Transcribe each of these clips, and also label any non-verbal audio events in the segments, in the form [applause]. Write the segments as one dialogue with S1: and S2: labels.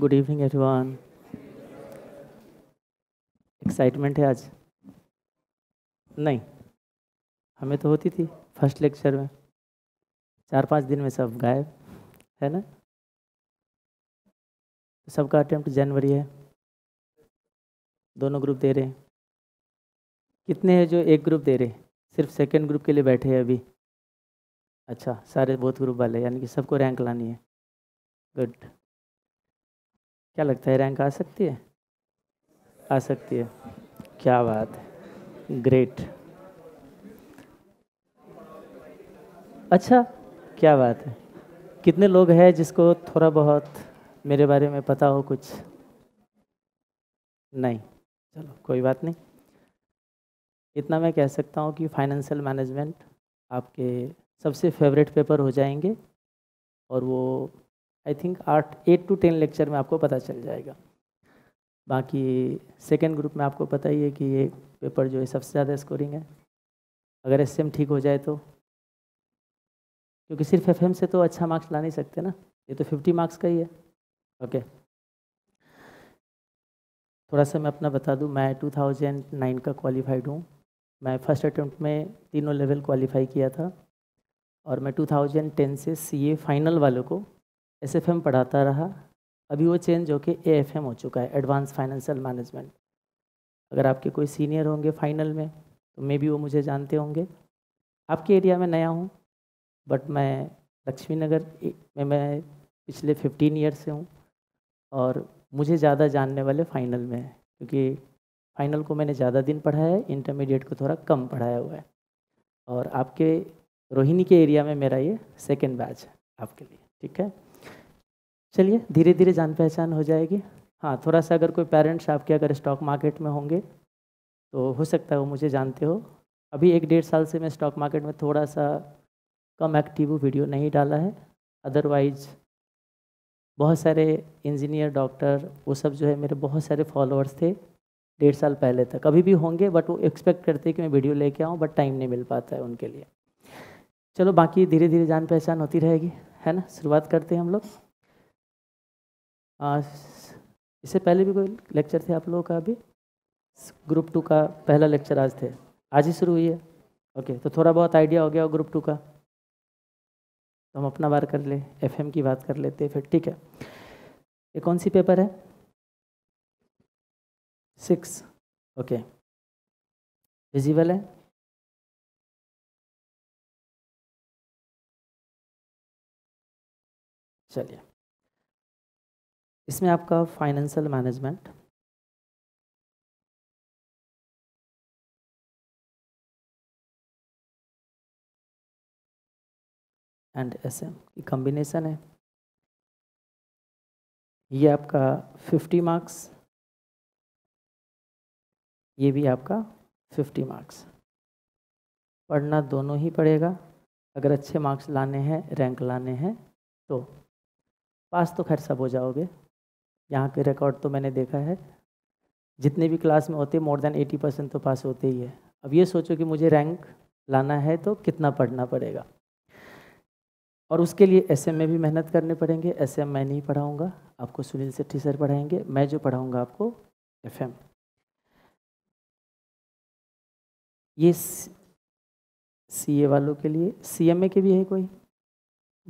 S1: Good evening everyone
S2: excitement है आज नहीं हमें तो होती थी फर्स्ट लेक्चर में चार पांच दिन में सब गायब है ना
S1: सबका अटैम्प्ट जनवरी है दोनों ग्रुप दे रहे हैं कितने हैं जो एक ग्रुप दे रहे हैं सिर्फ सेकेंड ग्रुप
S2: के लिए बैठे हैं अभी अच्छा सारे बहुत ग्रुप वाले यानी कि सबको रैंक लानी है गुड क्या लगता है रैंक आ सकती है आ सकती है क्या बात है ग्रेट अच्छा क्या बात है कितने लोग हैं जिसको थोड़ा बहुत मेरे बारे में पता हो कुछ नहीं चलो कोई बात नहीं इतना मैं कह सकता हूँ कि फाइनेंशियल मैनेजमेंट आपके सबसे फेवरेट पेपर हो जाएंगे और वो आई थिंक आठ एट टू टेन लेक्चर में आपको पता चल जाएगा बाकी सेकेंड ग्रुप में आपको पता ही है कि ये पेपर जो है सबसे ज़्यादा स्कोरिंग है अगर एस ठीक हो जाए तो क्योंकि सिर्फ एफ से तो अच्छा मार्क्स ला नहीं सकते ना ये तो फिफ्टी मार्क्स का ही है ओके थोड़ा सा मैं अपना बता दूं मैं 2009 का क्वालिफाइड हूँ मैं फर्स्ट अटैम्प्ट में तीनों लेवल क्वालिफाई किया था और मैं 2010 से सीए फाइनल वालों को एस एफ एम पढ़ाता रहा अभी वो चेंज होके ए एफ एम हो चुका है एडवांस फाइनेंशियल मैनेजमेंट अगर आपके कोई सीनियर होंगे फाइनल में तो मे भी वो मुझे जानते होंगे आपके एरिया में नया हूँ बट मैं लक्ष्मी नगर में मैं पिछले फिफ्टीन ईयर से हूँ और मुझे ज़्यादा जानने वाले फाइनल में है क्योंकि फाइनल को मैंने ज़्यादा दिन पढ़ाया है इंटरमीडिएट को थोड़ा कम पढ़ाया हुआ है और आपके रोहिणी के एरिया में मेरा ये सेकेंड बैच है आपके लिए ठीक है चलिए धीरे धीरे जान पहचान हो जाएगी हाँ थोड़ा सा अगर कोई पेरेंट्स आपके अगर स्टॉक मार्केट में होंगे तो हो सकता है वो मुझे जानते हो अभी एक डेढ़ साल से मैं स्टॉक मार्केट में थोड़ा सा कम एक्टिव वीडियो नहीं डाला है अदरवाइज बहुत सारे इंजीनियर डॉक्टर वो सब जो है मेरे बहुत सारे फॉलोअर्स थे डेढ़ साल पहले तक अभी भी होंगे बट वो एक्सपेक्ट करते कि मैं वीडियो लेके आऊँ बट टाइम नहीं मिल पाता है उनके लिए चलो बाकी धीरे धीरे जान पहचान होती रहेगी है ना शुरुआत करते हैं हम लोग इससे पहले भी कोई लेक्चर थे आप लोगों का अभी ग्रुप टू का पहला लेक्चर आज थे आज ही शुरू हुई है ओके तो थोड़ा बहुत आइडिया हो गया ग्रुप टू का तो हम अपना बार कर ले एफ की बात कर लेते
S1: फिर ठीक है ये कौन सी पेपर है सिक्स ओके विजिबल है चलिए इसमें आपका financial management and S M की कॉम्बिनेशन है ये आपका 50 मार्क्स ये भी आपका 50 मार्क्स पढ़ना
S2: दोनों ही पड़ेगा अगर अच्छे मार्क्स लाने हैं रैंक लाने हैं तो पास तो खैर सब हो जाओगे यहाँ के रिकॉर्ड तो मैंने देखा है जितने भी क्लास में होते मोर देन एटी परसेंट तो पास होते ही है अब ये सोचो कि मुझे रैंक लाना है तो कितना पढ़ना पड़ेगा और उसके लिए एस में भी मेहनत करने पड़ेंगे एस मैं नहीं पढ़ाऊँगा आपको सुनील सेट्ठी सर पढ़ाएंगे मैं जो पढ़ाऊँगा आपको एफ ये सी ए वालों के लिए सी एम ए के भी है कोई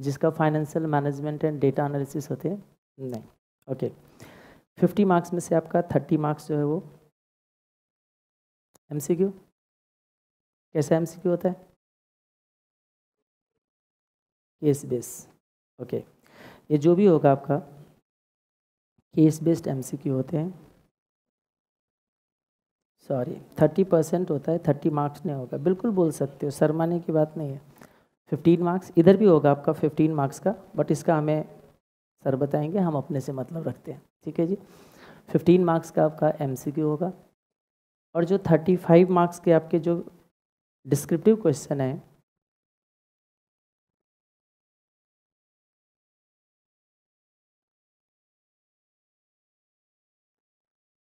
S2: जिसका financial management and data analysis होते हैं नहीं ओके फिफ्टी मार्क्स में से आपका थर्टी मार्क्स जो है वो
S1: एम सी क्यू कैसा एम सी क्यू होता है केस बेस ओके ये जो भी होगा आपका case based M C Q होते हैं
S2: सॉरी थर्टी परसेंट होता है थर्टी मार्क्स नहीं होगा बिल्कुल बोल सकते हो शर्माने की बात नहीं है फिफ्टीन मार्क्स इधर भी होगा आपका फिफ्टीन मार्क्स का बट इसका हमें सर बताएंगे हम अपने से मतलब रखते हैं ठीक है जी 15 मार्क्स का आपका एम होगा
S1: और जो 35 मार्क्स के आपके जो डिस्क्रिप्टिव क्वेश्चन हैं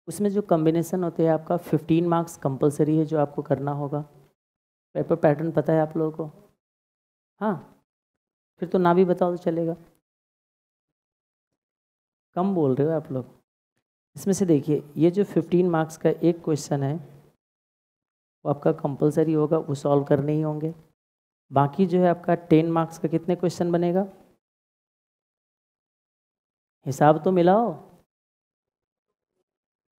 S1: उसमें जो कम्बिनेसन होते हैं आपका 15 मार्क्स कंपलसरी है जो आपको करना होगा पेपर पैटर्न पता है
S2: आप लोगों को हाँ फिर तो ना भी बताओ तो चलेगा
S1: कम बोल रहे हो आप लोग इसमें से देखिए ये जो 15 मार्क्स
S2: का एक क्वेश्चन है वो आपका कंपलसरी होगा वो सॉल्व करने ही होंगे बाकी जो है आपका 10 मार्क्स का कितने क्वेश्चन बनेगा हिसाब तो मिलाओ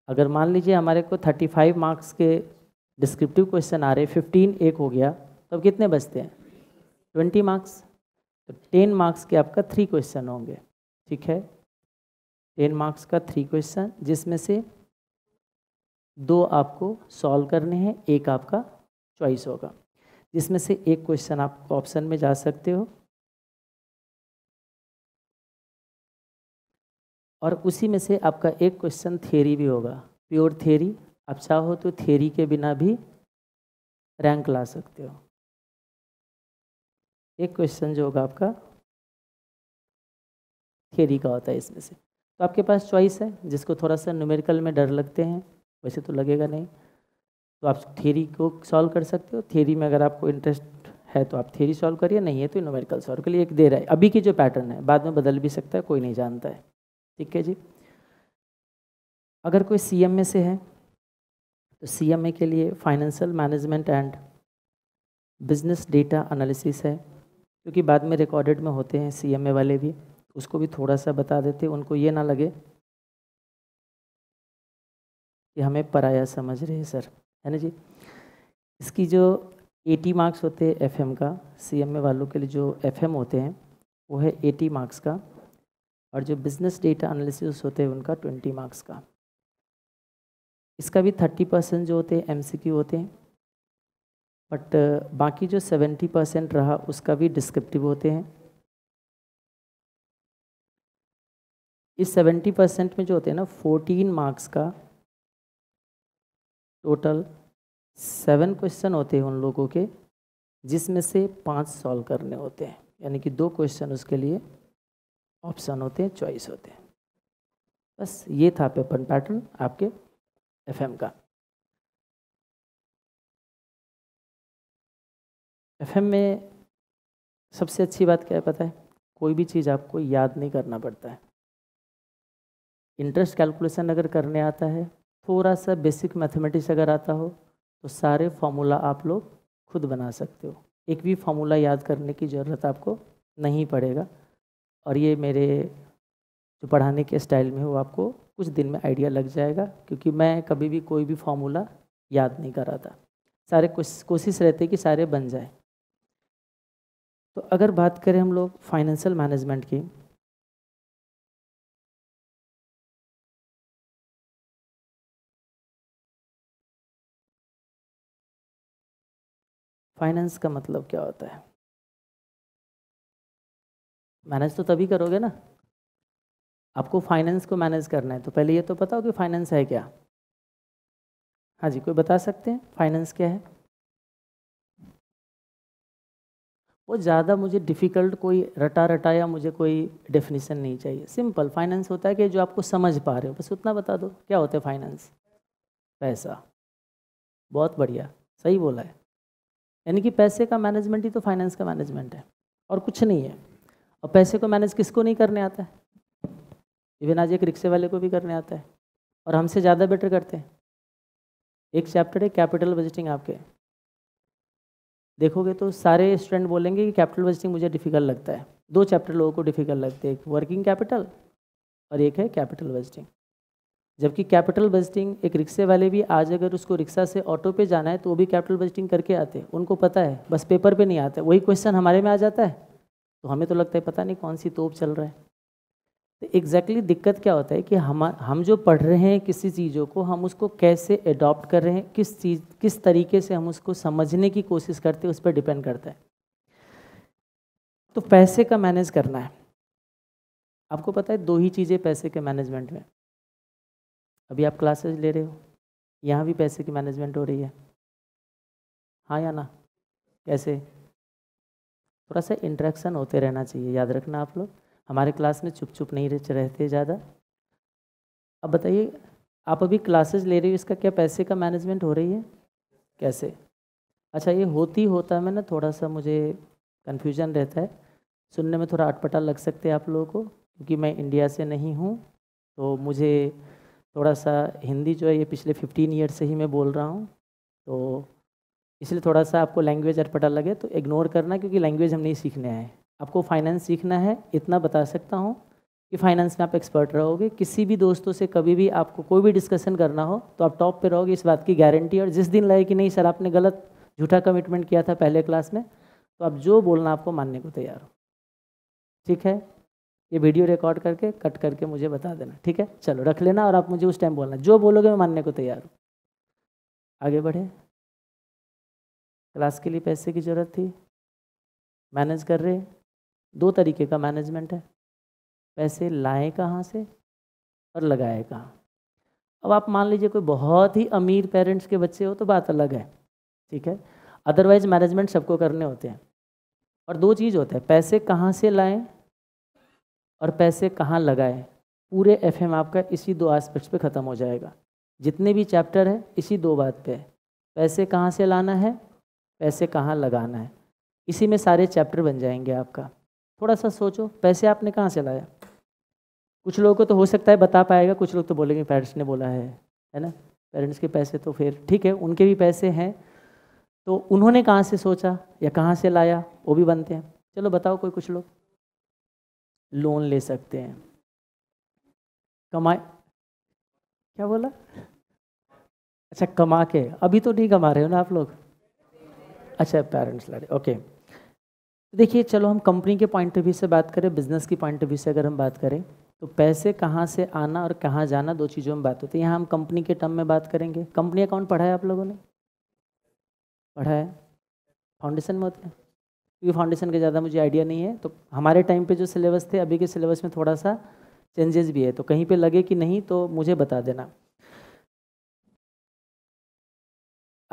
S2: अगर मान लीजिए हमारे को 35 मार्क्स के डिस्क्रिप्टिव क्वेश्चन आ रहे 15 एक हो गया तो अब कितने बचते हैं 20 मार्क्स तो 10 मार्क्स के आपका थ्री क्वेश्चन होंगे ठीक है टेन मार्क्स का थ्री क्वेश्चन जिसमें से दो आपको सॉल्व करने हैं एक आपका चॉइस होगा जिसमें से एक क्वेश्चन आप ऑप्शन में जा सकते हो और उसी में से आपका एक क्वेश्चन थेरी भी होगा प्योर थेरी
S1: आप चाहो तो थेरी के बिना भी रैंक ला सकते हो एक क्वेश्चन जो होगा आपका
S2: थेरी का होता है इसमें से तो आपके पास चॉइस है जिसको थोड़ा सा न्यूमेरिकल में डर लगते हैं वैसे तो लगेगा नहीं तो आप थेरी को सॉल्व कर सकते हो थेरी में अगर आपको इंटरेस्ट है तो आप थेरी सॉल्व करिए नहीं है तो न्यूमेरिकल सॉल्व करिए एक दे रहा है अभी की जो पैटर्न है बाद में बदल भी सकता है कोई नहीं जानता है ठीक है जी अगर कोई सी से है तो सी के लिए financial management and business data analysis है क्योंकि बाद में रिकॉर्डेड में होते हैं सी वाले भी उसको भी थोड़ा सा बता देते उनको ये ना लगे कि हमें पराया समझ रहे हैं सर है ना जी इसकी जो 80 मार्क्स होते हैं एफएम का सीएमए वालों के लिए जो एफएम होते हैं वो है 80 मार्क्स का और जो बिज़नेस डेटा एनालिसिस होते हैं उनका 20 मार्क्स का इसका भी 30 परसेंट जो होते हैं एमसीक्यू होते हैं बट बाकी जो 70 परसेंट रहा उसका भी डिस्क्रिप्टिव होते हैं इस सेवेंटी परसेंट में जो होते हैं ना फोर्टीन मार्क्स का टोटल सेवन क्वेश्चन होते हैं उन लोगों के जिसमें से पांच सॉल्व करने होते हैं यानी कि दो क्वेश्चन उसके लिए ऑप्शन होते
S1: हैं चॉइस होते हैं बस ये था पेपर पैटर्न आपके एफएम का एफएम में सबसे अच्छी बात क्या है पता है कोई भी चीज़ आपको याद नहीं करना
S2: पड़ता है इंटरेस्ट कैलकुलेशन अगर करने आता है थोड़ा सा बेसिक मैथमेटिक्स अगर आता हो तो सारे फार्मूला आप लोग खुद बना सकते हो एक भी फार्मूला याद करने की ज़रूरत आपको नहीं पड़ेगा और ये मेरे जो पढ़ाने के स्टाइल में हो आपको कुछ दिन में आइडिया लग जाएगा क्योंकि मैं कभी भी कोई भी फार्मूला याद नहीं कराता सारे कोशिश रहती कि सारे बन जाए
S1: तो अगर बात करें हम लोग फाइनेंशियल मैनेजमेंट की फाइनेंस का मतलब क्या होता है मैनेज तो तभी करोगे ना
S2: आपको फाइनेंस को मैनेज करना है तो पहले ये तो पता हो कि फाइनेंस है क्या हाँ जी कोई बता सकते हैं फाइनेंस क्या है वो ज़्यादा मुझे डिफ़िकल्ट कोई रटा रटा या मुझे कोई डेफिनेशन नहीं चाहिए सिंपल फाइनेंस होता है कि जो आपको समझ पा रहे हो बस उतना बता दो क्या होता है फाइनेंस पैसा बहुत बढ़िया सही बोला है यानी कि पैसे का मैनेजमेंट ही तो फाइनेंस का मैनेजमेंट है और कुछ नहीं है और पैसे को मैनेज किसको नहीं करने आता है इवन आज एक रिक्शे वाले को भी करने आता है और हमसे ज़्यादा बेटर करते हैं एक चैप्टर है कैपिटल बजटिंग आपके देखोगे तो सारे स्टूडेंट बोलेंगे कि कैपिटल बजटिंग मुझे डिफ़िकल्ट लगता है दो चैप्टर लोगों को डिफ़िकल्ट लगते हैं एक वर्किंग कैपिटल और एक है कैपिटल बजटिंग जबकि कैपिटल बजटिंग एक रिक्शे वाले भी आज अगर उसको रिक्शा से ऑटो पे जाना है तो वो भी कैपिटल बजटिंग करके आते हैं उनको पता है बस पेपर पे नहीं आता वही क्वेश्चन हमारे में आ जाता है तो हमें तो लगता है पता नहीं कौन सी तोप चल रहा है तो एग्जैक्टली exactly दिक्कत क्या होता है कि हम हम जो पढ़ रहे हैं किसी चीज़ों को हम उसको कैसे अडॉप्ट कर रहे हैं किस चीज़ किस तरीके से हम उसको समझने की कोशिश करते हैं उस पर डिपेंड करता है तो पैसे का मैनेज करना है आपको पता है दो ही चीज़ें पैसे के मैनेजमेंट में अभी आप क्लासेस ले रहे हो यहाँ भी पैसे की मैनेजमेंट हो रही है हाँ या ना कैसे थोड़ा सा इंट्रैक्शन होते रहना चाहिए याद रखना आप लोग हमारे क्लास में चुप चुप नहीं रहते ज़्यादा अब बताइए आप अभी क्लासेस ले रहे हो इसका क्या पैसे का मैनेजमेंट हो रही है कैसे अच्छा ये होती होता में ना थोड़ा सा मुझे कन्फ्यूजन रहता है सुनने में थोड़ा अटपटा लग सकते हैं आप लोगों को क्योंकि मैं इंडिया से नहीं हूँ तो मुझे थोड़ा सा हिंदी जो है ये पिछले फिफ्टीन ईयर से ही मैं बोल रहा हूँ तो इसलिए थोड़ा सा आपको लैंग्वेज अटपटा लगे तो इग्नोर करना क्योंकि लैंग्वेज हम नहीं सीखने आए आपको फाइनेंस सीखना है इतना बता सकता हूँ कि फाइनेंस में आप एक्सपर्ट रहोगे किसी भी दोस्तों से कभी भी आपको कोई भी डिस्कशन करना हो तो आप टॉप पे रहोगे इस बात की गारंटी और जिस दिन लगे कि नहीं सर आपने गलत झूठा कमिटमेंट किया था पहले क्लास में तो आप जो बोलना आपको मानने को तैयार हो ठीक है ये वीडियो रिकॉर्ड करके कट करके मुझे बता देना ठीक है चलो रख लेना और आप मुझे उस टाइम बोलना जो बोलोगे मैं मानने को तैयार हूँ आगे बढ़े क्लास के लिए पैसे की ज़रूरत थी मैनेज कर रहे दो तरीके का मैनेजमेंट है पैसे लाए कहाँ से और लगाए कहाँ अब आप मान लीजिए कोई बहुत ही अमीर पेरेंट्स के बच्चे हो तो बात अलग है ठीक है अदरवाइज मैनेजमेंट सबको करने होते हैं और दो चीज़ होता है पैसे कहाँ से लाएं और पैसे कहाँ लगाएं पूरे एफ आपका इसी दो आस्पेक्ट्स पे ख़त्म हो जाएगा जितने भी चैप्टर है इसी दो बात पे है पैसे कहाँ से लाना है पैसे कहाँ लगाना है इसी में सारे चैप्टर बन जाएंगे आपका थोड़ा सा सोचो पैसे आपने कहाँ से लाया कुछ लोगों को तो हो सकता है बता पाएगा कुछ लोग तो बोलेंगे पेरेंट्स ने बोला है है ना पेरेंट्स के पैसे तो फिर ठीक है उनके भी पैसे हैं तो उन्होंने कहाँ से सोचा या कहाँ से लाया वो भी बनते हैं चलो बताओ कोई कुछ लोग लोन ले सकते हैं कमाए क्या बोला अच्छा कमा के अभी तो नहीं कमा रहे हो ना आप लोग अच्छा पेरेंट्स ला रहे ओके तो देखिए चलो हम कंपनी के पॉइंट ऑफ व्यू से बात करें बिजनेस की पॉइंट ऑफ व्यू से अगर हम बात करें तो पैसे कहाँ से आना और कहाँ जाना दो चीज़ों में बात होती है यहाँ हम कंपनी के टर्म में बात करेंगे कंपनी अकाउंट पढ़ा है आप लोगों ने पढ़ा है फाउंडेशन में होता है क्योंकि फाउंडेशन का ज़्यादा मुझे आइडिया नहीं है तो हमारे टाइम पे जो सिलेबस थे अभी के सिलेबस में थोड़ा सा चेंजेस भी है तो कहीं पे लगे कि नहीं तो मुझे बता देना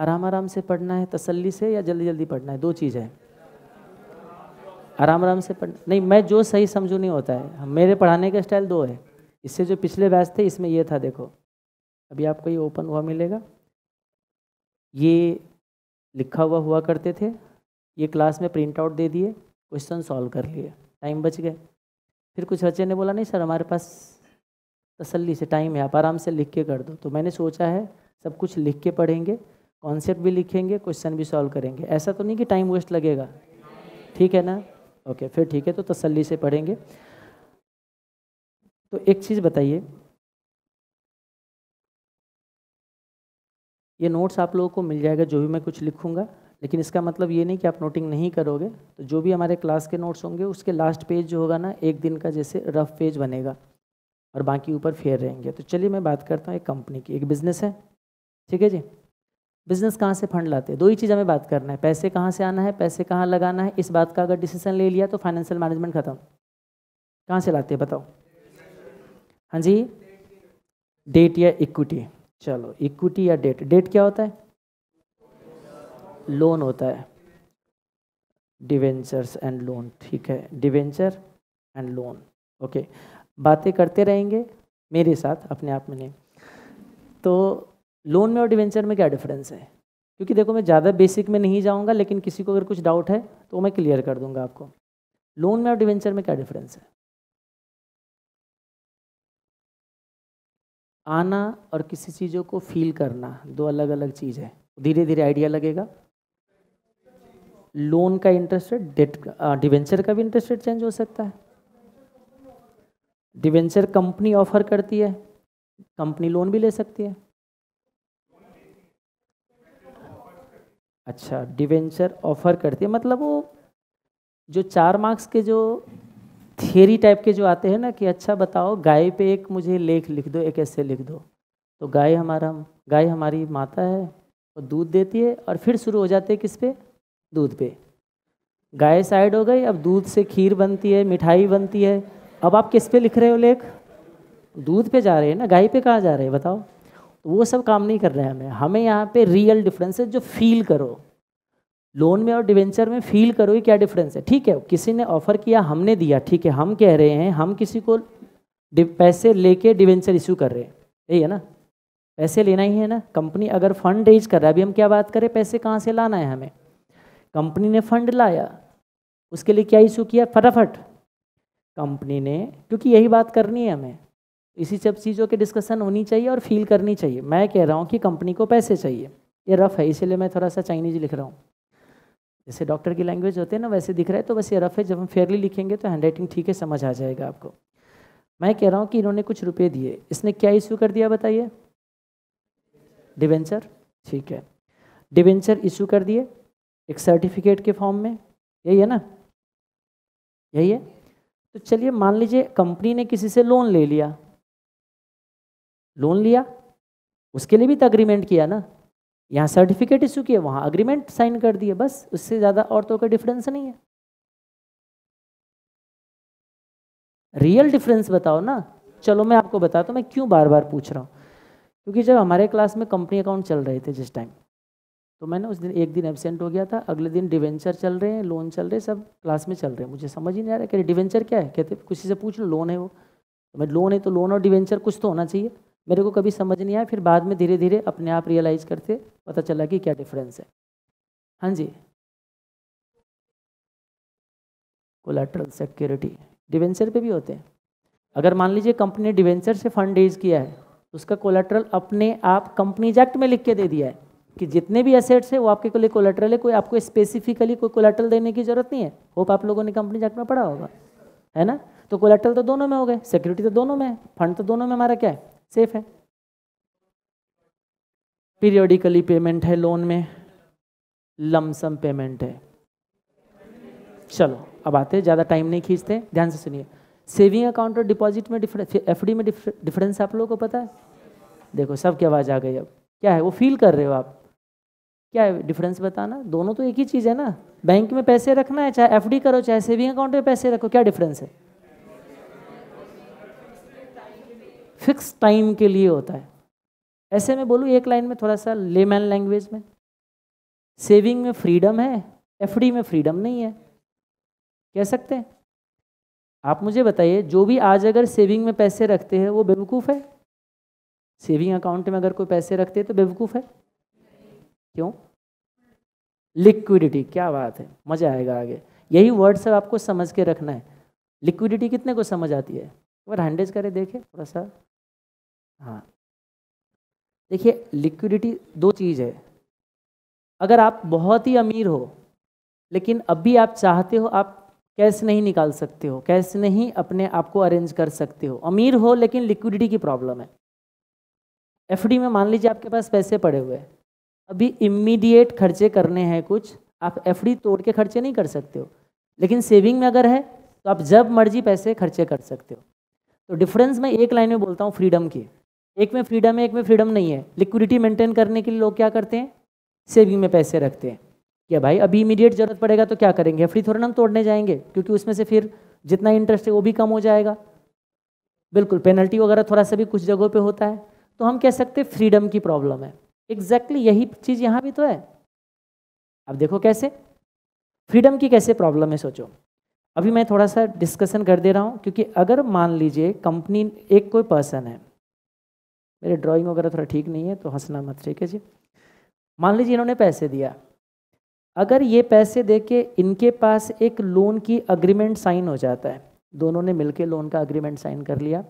S2: आराम आराम से पढ़ना है तसल्ली से या जल्दी जल्दी पढ़ना है दो चीज़ है आराम आराम से पढ़ना नहीं मैं जो सही समझू नहीं होता है मेरे पढ़ाने का स्टाइल दो है इससे जो पिछले बैच थे इसमें ये था देखो अभी आपको ये ओपन हुआ मिलेगा ये लिखा हुआ हुआ करते थे ये क्लास में प्रिंट आउट दे दिए क्वेश्चन सॉल्व कर लिए टाइम बच गए फिर कुछ बच्चे ने बोला नहीं सर हमारे पास तसल्ली से टाइम है आप आराम से लिख के कर दो तो मैंने सोचा है सब कुछ लिख के पढ़ेंगे कॉन्सेप्ट भी लिखेंगे क्वेश्चन भी सॉल्व करेंगे ऐसा तो नहीं कि टाइम वेस्ट लगेगा ठीक है ना ओके फिर ठीक है तो तसल्ली से पढ़ेंगे तो एक चीज़ बताइए ये नोट्स आप लोगों को मिल जाएगा जो भी मैं कुछ लिखूँगा लेकिन इसका मतलब ये नहीं कि आप नोटिंग नहीं करोगे तो जो भी हमारे क्लास के नोट्स होंगे उसके लास्ट पेज जो होगा ना एक दिन का जैसे रफ पेज बनेगा और बाकी ऊपर फेयर रहेंगे तो चलिए मैं बात करता हूँ एक कंपनी की एक बिज़नेस है ठीक है जी बिज़नेस कहाँ से फंड लाते हैं दो ही चीज़ हमें बात करना है पैसे कहाँ से आना है पैसे कहाँ लगाना है इस बात का अगर डिसीजन ले लिया तो फाइनेंशियल मैनेजमेंट खत्म कहाँ से लाते हैं बताओ हाँ जी डेट या इक्विटी चलो इक्विटी या डेट डेट क्या होता है लोन होता है डिवेंचर्स एंड लोन ठीक है डिवेंचर एंड लोन ओके बातें करते रहेंगे मेरे साथ अपने आप में नहीं तो लोन में और डिवेंचर में क्या डिफरेंस है क्योंकि देखो मैं ज़्यादा बेसिक में नहीं जाऊँगा लेकिन किसी को अगर कुछ डाउट है तो मैं क्लियर कर दूंगा आपको लोन में और डिवेंचर में क्या डिफरेंस है आना और किसी चीज़ों को फील करना दो अलग अलग चीज़ है धीरे धीरे आइडिया लगेगा लोन का इंटरेस्ट रेट डेट डिवेंचर का भी इंटरेस्ट रेट चेंज हो सकता है डिवेंचर कंपनी ऑफर करती है कंपनी लोन भी ले सकती है अच्छा डिवेंचर ऑफर करती है मतलब वो जो चार मार्क्स के जो थियरी टाइप के जो आते हैं ना कि अच्छा बताओ गाय पे एक मुझे लेख लिख दो एक ऐसे लिख दो तो गाय हमारा गाय हमारी माता है वो दूध देती है और फिर शुरू हो जाते हैं किस पे दूध पे गाय साइड हो गई अब दूध से खीर बनती है मिठाई बनती है अब आप किस पे लिख रहे हो लेख दूध पे जा रहे हैं ना गाय पे कहाँ जा रहे हैं बताओ तो वो सब काम नहीं कर रहे हैं हमें हमें यहाँ पे रियल डिफरेंस है जो फील करो लोन में और डिवेंचर में फील करो ये क्या डिफरेंस है ठीक है किसी ने ऑफ़र किया हमने दिया ठीक है हम कह रहे हैं हम किसी को पैसे लेके डिवेंचर इशू कर रहे हैं यही है ना पैसे लेना ही है ना कंपनी अगर फंड रेज कर रहा है अभी हम क्या बात करें पैसे कहाँ से लाना है हमें कंपनी ने फंड लाया उसके लिए क्या इशू किया फटाफट कंपनी ने क्योंकि यही बात करनी है हमें इसी सब चीज़ों के डिस्कशन होनी चाहिए और फील करनी चाहिए मैं कह रहा हूँ कि कंपनी को पैसे चाहिए ये रफ़ है इसीलिए मैं थोड़ा सा चाइनीज लिख रहा हूँ जैसे डॉक्टर की लैंग्वेज होती है ना वैसे दिख रहा है तो बस ये रफ़ है जब हम फेयरली लिखेंगे तो हैंड राइटिंग ठीक है समझ आ जाएगा आपको मैं कह रहा हूँ कि इन्होंने कुछ रुपये दिए इसने क्या इशू कर दिया बताइए डिवेंचर ठीक है डिवेंचर इशू कर दिए एक सर्टिफिकेट के फॉर्म में यही है ना यही है तो चलिए मान लीजिए कंपनी ने किसी से लोन ले लिया लोन लिया उसके लिए भी तो अग्रीमेंट किया ना यहाँ सर्टिफिकेट इशू किया वहाँ अग्रीमेंट साइन कर दिए बस उससे ज़्यादा और तो कोई डिफरेंस नहीं है रियल डिफरेंस बताओ ना चलो मैं आपको बताता तो हूँ मैं क्यों बार बार पूछ रहा हूँ क्योंकि जब हमारे क्लास में कंपनी अकाउंट चल रहे थे जिस टाइम तो मैंने उस दिन एक दिन एबसेंट हो गया था अगले दिन डिवेंचर चल रहे हैं लोन चल रहे सब क्लास में चल रहे हैं मुझे समझ ही नहीं आ रहा कह रहे डिवेंचर क्या है कहते किसी से पूछ लो लोन है वो तो मैं लोन है तो लोन और डिवेंचर कुछ तो होना चाहिए मेरे को कभी समझ नहीं आया फिर बाद में धीरे धीरे अपने आप रियलाइज़ करते पता चला कि क्या डिफरेंस है हाँ जी
S1: कोलेट्रल सिक्योरिटी
S2: डिवेंचर पे भी होते हैं अगर मान लीजिए कंपनी ने डिवेंचर से फंड रेज किया है तो उसका कोलेट्रल अपने आप कंपनीज एक्ट में लिख के दे दिया है कि जितने भी एसेट्स है वो आपके को लिए कोलेट्रल है कोई आपको स्पेसिफिकली कोई कोलेट्रल देने की जरूरत नहीं है होप आप लोगों ने कंपनी जैक्ट में पढ़ा होगा है ना तो कोलेट्रल तो दोनों में हो गए सिक्योरिटी तो दोनों में है फंड तो दोनों में हमारा क्या है सेफ है पीरियोडिकली पेमेंट है लोन में लमसम पेमेंट है चलो अब आते हैं ज़्यादा टाइम नहीं खींचते ध्यान से सुनिए सेविंग अकाउंट और डिपॉजिट में एफ डी में डिफरेंस आप लोगों को पता है देखो सब की आवाज़ आ गई अब क्या है वो फील कर रहे हो आप क्या डिफरेंस बताना दोनों तो एक ही चीज़ है ना बैंक में पैसे रखना है चाहे एफडी करो चाहे सेविंग अकाउंट में पैसे रखो क्या डिफरेंस है फिक्स टाइम के लिए होता है ऐसे में बोलूँ एक लाइन में थोड़ा सा लेमैन लैंग्वेज में सेविंग में फ्रीडम है एफ में फ्रीडम नहीं है कह सकते हैं आप मुझे बताइए जो भी आज अगर सेविंग में पैसे रखते हैं वो बेवकूफ़ है सेविंग अकाउंट में अगर कोई पैसे रखते हैं तो बेवकूफ़ है क्यों लिक्विडिटी क्या बात है मज़ा आएगा आगे यही वर्ड सब आपको समझ के रखना है लिक्विडिटी कितने को समझ आती है अगर हैंडेज करें देखें थोड़ा सा हाँ देखिए लिक्विडिटी दो चीज़ है अगर आप बहुत ही अमीर हो लेकिन अभी आप चाहते हो आप कैश नहीं निकाल सकते हो कैश नहीं अपने आप को अरेंज कर सकते हो अमीर हो लेकिन लिक्विडिटी की प्रॉब्लम है एफडी में मान लीजिए आपके पास पैसे पड़े हुए हैं अभी इमीडिएट खर्चे करने हैं कुछ आप एफ तोड़ के खर्चे नहीं कर सकते हो लेकिन सेविंग में अगर है तो आप जब मर्जी पैसे खर्चे कर सकते हो तो डिफरेंस मैं एक लाइन में बोलता हूँ फ्रीडम की एक में फ्रीडम है एक में फ्रीडम नहीं है लिक्विडिटी मेंटेन करने के लिए लोग क्या करते हैं सेविंग में पैसे रखते हैं क्या भाई अभी इमीडिएट जरूरत पड़ेगा तो क्या करेंगे फ्री थोड़ा नाम हम तोड़ने जाएंगे क्योंकि उसमें से फिर जितना इंटरेस्ट है वो भी कम हो जाएगा बिल्कुल पेनल्टी वगैरह थोड़ा सा भी कुछ जगहों पर होता है तो हम कह सकते हैं फ्रीडम की प्रॉब्लम है एग्जैक्टली exactly यही चीज़ यहाँ भी तो है अब देखो कैसे फ्रीडम की कैसे प्रॉब्लम है सोचो अभी मैं थोड़ा सा डिस्कशन कर दे रहा हूँ क्योंकि अगर मान लीजिए कंपनी एक कोई पर्सन है मेरे ड्राइंग वगैरह थोड़ा ठीक नहीं है तो हंसना मत ठीक है जी मान लीजिए इन्होंने पैसे दिया अगर ये पैसे दे के इनके पास एक लोन की अग्रीमेंट साइन हो जाता है दोनों ने मिलके लोन का अग्रीमेंट साइन कर लिया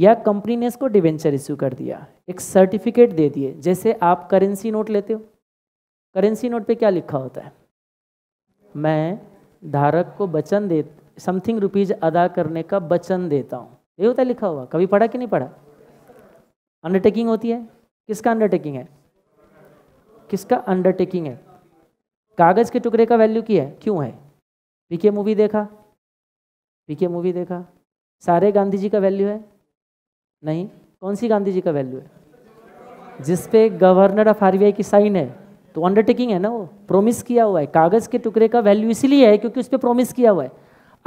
S2: या कंपनी ने इसको डिवेंचर इश्यू कर दिया एक सर्टिफिकेट दे दिए जैसे आप करेंसी नोट लेते हो करेंसी नोट पे क्या लिखा होता है मैं धारक को वचन दे समथिंग रुपीज अदा करने का वचन देता हूँ ये होता है लिखा हुआ कभी पढ़ा कि नहीं पढ़ा अंडरटेकिंग होती है किसका अंडरटेकिंग है किसका अंडरटेकिंग है कागज़ के टुकड़े का वैल्यू क्या है क्यों है पीके मूवी देखा पीके मूवी देखा सारे गांधी जी का वैल्यू है नहीं कौन सी गांधी जी का वैल्यू है जिस पे गवर्नर ऑफ आर की साइन है तो अंडरटेकिंग है ना वो प्रोमिस किया हुआ है कागज़ के टुकड़े का वैल्यू इसीलिए है क्योंकि उस पर प्रोमिस किया हुआ है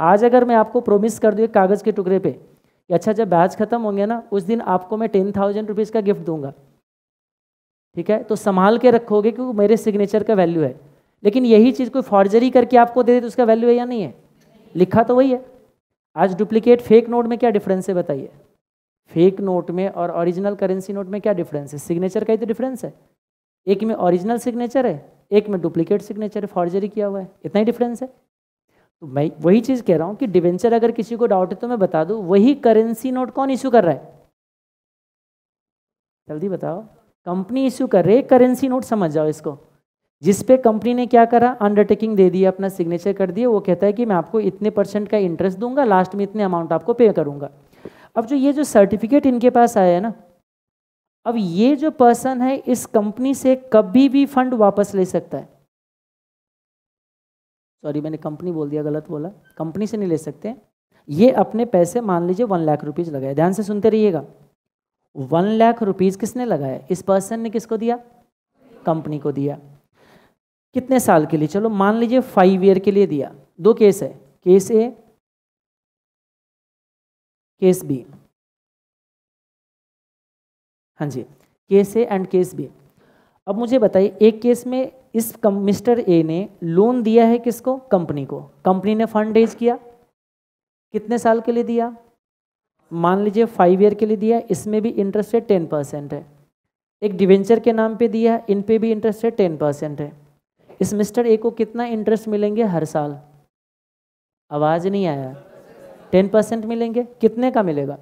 S2: आज अगर मैं आपको प्रोमिस कर दूँ कागज़ के टुकड़े पे कि अच्छा जब बैच खत्म होंगे ना उस दिन आपको मैं टेन थाउजेंड रुपीज़ का गिफ्ट दूंगा ठीक है तो संभाल के रखोगे क्योंकि मेरे सिग्नेचर का वैल्यू है लेकिन यही चीज़ कोई फॉर्जरी करके आपको दे दे तो उसका वैल्यू है या नहीं है लिखा तो वही है आज डुप्लीकेट फेक नोट में क्या डिफरेंस है बताइए फेक नोट में और ओरिजिनल करेंसी नोट में क्या डिफरेंस है सिग्नेचर का ही तो डिफरेंस है एक में ओरिजिनल सिग्नेचर है एक में डुप्लीकेट सिग्नेचर है फॉर्जरी किया हुआ है इतना ही डिफरेंस है तो मैं वही चीज़ कह रहा हूँ कि डिवेंचर अगर किसी को डाउट है तो मैं बता दूँ वही करेंसी नोट कौन इशू कर रहा है जल्दी बताओ कंपनी इशू कर रही करेंसी नोट समझ जाओ इसको जिस पे कंपनी ने क्या करा अंडरटेकिंग दे दिया अपना सिग्नेचर कर दिया वो कहता है कि मैं आपको इतने परसेंट का इंटरेस्ट दूंगा लास्ट में इतने अमाउंट आपको पे करूंगा अब जो ये जो सर्टिफिकेट इनके पास आया है ना अब ये जो पर्सन है इस कंपनी से कभी भी फंड वापस ले सकता है सॉरी मैंने कंपनी बोल दिया गलत बोला कंपनी से नहीं ले सकते ये अपने पैसे मान लीजिए वन लाख रुपीज़ लगाए ध्यान से सुनते रहिएगा वन लाख रुपीज़ किसने लगाया इस पर्सन ने किसको दिया कंपनी को दिया कितने साल के लिए चलो मान लीजिए फाइव ईयर के लिए
S1: दिया दो केस है केस ए केस बी हाँ जी case A and case B
S2: अब मुझे बताइए एक केस में इस मिस्टर ए ने लोन दिया है किसको कंपनी को कंपनी ने फंड रेज किया कितने साल के लिए दिया मान लीजिए फाइव ईयर के लिए दिया इसमें भी इंटरेस्ट रेट टेन परसेंट है एक डिवेंचर के नाम पे दिया इन पे भी इंटरेस्ट रेट टेन परसेंट है इस मिस्टर ए को कितना इंटरेस्ट मिलेंगे हर साल आवाज़ नहीं आया टेन परसेंट मिलेंगे कितने का मिलेगा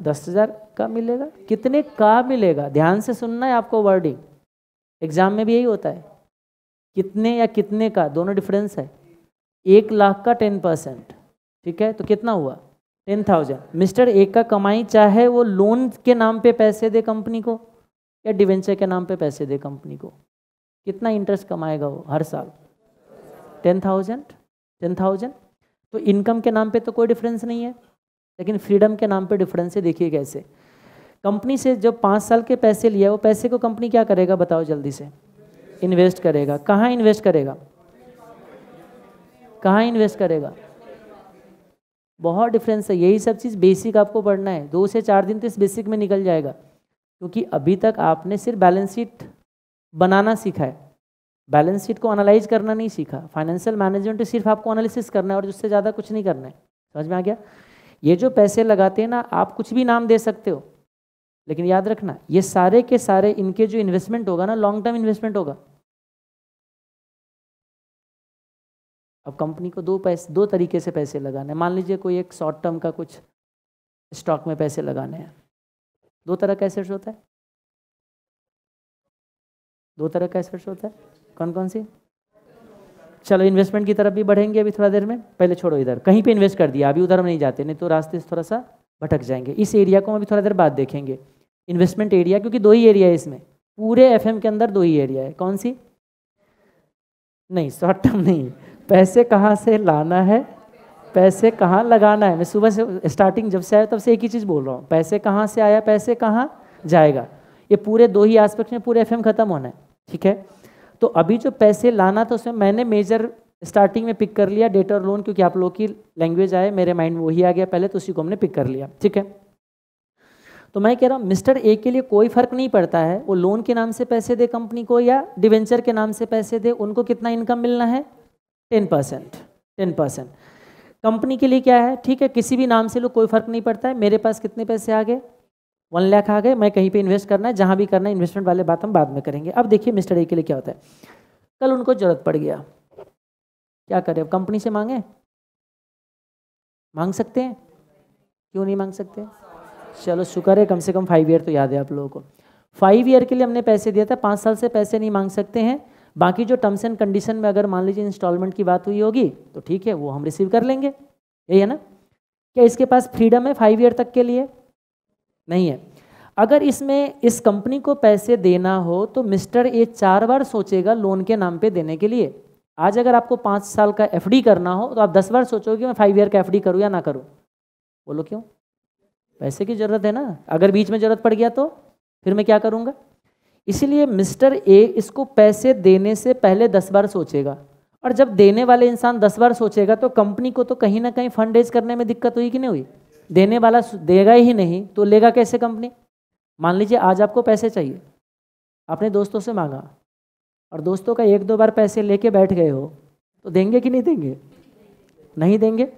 S2: दस हज़ार का मिलेगा कितने का मिलेगा ध्यान से सुनना है आपको वर्डिंग एग्ज़ाम में भी यही होता है कितने या कितने का दोनों डिफरेंस है एक लाख का टेन परसेंट ठीक है तो कितना हुआ टेन थाउजेंड मिस्टर एक का कमाई चाहे वो लोन के नाम पे पैसे दे कंपनी को या डिवेंचर के नाम पे पैसे दे कंपनी को कितना इंटरेस्ट कमाएगा वो हर साल टेन थाउजेंड टेन थाउजेंड तो इनकम के नाम पे तो कोई डिफरेंस नहीं है लेकिन फ्रीडम के नाम पे डिफरेंस है देखिए कैसे कंपनी से जो पाँच साल के पैसे लिया वो पैसे को कंपनी क्या करेगा बताओ जल्दी से इन्वेस्ट करेगा कहाँ इन्वेस्ट करेगा कहाँ इन्वेस्ट करेगा बहुत डिफरेंस है यही सब चीज़ बेसिक आपको पढ़ना है दो से चार दिन तो इस बेसिक में निकल जाएगा क्योंकि अभी तक आपने सिर्फ बैलेंस शीट बनाना सीखा है बैलेंस शीट को एनालाइज करना नहीं सीखा फाइनेंशियल मैनेजमेंट तो सिर्फ आपको एनालिसिस करना है और उससे ज़्यादा कुछ नहीं करना है समझ में आ गया ये जो पैसे लगाते हैं ना आप कुछ भी नाम दे सकते हो लेकिन याद रखना ये सारे के सारे इनके जो इन्वेस्टमेंट होगा ना लॉन्ग टर्म इन्वेस्टमेंट होगा अब कंपनी को दो पैसे दो तरीके से पैसे लगाने मान लीजिए कोई एक शॉर्ट टर्म का कुछ स्टॉक में पैसे लगाने हैं दो तरह का एसेट्स होता है दो तरह का एसेट्स होता है कौन कौन सी चलो इन्वेस्टमेंट की तरफ भी बढ़ेंगे अभी थोड़ा देर में पहले छोड़ो इधर कहीं पे इन्वेस्ट कर दिया अभी उधर हम नहीं जाते नहीं तो रास्ते से थोड़ा सा भटक जाएंगे इस एरिया को हम अभी थोड़ा देर बाद देखेंगे इन्वेस्टमेंट एरिया क्योंकि दो ही एरिया है इसमें पूरे एफ के अंदर दो ही एरिया है कौन सी नहीं शॉर्ट टर्म नहीं पैसे कहाँ से लाना है पैसे कहाँ लगाना है मैं सुबह से स्टार्टिंग जब से आया तब से एक ही चीज़ बोल रहा हूँ पैसे कहाँ से आया पैसे कहाँ जाएगा ये पूरे दो ही आस्पेक्ट में पूरे एफएम खत्म होना है ठीक है तो अभी जो पैसे लाना था उसमें मैंने मेजर स्टार्टिंग में पिक कर लिया डेट और लोन क्योंकि आप लोगों की लैंग्वेज आए मेरे माइंड में वही आ गया पहले तो उसी को हमने पिक कर लिया ठीक है तो मैं कह रहा हूँ मिस्टर ए के लिए कोई फ़र्क नहीं पड़ता है वो लोन के नाम से पैसे दे कंपनी को या डिवेंचर के नाम से पैसे दे उनको कितना इनकम मिलना है ten percent ten percent company के लिए क्या है ठीक है किसी भी नाम से लो कोई फ़र्क नहीं पड़ता है मेरे पास कितने पैसे आ गए वन लाख आ गए मैं कहीं पे इन्वेस्ट करना है जहाँ भी करना है इन्वेस्टमेंट वाले बात हम बाद में करेंगे अब देखिए मिस्टर ए के लिए क्या होता है कल उनको जरूरत पड़ गया क्या करें अब कंपनी से मांगे मांग सकते हैं
S3: क्यों
S2: नहीं मांग सकते चलो शुक्र है कम से कम फाइव ईयर तो याद है आप लोगों को फाइव ईयर के लिए हमने पैसे दिया था पाँच साल से पैसे नहीं मांग सकते हैं बाकी जो टर्म्स एंड कंडीशन में अगर मान लीजिए इंस्टॉलमेंट की बात हुई होगी तो ठीक है वो हम रिसीव कर लेंगे यही है ना क्या इसके पास फ्रीडम है फाइव ईयर तक के लिए नहीं है अगर इसमें इस कंपनी को पैसे देना हो तो मिस्टर ए चार बार सोचेगा लोन के नाम पे देने के लिए आज अगर आपको पाँच साल का एफ करना हो तो आप दस बार सोचोगे मैं फाइव ईयर का एफ करूँ या ना करूँ बोलो क्यों पैसे की ज़रूरत है ना अगर बीच में ज़रूरत पड़ गया तो फिर मैं क्या करूँगा इसीलिए मिस्टर ए इसको पैसे देने से पहले दस बार सोचेगा और जब देने वाले इंसान दस बार सोचेगा तो कंपनी को तो कहीं ना कहीं फंड रेज करने में दिक्कत हुई कि नहीं हुई देने वाला देगा ही नहीं तो लेगा कैसे कंपनी मान लीजिए आज आपको पैसे चाहिए आपने दोस्तों से मांगा और दोस्तों का एक दो बार पैसे लेके बैठ गए हो तो देंगे कि नहीं देंगे नहीं देंगे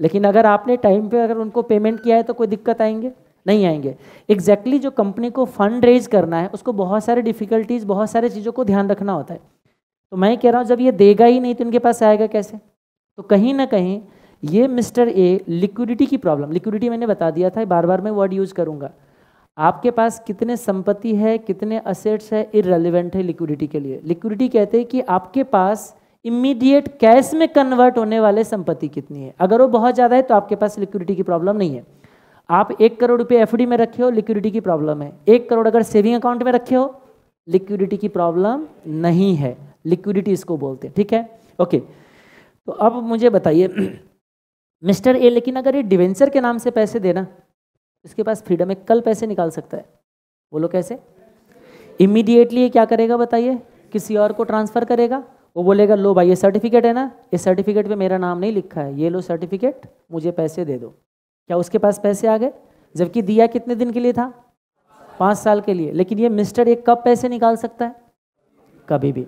S2: लेकिन अगर आपने टाइम पे अगर उनको पेमेंट किया है तो कोई दिक्कत आएंगे नहीं आएंगे एग्जैक्टली exactly जो कंपनी को फंड रेज करना है उसको बहुत सारे डिफ़िकल्टीज़ बहुत सारे चीज़ों को ध्यान रखना होता है तो मैं कह रहा हूँ जब ये देगा ही नहीं तो इनके पास आएगा कैसे तो कहीं ना कहीं ये मिस्टर ए लिक्विडिटी की प्रॉब्लम लिक्विडिटी मैंने बता दिया था बार बार मैं वर्ड यूज करूंगा आपके पास कितने संपत्ति है कितने असेट्स है इरेलीवेंट है लिक्विडिटी के लिए लिक्विडिटी कहते हैं कि आपके पास इमीडिएट कैश में कन्वर्ट होने वाले संपत्ति कितनी है अगर वो बहुत ज़्यादा है तो आपके पास लिक्विडिटी की प्रॉब्लम नहीं है आप एक करोड़ रुपये एफ में रखे हो लिक्विडिटी की प्रॉब्लम है एक करोड़ अगर सेविंग अकाउंट में रखे हो लिक्विडिटी की प्रॉब्लम नहीं है लिक्विडिटी इसको बोलते हैं ठीक है ओके तो अब मुझे बताइए मिस्टर ए लेकिन अगर ये डिवेंचर के नाम से पैसे देना इसके पास फ्रीडम है कल पैसे निकाल सकता है बोलो कैसे इमीडिएटली ये क्या करेगा बताइए किसी और को ट्रांसफ़र करेगा वो बोलेगा लो भाई ये सर्टिफिकेट है ना इस सर्टिफिकेट पे मेरा नाम नहीं लिखा है ये लो सर्टिफिकेट मुझे पैसे दे दो क्या उसके पास पैसे आ गए जबकि दिया कितने दिन के लिए था पाँच साल के लिए लेकिन ये मिस्टर एक कब पैसे निकाल सकता है कभी भी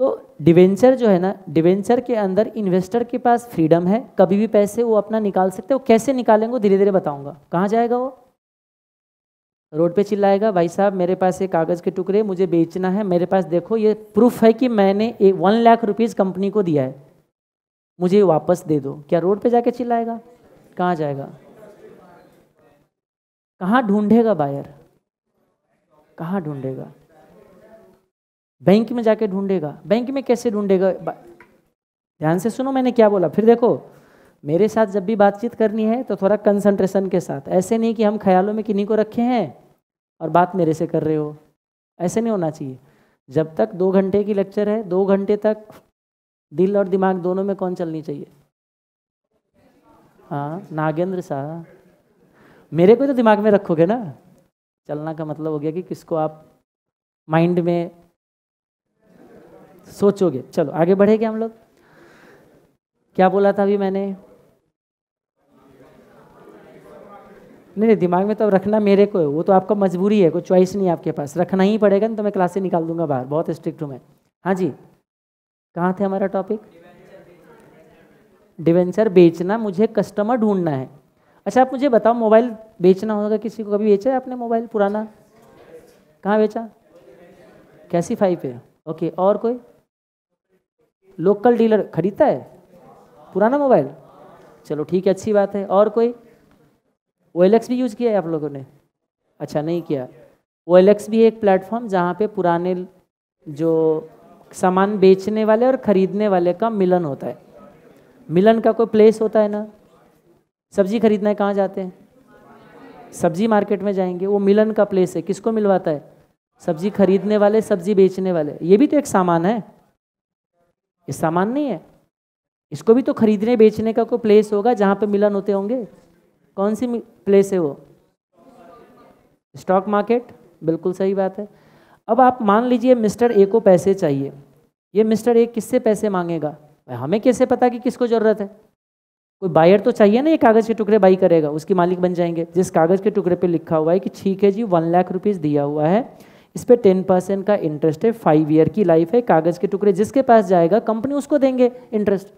S2: तो डिवेंचर जो है ना डिवेंचर के अंदर इन्वेस्टर के पास फ्रीडम है कभी भी पैसे वो अपना निकाल सकते हैं वो कैसे निकालेंगे धीरे धीरे बताऊंगा कहाँ जाएगा वो रोड पे चिल्लाएगा भाई साहब मेरे पास ये कागज़ के टुकड़े मुझे बेचना है मेरे पास देखो ये प्रूफ है कि मैंने एक वन लाख रुपीज़ कंपनी को दिया है मुझे वापस दे दो क्या रोड पे जाके चिल्लाएगा कहाँ जाएगा कहाँ ढूंढेगा बायर कहाँ ढूंढेगा बैंक में जाके ढूंढेगा बैंक में कैसे ढूंढेगा ध्यान से सुनो मैंने क्या बोला फिर देखो मेरे साथ जब भी बातचीत करनी है तो थोड़ा कंसंट्रेशन के साथ ऐसे नहीं कि हम ख्यालों में किन्हीं को रखे हैं और बात मेरे से कर रहे हो ऐसे नहीं होना चाहिए जब तक दो घंटे की लेक्चर है दो घंटे तक दिल और दिमाग दोनों में कौन चलनी चाहिए हाँ नागेंद्र साह मेरे को तो दिमाग में रखोगे ना चलना का मतलब हो गया कि किसको आप माइंड में सोचोगे चलो आगे बढ़ेंगे हम लोग क्या बोला था अभी मैंने नहीं नहीं दिमाग में तो रखना मेरे को है वो तो आपका मजबूरी है कोई चॉइस नहीं आपके पास रखना ही पड़ेगा ना तो मैं क्लास से निकाल दूंगा बाहर बहुत स्ट्रिक्ट हूँ मैं हाँ जी कहाँ थे हमारा टॉपिक डिवेंचर बेचना मुझे कस्टमर ढूंढना है अच्छा आप मुझे बताओ मोबाइल बेचना होगा किसी को कभी बेचा है आपने मोबाइल पुराना कहाँ बेचा कैसी फाइव है ओके और कोई लोकल डीलर खरीदता है पुराना मोबाइल चलो ठीक है अच्छी बात है और कोई ओ भी यूज़ किया है आप लोगों ने अच्छा नहीं किया ओ भी एक प्लेटफॉर्म जहाँ पे पुराने जो सामान बेचने वाले और ख़रीदने वाले का मिलन होता है मिलन का कोई प्लेस होता है ना सब्जी खरीदना है कहाँ जाते हैं सब्जी मार्केट में जाएंगे वो मिलन का प्लेस है किसको मिलवाता है सब्जी खरीदने वाले सब्जी बेचने वाले ये भी तो एक सामान है ये नहीं है इसको भी तो खरीदने बेचने का कोई प्लेस होगा जहाँ पे मिलन होते होंगे कौन सी प्लेस है वो स्टॉक मार्केट बिल्कुल सही बात है अब आप मान लीजिए मिस्टर ए को पैसे चाहिए ये मिस्टर ए किससे पैसे मांगेगा हमें कैसे पता कि किसको ज़रूरत है कोई बायर तो चाहिए ना ये कागज़ के टुकड़े बाई करेगा उसकी मालिक बन जाएंगे जिस कागज़ के टुकड़े पे लिखा हुआ है कि ठीक है जी वन लाख रुपीज़ दिया हुआ है इस पर टेन परसेंट का इंटरेस्ट है फाइव ईयर की लाइफ है कागज़ के टुकड़े जिसके पास जाएगा कंपनी उसको देंगे इंटरेस्ट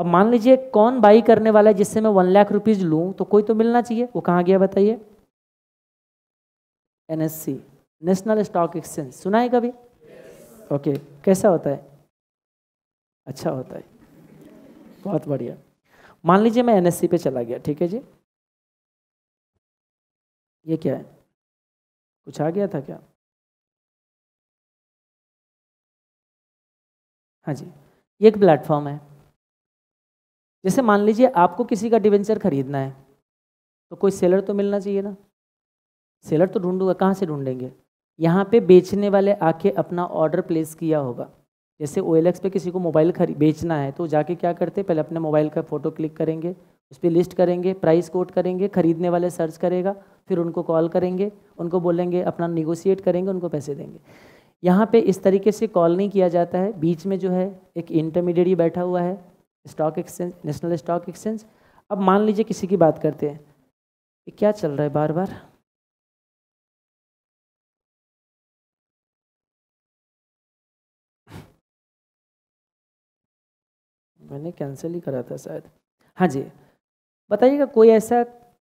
S2: अब मान लीजिए कौन बाई करने वाला है जिससे मैं वन लाख रुपीज़ लूँ तो कोई तो मिलना चाहिए वो कहाँ गया बताइए एनएससी नेशनल स्टॉक एक्सचेंज सुना है कभी ओके yes. okay. कैसा होता है अच्छा होता है बहुत बढ़िया मान लीजिए मैं एन पे चला गया ठीक है जी
S1: ये क्या है कुछ आ गया था क्या हाँ जी ये एक प्लेटफॉर्म है जैसे मान लीजिए आपको किसी का डिवेंचर खरीदना है तो कोई
S2: सेलर तो मिलना चाहिए ना सेलर तो ढूंढूंगा कहाँ से ढूंढेंगे यहाँ पे बेचने वाले आके अपना ऑर्डर प्लेस किया होगा जैसे ओ पे किसी को मोबाइल खरी बेचना है तो जाके क्या करते पहले अपने मोबाइल का फ़ोटो क्लिक करेंगे उस पर लिस्ट करेंगे प्राइस कोट करेंगे ख़रीदने वाले सर्च करेगा फिर उनको कॉल करेंगे उनको बोलेंगे अपना निगोशिएट करेंगे उनको पैसे देंगे यहाँ पे इस तरीके से कॉल नहीं किया जाता है बीच में जो है एक इंटरमीडिएट बैठा हुआ है
S1: stock exchange national stock exchange अब मान लीजिए किसी की बात करते हैं क्या चल रहा है बार बार मैंने कैंसिल ही करा था शायद हाँ जी बताइएगा कोई ऐसा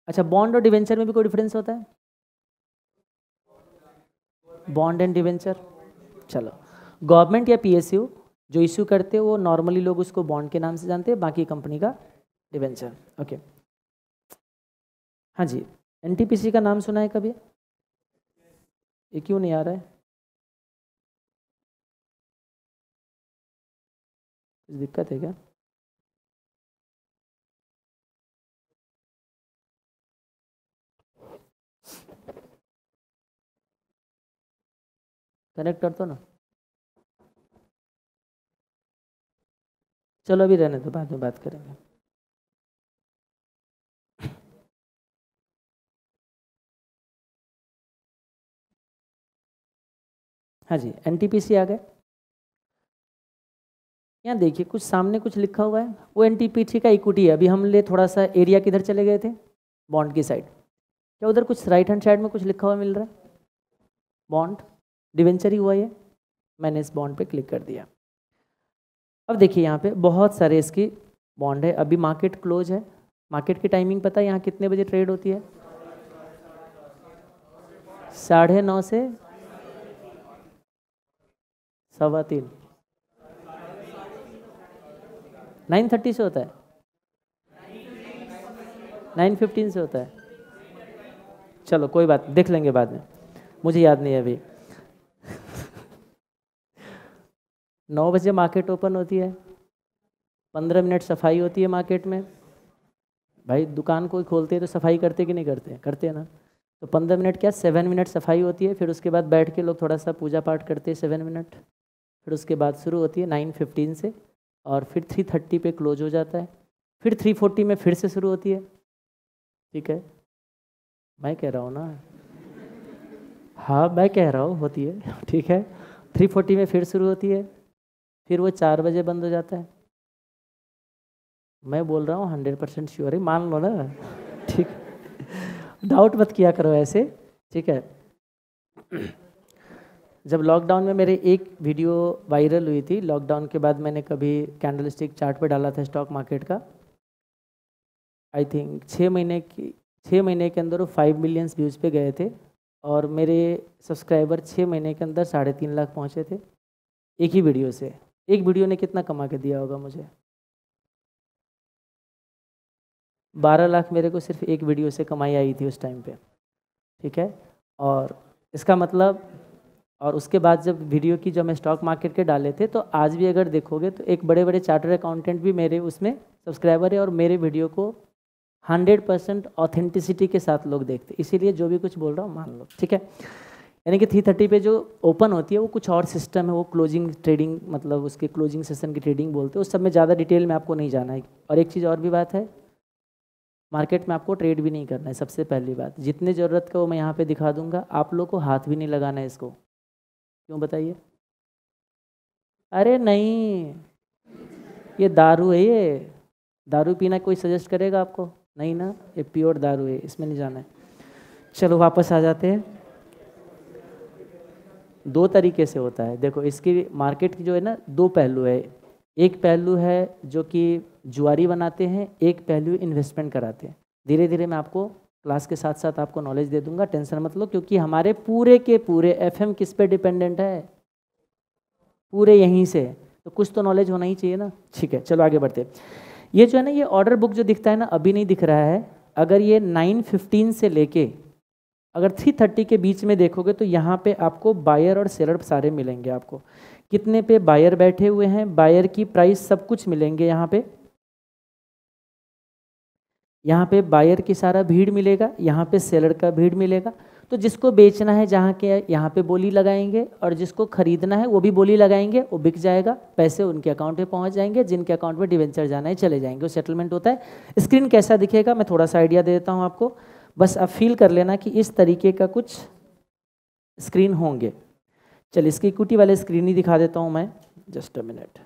S1: अच्छा
S2: बॉन्ड और डिवेंचर में भी कोई डिफरेंस होता है बॉन्ड एंड डिवेंचर चलो गवर्नमेंट या पीएसयू जो इश्यू करते हैं वो नॉर्मली लोग उसको बॉन्ड के नाम से जानते हैं बाकी कंपनी का डिवेंचर ओके हाँ
S1: जी एन का नाम सुना है कभी ये क्यों नहीं आ रहा है कुछ दिक्कत है क्या कनेक्ट कर दो ना चलो अभी रहने दो बाद में बात करेंगे हाँ जी एनटीपीसी आ गए यहाँ देखिए कुछ सामने कुछ
S2: लिखा हुआ है वो एनटीपीसी का इक्विटी है अभी हम ले थोड़ा सा एरिया किधर चले गए थे बॉन्ड की साइड क्या उधर कुछ राइट हैंड साइड में कुछ लिखा हुआ मिल रहा है बॉन्ड डिवेंचर ही हुआ ये मैंने इस बॉन्ड पे क्लिक कर दिया अब देखिए यहाँ पे बहुत सारे इसकी बॉन्ड है अभी मार्केट क्लोज है मार्केट की टाइमिंग पता है यहाँ कितने बजे ट्रेड होती है साढ़े नौ से सवा तीन नाइन थर्टी से होता है नाइन फिफ्टीन से होता है चलो कोई बात देख लेंगे बाद में मुझे याद नहीं है अभी नौ बजे मार्केट ओपन होती है पंद्रह मिनट सफाई होती है मार्केट में भाई दुकान कोई खोलते हैं तो सफाई करते कि नहीं करते हैं करते हैं ना तो पंद्रह मिनट क्या सेवन मिनट सफाई होती है फिर उसके बाद बैठ के लोग थोड़ा सा पूजा पाठ करते हैं सेवन मिनट फिर उसके बाद शुरू होती है नाइन फिफ्टीन से और फिर थ्री थर्टी पर क्लोज हो जाता है फिर थ्री फोर्टी में फिर से शुरू होती है ठीक है मैं कह रहा हूँ ना हाँ मैं कह रहा हूँ होती है [laughs] ठीक है थ्री फोर्टी में फिर शुरू होती है फिर वो चार बजे बंद हो जाता है मैं बोल रहा हूँ हंड्रेड परसेंट श्योर है मान लो ना ठीक डाउट मत किया करो ऐसे ठीक है जब लॉकडाउन में मेरे एक वीडियो वायरल हुई थी लॉकडाउन के बाद मैंने कभी कैंडल स्टिक चार्ट पे डाला था स्टॉक मार्केट का आई थिंक छः महीने की छः महीने के अंदर वो फाइव मिलियंस व्यूज़ पे गए थे और मेरे सब्सक्राइबर छः महीने के अंदर साढ़े तीन लाख पहुँचे थे एक ही वीडियो से एक वीडियो ने कितना कमा के दिया होगा मुझे बारह लाख मेरे को सिर्फ एक वीडियो से कमाई आई थी उस टाइम पे ठीक है और इसका मतलब और उसके बाद जब वीडियो की जब मैं स्टॉक मार्केट के डाले थे तो आज भी अगर देखोगे तो एक बड़े बड़े चार्टर अकाउंटेंट भी मेरे उसमें सब्सक्राइबर है और मेरे वीडियो को हंड्रेड परसेंट ऑथेंटिसिटी के साथ लोग देखते इसीलिए जो भी कुछ बोल रहा हूँ मान लो ठीक है यानी कि थ्री थर्टी पे जो ओपन होती है वो कुछ और सिस्टम है वो क्लोजिंग ट्रेडिंग मतलब उसके क्लोजिंग सेशन की ट्रेडिंग बोलते हैं उस सब में ज़्यादा डिटेल में आपको नहीं जाना है और एक चीज़ और भी बात है मार्केट में आपको ट्रेड भी नहीं करना है सबसे पहली बात जितने ज़रूरत का वो मैं यहाँ पर दिखा दूंगा आप लोग को हाथ भी नहीं लगाना है इसको क्यों बताइए अरे नहीं ये दारू है ये दारू पीना कोई सजेस्ट करेगा आपको नहीं ना ये प्योर दारू है इसमें नहीं जाना है चलो वापस आ जाते हैं दो तरीके से होता है देखो इसकी मार्केट की जो है ना दो पहलू है एक पहलू है जो कि जुआरी बनाते हैं एक पहलू इन्वेस्टमेंट कराते हैं धीरे धीरे मैं आपको क्लास के साथ साथ आपको नॉलेज दे दूंगा टेंशन मत लो क्योंकि हमारे पूरे के पूरे एफएम किस पे डिपेंडेंट है पूरे यहीं से तो कुछ तो नॉलेज होना ही चाहिए ना ठीक है चलो आगे बढ़ते ये जो है ना ये ऑर्डर बुक जो दिखता है ना अभी नहीं दिख रहा है अगर ये नाइन फिफ्टीन से लेके अगर 330 के बीच में देखोगे तो यहाँ पे आपको बायर और सेलर सारे मिलेंगे आपको कितने पे बायर बैठे हुए हैं बायर की प्राइस सब कुछ मिलेंगे यहाँ पे यहाँ पे बायर की सारा भीड़ मिलेगा यहाँ पे सेलर का भीड़ मिलेगा तो जिसको बेचना है जहाँ के यहाँ पे बोली लगाएंगे और जिसको खरीदना है वो भी बोली लगाएंगे वो बिक जाएगा पैसे उनके अकाउंट में पहुँच जाएंगे जिनके अकाउंट में डिवेंचर जाना है चले जाएंगे वो सेटलमेंट होता है स्क्रीन कैसा दिखेगा मैं थोड़ा सा आइडिया दे देता हूँ आपको बस आप फील कर लेना कि इस तरीके का कुछ स्क्रीन होंगे चल इसकी
S1: इक्विटी वाले स्क्रीन ही दिखा देता हूँ मैं जस्ट अ मिनट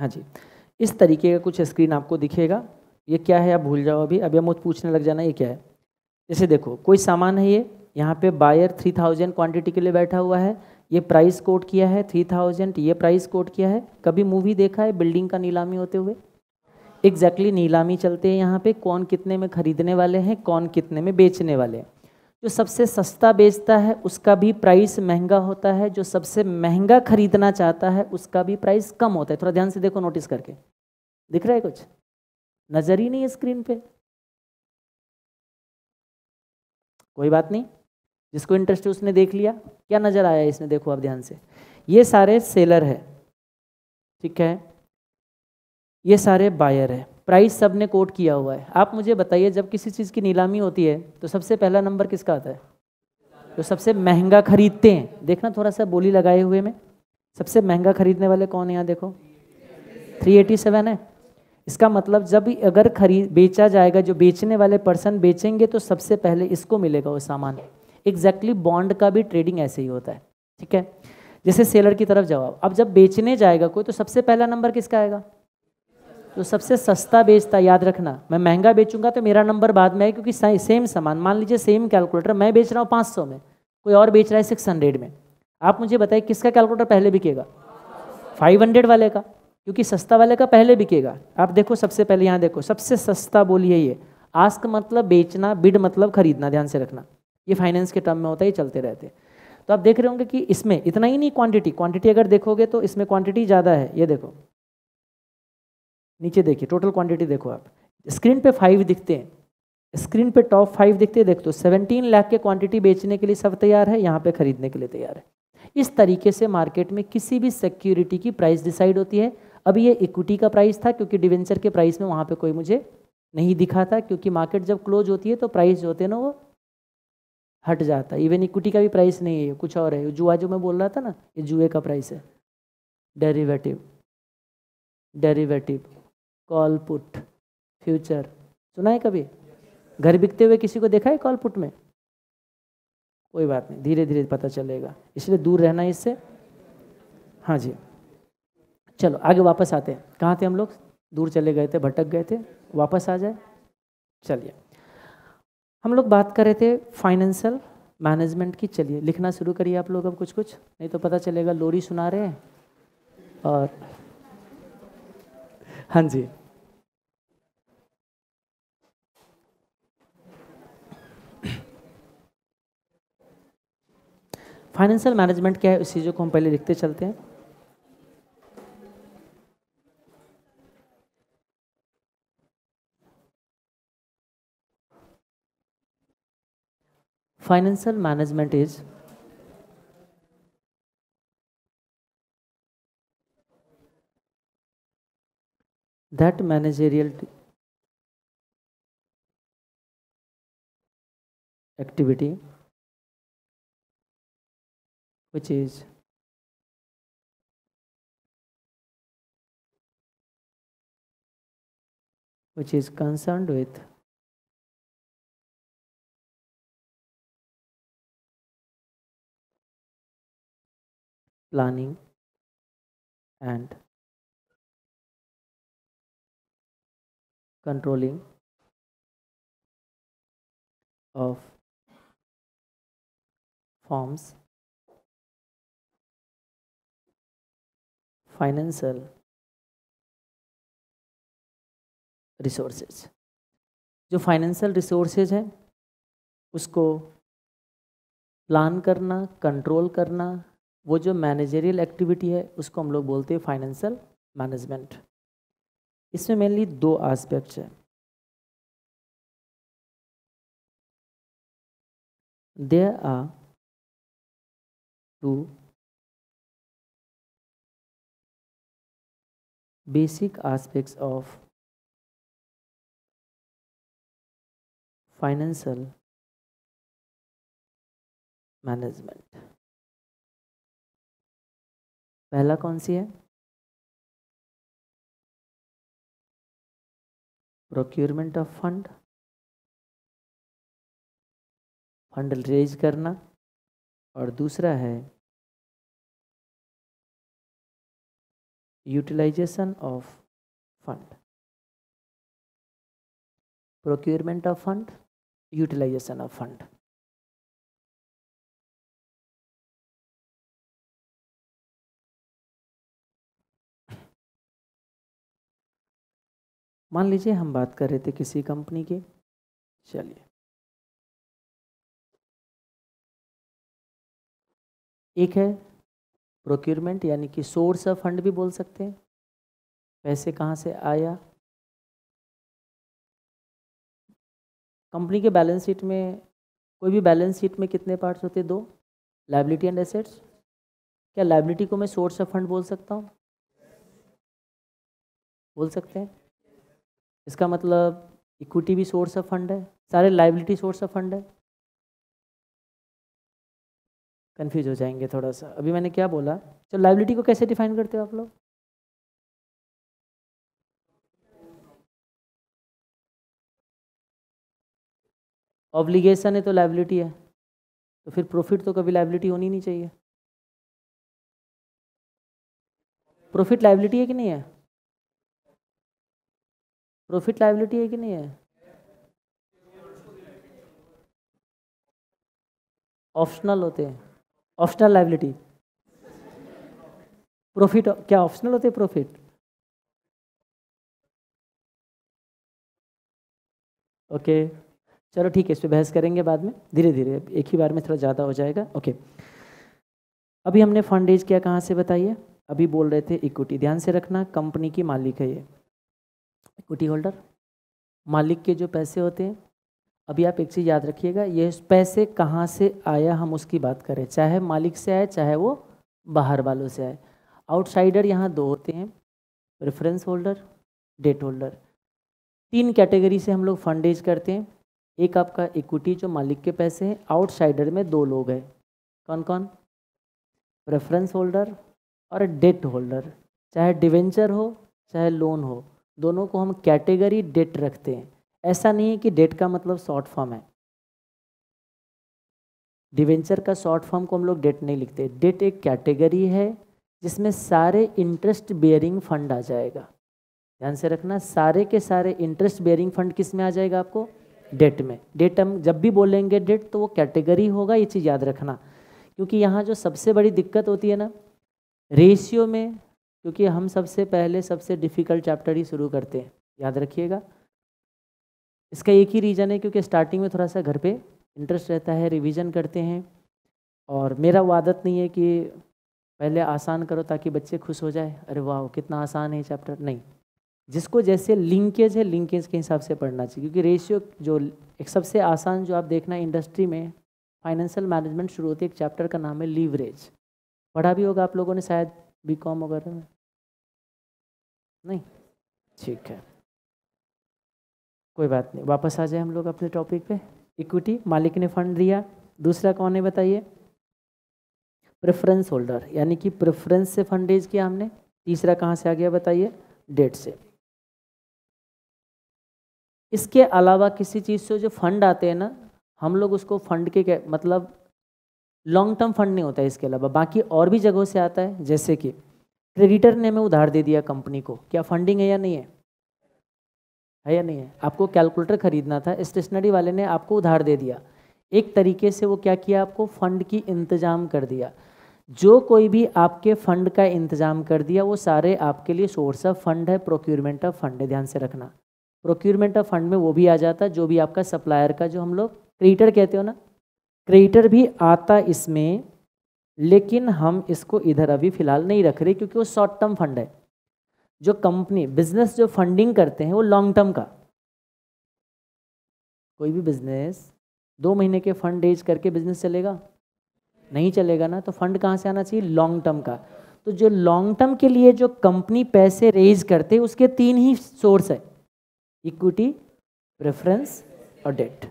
S1: हाँ जी इस तरीके का कुछ स्क्रीन आपको
S2: दिखेगा ये क्या है आप भूल जाओ अभी अभी मुझे पूछने लग जाना ये क्या है जैसे देखो कोई सामान है ये यहाँ पे बायर थ्री थाउजेंड क्वान्टिटी के लिए बैठा हुआ है ये प्राइस कोट किया है थ्री थाउजेंड ये प्राइस कोट किया है कभी मूवी देखा है बिल्डिंग का नीलामी होते हुए एग्जैक्टली exactly नीलामी चलते हैं यहाँ पे कौन कितने में खरीदने वाले हैं कौन कितने में बेचने वाले हैं जो सबसे सस्ता बेचता है उसका भी प्राइस महंगा होता है जो सबसे महंगा खरीदना चाहता है उसका भी प्राइस कम होता है थोड़ा ध्यान से देखो नोटिस करके दिख रहा है कुछ नज़र ही नहीं है स्क्रीन पे कोई बात नहीं जिसको इंटरेस्ट है उसने देख लिया क्या नज़र आया इसमें देखो आप ध्यान से ये सारे सेलर है ठीक है ये सारे बायर है प्राइस सब ने कोट किया हुआ है आप मुझे बताइए जब किसी चीज़ की नीलामी होती है तो सबसे पहला नंबर किसका आता है जो तो सबसे महंगा खरीदते हैं देखना थोड़ा सा बोली लगाए हुए में सबसे महंगा खरीदने वाले कौन है यहाँ देखो 387 है इसका मतलब जब अगर खरीद बेचा जाएगा जो बेचने वाले पर्सन बेचेंगे तो सबसे पहले इसको मिलेगा वो सामान एग्जैक्टली बॉन्ड का भी ट्रेडिंग ऐसे ही होता है ठीक है जैसे सेलर की तरफ जवाब अब जब बेचने जाएगा कोई तो सबसे पहला नंबर किसका आएगा जो तो सबसे सस्ता बेचता याद रखना मैं महंगा बेचूंगा तो मेरा नंबर बाद में है क्योंकि सेम सामान मान लीजिए सेम कैलकुलेटर मैं बेच रहा हूँ पाँच सौ में कोई और बेच रहा है सिक्स हंड्रेड में आप मुझे बताइए किसका कैलकुलेटर पहले बिकेगा फाइव हंड्रेड वाले का क्योंकि सस्ता वाले का पहले बिकेगा आप देखो सबसे पहले यहाँ देखो सबसे सस्ता बोलिए ये आस्क मतलब बेचना बिड मतलब खरीदना ध्यान से रखना ये फाइनेंस के टर्म में होता है चलते रहते तो आप देख रहे होंगे कि इसमें इतना ही नहीं क्वांटिटी क्वांटिटी अगर देखोगे तो इसमें क्वांटिटी ज़्यादा है ये देखो नीचे देखिए टोटल क्वांटिटी देखो आप स्क्रीन पे फाइव दिखते हैं स्क्रीन पे टॉप फाइव दिखते हैं देख तो सेवनटीन लाख के क्वांटिटी बेचने के लिए सब तैयार है यहाँ पे खरीदने के लिए तैयार है इस तरीके से मार्केट में किसी भी सिक्योरिटी की प्राइस डिसाइड होती है अब ये इक्विटी का प्राइस था क्योंकि डिवेंचर के प्राइस में वहाँ पर कोई मुझे नहीं दिखा था क्योंकि मार्केट जब क्लोज होती है तो प्राइस जो होते हैं ना वो हट जाता है इवन इक्विटी का भी प्राइस नहीं है कुछ और है जुआ जो मैं बोल रहा था ना ये जुए का प्राइस है derivative derivative call put future सुना है कभी घर बिकते हुए किसी को देखा है कॉल पुट में कोई बात नहीं धीरे धीरे पता चलेगा इसलिए दूर रहना इससे हाँ जी चलो आगे वापस आते हैं कहाँ थे हम लोग दूर चले गए थे भटक गए थे वापस आ जाए चलिए हम लोग बात कर रहे थे फाइनेंशियल मैनेजमेंट की चलिए लिखना शुरू करिए आप लोग अब कुछ कुछ नहीं तो पता चलेगा लोरी सुना रहे हैं
S1: और हाँ जी
S2: फाइनेंशियल मैनेजमेंट क्या है उस चीज़ों को हम पहले लिखते चलते हैं financial management is
S1: that managerial activity which is which is concerned with planning and controlling of forms financial resources जो financial resources हैं उसको
S2: प्लान करना कंट्रोल करना वो जो मैनेजरियल एक्टिविटी
S1: है उसको हम लोग बोलते हैं फाइनेंशियल मैनेजमेंट इसमें मेनली दो आस्पेक्ट्स हैं there are two basic aspects of financial management पहला कौन सी है procurement of fund fund raise करना और दूसरा है utilization of fund procurement of fund utilization of fund मान लीजिए हम बात कर रहे थे किसी कंपनी के चलिए एक है प्रोक्यूरमेंट यानी कि सोर्स ऑफ फंड भी बोल सकते हैं पैसे कहाँ से आया कंपनी के बैलेंस शीट में कोई भी बैलेंस
S2: शीट में कितने पार्ट्स होते हैं दो लाइबिलिटी एंड एसेट्स क्या लाइबिलिटी को मैं सोर्स ऑफ फंड बोल सकता हूँ बोल सकते हैं इसका मतलब इक्विटी भी सोर्स ऑफ फंड है सारे लाइबिलिटी सोर्स ऑफ फंड है
S1: कंफ्यूज हो जाएंगे थोड़ा सा अभी मैंने क्या बोला चलो तो लाइबिलिटी को कैसे डिफाइन करते हो आप लोग ऑब्लिगेशन है तो लाइबिलिटी है तो फिर प्रॉफिट तो कभी लाइबिलिटी होनी नहीं चाहिए प्रॉफिट लाइबिलिटी है कि नहीं है प्रॉफिट
S2: लाइबिलिटी है कि नहीं है ऑप्शनल होते हैं ऑप्शनल लाइबिलिटी प्रॉफिट क्या ऑप्शनल होते हैं प्रॉफिट ओके okay. चलो ठीक है इस पर बहस करेंगे बाद में धीरे धीरे एक ही बार में थोड़ा ज़्यादा हो जाएगा ओके अभी हमने फंड रेज किया कहाँ से बताइए अभी बोल रहे थे इक्विटी ध्यान से रखना कंपनी की मालिक है ये इक्विटी होल्डर मालिक के जो पैसे होते हैं अभी आप एक चीज़ याद रखिएगा ये पैसे कहाँ से आया हम उसकी बात करें चाहे मालिक से आए चाहे वो बाहर वालों से आए आउटसाइडर यहाँ दो होते हैं रेफरेंस होल्डर डेट होल्डर तीन कैटेगरी से हम लोग फंड करते हैं एक आपका इक्विटी जो मालिक के पैसे हैं आउटसाइडर में दो लोग हैं कौन कौन रेफरेंस होल्डर और डेट होल्डर चाहे डिवेंचर हो चाहे लोन हो दोनों को हम कैटेगरी डेट रखते हैं ऐसा नहीं है कि डेट का मतलब शॉर्ट फॉर्म है डिवेंचर का शॉर्ट फॉर्म को हम लोग डेट नहीं लिखते डेट एक कैटेगरी है जिसमें सारे इंटरेस्ट बेयरिंग फंड आ जाएगा ध्यान से रखना सारे के सारे इंटरेस्ट बेयरिंग फंड किस में आ जाएगा आपको डेट में डेट हम जब भी बोलेंगे डेट तो वो कैटेगरी होगा ये चीज़ याद रखना क्योंकि यहाँ जो सबसे बड़ी दिक्कत होती है ना रेशियो में क्योंकि हम सबसे पहले सबसे डिफ़िकल्ट चैप्टर ही शुरू करते हैं याद रखिएगा इसका एक ही रीज़न है क्योंकि स्टार्टिंग में थोड़ा सा घर पे इंटरेस्ट रहता है रिवीजन करते हैं और मेरा वो आदत नहीं है कि पहले आसान करो ताकि बच्चे खुश हो जाए अरे वाह कितना आसान है चैप्टर नहीं जिसको जैसे लिंकेज है लिंकेज के हिसाब से पढ़ना चाहिए क्योंकि रेशियो जो एक सबसे आसान जो आप देखना इंडस्ट्री में फाइनेंशियल मैनेजमेंट शुरू होती है एक चैप्टर का नाम है लीवरेज पढ़ा भी होगा आप लोगों ने शायद बी कॉम वगैरह में नहीं
S1: ठीक है कोई बात नहीं
S2: वापस आ जाए हम लोग अपने टॉपिक पे इक्विटी मालिक ने फंड दिया दूसरा कौन है बताइए प्रेफरेंस होल्डर यानी कि प्रेफरेंस से फंड रेज किया हमने तीसरा कहाँ से आ गया बताइए डेट से इसके अलावा किसी चीज़ से जो फंड आते हैं ना हम लोग उसको फंड के मतलब लॉन्ग टर्म फंड नहीं होता है इसके अलावा बाकी और भी जगहों से आता है जैसे कि क्रेडिटर ने हमें उधार दे दिया कंपनी को क्या फंडिंग है या नहीं है है या नहीं है आपको कैलकुलेटर खरीदना था स्टेशनरी वाले ने आपको उधार दे दिया एक तरीके से वो क्या किया आपको फंड की इंतजाम कर दिया जो कोई भी आपके फंड का इंतजाम कर दिया वो सारे आपके लिए सोर्स ऑफ फंड है प्रोक्यूरमेंट ऑफ फंड है ध्यान से रखना प्रोक्यूरमेंट ऑफ फंड में वो भी आ जाता जो भी आपका सप्लायर का जो हम लोग क्रेडिटर कहते हो ना क्रेडिटर भी आता इसमें लेकिन हम इसको इधर अभी फ़िलहाल नहीं रख रहे क्योंकि वो शॉर्ट टर्म फंड है जो कंपनी बिजनेस जो फंडिंग करते हैं वो लॉन्ग टर्म का कोई भी बिजनेस दो महीने के फंड रेज करके बिजनेस चलेगा नहीं चलेगा ना तो फंड कहाँ से आना चाहिए लॉन्ग टर्म का तो जो लॉन्ग टर्म के लिए जो कंपनी पैसे रेज करते हैं उसके तीन ही सोर्स है इक्विटी प्रेफरेंस और डेट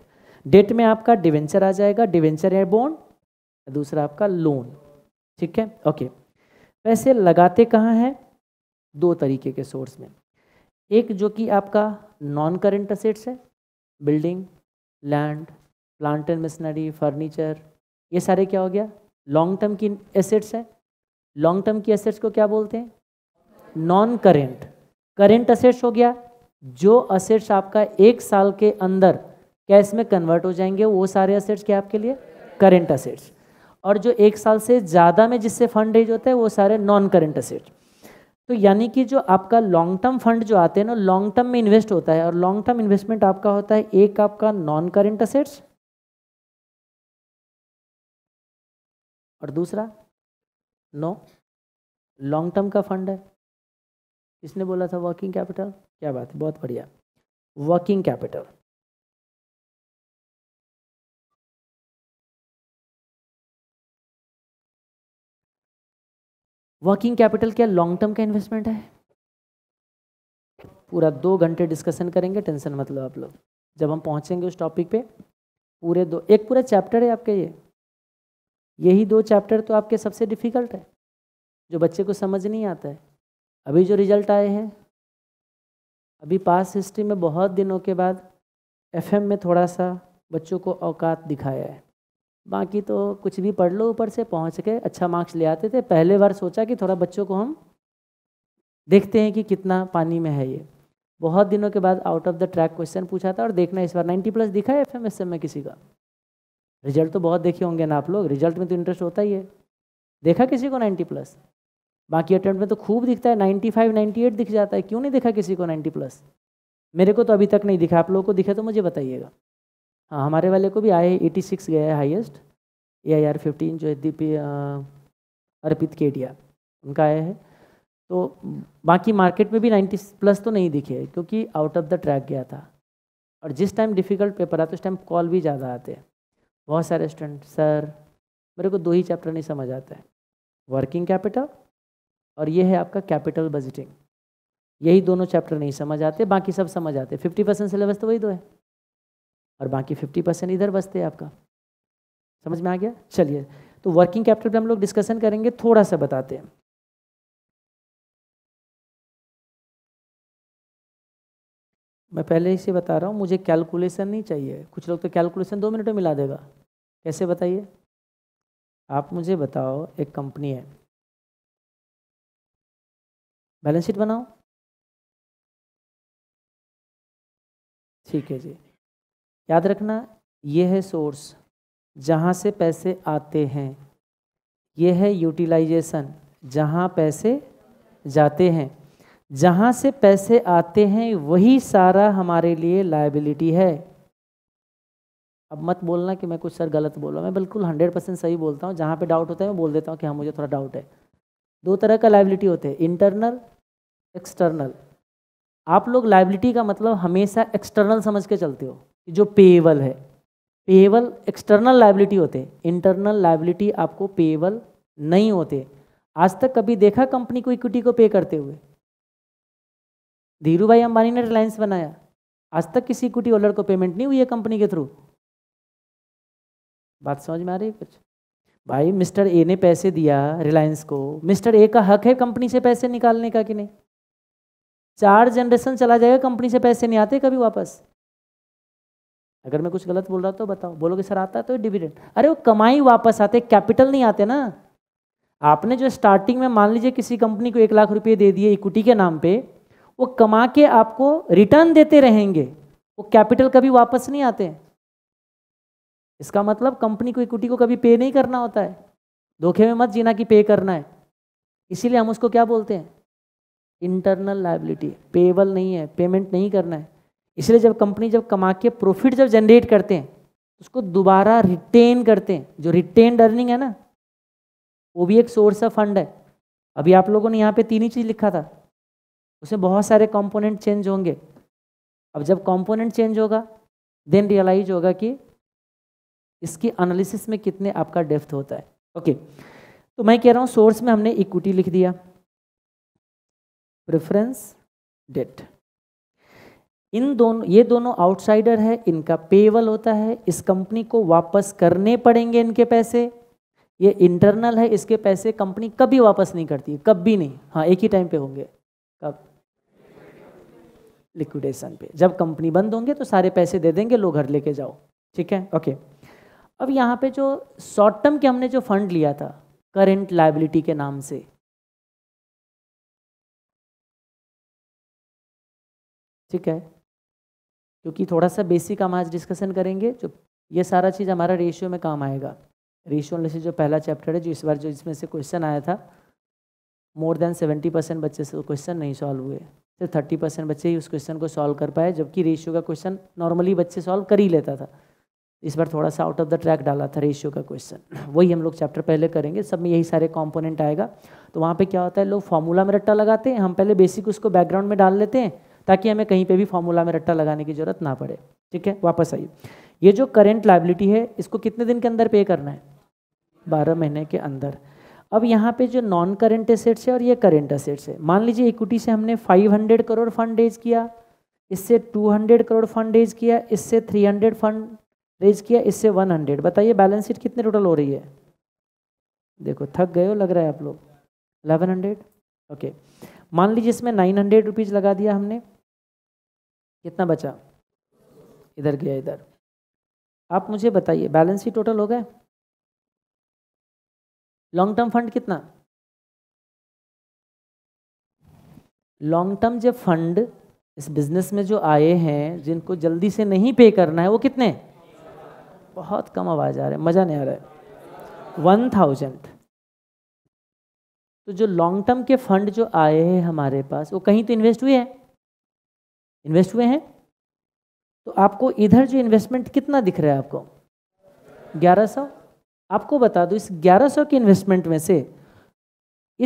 S2: डेट में आपका डिवेंचर आ जाएगा डिवेंचर है बॉन्ड दूसरा आपका लोन ठीक है ओके पैसे लगाते कहाँ हैं दो तरीके के सोर्स में एक जो कि आपका नॉन करेंट असेट्स है building land plant and machinery furniture ये सारे क्या हो गया लॉन्ग टर्म की एसेट्स है लॉन्ग टर्म की एसेट्स को क्या बोलते हैं नॉन करेंट करेंट असेट्स हो गया जो असेट्स आपका एक साल के अंदर कैश में कन्वर्ट हो जाएंगे वो सारे असेट्स क्या आपके लिए करेंट असेट्स और जो एक साल से ज़्यादा में जिससे फंड रेज होता है वो सारे नॉन करेंट असेट तो यानी कि जो आपका लॉन्ग टर्म फंड जो आते हैं ना लॉन्ग टर्म में इन्वेस्ट होता है और
S1: लॉन्ग टर्म इन्वेस्टमेंट आपका होता है एक आपका नॉन करेंट असेट्स और दूसरा नो लॉन्ग टर्म का फंड है किसने बोला था वर्किंग कैपिटल क्या बात है बहुत बढ़िया वर्किंग कैपिटल वर्किंग कैपिटल क्या लॉन्ग टर्म का इन्वेस्टमेंट है पूरा दो घंटे डिस्कशन करेंगे
S2: टेंशन मतलब आप लोग जब हम पहुंचेंगे उस टॉपिक पे पूरे दो एक पूरा चैप्टर है आपके ये यही दो चैप्टर तो आपके सबसे डिफ़िकल्ट है जो बच्चे को समझ नहीं आता है अभी जो रिजल्ट आए हैं अभी पास हिस्ट्री में बहुत दिनों के बाद एफएम में थोड़ा सा बच्चों को औकात दिखाया है बाकी तो कुछ भी पढ़ लो ऊपर से पहुंच के अच्छा मार्क्स ले आते थे पहले बार सोचा कि थोड़ा बच्चों को हम देखते हैं कि कितना पानी में है ये बहुत दिनों के बाद out of the track question पूछा था और देखना इस बार 90 प्लस दिखा है एफ एम में किसी का रिजल्ट तो बहुत देखे होंगे ना आप लोग रिजल्ट में तो इंटरेस्ट होता ही है देखा किसी को नाइन्टी प्लस बाकी अटेम्प्ट में तो खूब दिखता है नाइन्टी एट दिख जाता है क्यों नहीं देखा किसी को नाइन्टी प्लस मेरे को तो अभी तक नहीं दिखा आप लोगों को दिखा तो मुझे बताइएगा हाँ हमारे वाले को भी आई एटी सिक्स गया है highest A I R fifteen जो है दीपी अर्पित केडिया उनका आया है तो बाकी मार्केट में भी नाइन्टी प्लस तो नहीं दिखे क्योंकि आउट ऑफ द ट्रैक गया था और जिस टाइम डिफ़िकल्ट पेपर आता है उस टाइम कॉल भी ज़्यादा आते हैं बहुत सारे स्टूडेंट सर मेरे को दो ही चैप्टर नहीं समझ आता है वर्किंग कैपिटल और ये है आपका कैपिटल बजटिंग यही दोनों चैप्टर नहीं समझ आते बाकी सब समझ आते फिफ्टी परसेंट सिलेबस तो वही दो है और बाकी फिफ्टी परसेंट इधर बसते हैं आपका
S1: समझ में आ गया चलिए तो वर्किंग कैपिटल पे हम लोग डिस्कशन करेंगे थोड़ा सा बताते हैं मैं पहले ही से बता रहा हूँ मुझे कैलकुलेशन नहीं चाहिए कुछ लोग तो कैलकुलेशन दो मिनट में मिला देगा कैसे बताइए आप मुझे बताओ एक कंपनी है बैलेंस शीट बनाओ ठीक है जी याद रखना ये है सोर्स जहाँ
S2: से पैसे आते हैं ये है यूटिलाइजेशन जहाँ पैसे जाते हैं जहाँ से पैसे आते हैं वही सारा हमारे लिए लाइबिलिटी है अब मत बोलना कि मैं कुछ सर गलत बोल रहा मैं बिल्कुल हंड्रेड परसेंट सही बोलता हूँ जहाँ पे डाउट होता है मैं बोल देता हूँ कि हाँ मुझे थोड़ा डाउट है दो तरह का लाइबिलिटी होते हैं इंटरनल एक्सटर्नल आप लोग लाइबिलिटी का मतलब हमेशा एक्सटर्नल समझ के चलते हो कि जो पेवल है पेवल एक्सटर्नल लाइबिलिटी होते इंटरनल लाइबिलिटी आपको पेएबल नहीं होते आज तक कभी देखा कंपनी को इक्विटी को पे करते हुए धीरू भाई अंबानी ने रिलायंस बनाया आज तक किसी इक्विटी होल्डर को पेमेंट नहीं हुई है कंपनी के थ्रू बात समझ में आ रही है कुछ भाई मिस्टर ए ने पैसे दिया रिलायंस को मिस्टर ए का हक है कंपनी से पैसे निकालने का कि नहीं चार जनरेशन चला जाएगा कंपनी से पैसे नहीं आते कभी वापस अगर मैं कुछ गलत बोल रहा तो बताओ बोलोगे सर आता है तो डिविडेंड अरे वो कमाई वापस आते कैपिटल नहीं आते ना आपने जो स्टार्टिंग में मान लीजिए किसी कंपनी को एक लाख रुपए दे दिए इक्विटी के नाम पे वो कमा के आपको रिटर्न देते रहेंगे वो कैपिटल कभी वापस नहीं आते इसका मतलब कंपनी को इक्विटी को कभी पे नहीं करना होता है धोखे में मत जीना कि पे करना है इसीलिए हम उसको क्या बोलते हैं इंटरनल लाइबिलिटी पेबल नहीं है पेमेंट नहीं करना है इसलिए जब कंपनी जब कमा के प्रॉफिट जब जनरेट करते हैं तो उसको दोबारा रिटेन करते हैं जो रिटेन अर्निंग है ना वो भी एक सोर्स ऑफ फंड है अभी आप लोगों ने यहाँ पे तीन ही चीज़ लिखा था उसमें बहुत सारे कंपोनेंट चेंज होंगे अब जब कंपोनेंट चेंज होगा देन रियलाइज होगा कि इसकी एनालिसिस में कितने आपका डेफ्थ होता है ओके तो मैं कह रहा हूँ सोर्स में हमने इक्विटी लिख दिया प्रेफरेंस डेट इन दोनों ये दोनों आउटसाइडर है इनका पेवल होता है इस कंपनी को वापस करने पड़ेंगे इनके पैसे ये इंटरनल है इसके पैसे कंपनी कभी वापस नहीं करती कभी नहीं हाँ एक ही टाइम पे होंगे कब लिक्विडेशन पे जब कंपनी बंद होंगे तो सारे पैसे दे देंगे लोग घर लेके जाओ ठीक है ओके अब यहाँ पे जो
S1: शॉर्ट टर्म के हमने जो फंड लिया था करेंट लाइबिलिटी के नाम से ठीक है क्योंकि थोड़ा सा बेसिक हम आज डिस्कशन करेंगे जो ये सारा चीज़ हमारा रेशियो में काम आएगा
S2: रेशियो से जो पहला चैप्टर है जो इस बार जो इसमें से क्वेश्चन आया था मोर देन सेवेंटी परसेंट बच्चे से क्वेश्चन नहीं सॉल्व हुए सिर्फ थर्टी परसेंट बच्चे ही उस क्वेश्चन को सॉल्व कर पाए जबकि रेशियो का क्वेश्चन नॉर्मली बच्चे सॉल्व कर ही लेता था इस बार थोड़ा सा आउट ऑफ द ट्रैक डाला था रेशियो का क्वेश्चन [clears throat] वही हम लोग चैप्टर पहले करेंगे सब में यही सारे कॉम्पोनेंट आएगा तो वहाँ पर क्या होता है लोग फॉर्मूला में रट्टा लगाते हैं हम पहले बेसिक उसको बैकग्राउंड में डाल लेते हैं ताकि हमें कहीं पे भी फॉर्मूला में रट्टा लगाने की जरूरत ना पड़े ठीक है वापस आइए ये जो करेंट लाइबिलिटी है इसको कितने दिन के अंदर पे करना है बारह महीने के अंदर अब यहाँ पे जो नॉन करेंट असेट्स है और ये करेंट असेट्स है मान लीजिए इक्विटी से हमने 500 करोड़ फंड रेज किया इससे 200 करोड़ फंड रेज किया इससे 300 फंड रेज किया इससे 100 बताइए बैलेंस शीट कितने टोटल हो रही है देखो थक गए हो लग रहा है आप लोग 1100 ओके मान लीजिए इसमें नाइन हंड्रेड रुपीज़ लगा दिया हमने कितना बचा
S1: इधर गया इधर आप मुझे बताइए बैलेंस ही टोटल हो गए लॉन्ग टर्म फंड कितना लॉन्ग टर्म जो फंड इस बिजनेस में जो आए हैं
S2: जिनको जल्दी से नहीं पे करना है वो कितने बहुत कम आवाज आ रहा है मज़ा नहीं आ रहा है वन थाउजेंड तो जो लॉन्ग टर्म के फंड जो आए हैं हमारे पास वो कहीं तो इन्वेस्ट हुए हैं इन्वेस्ट हुए हैं तो आपको इधर जो इन्वेस्टमेंट कितना दिख रहा है आपको 1100 आपको बता दो इस 1100 के इन्वेस्टमेंट में से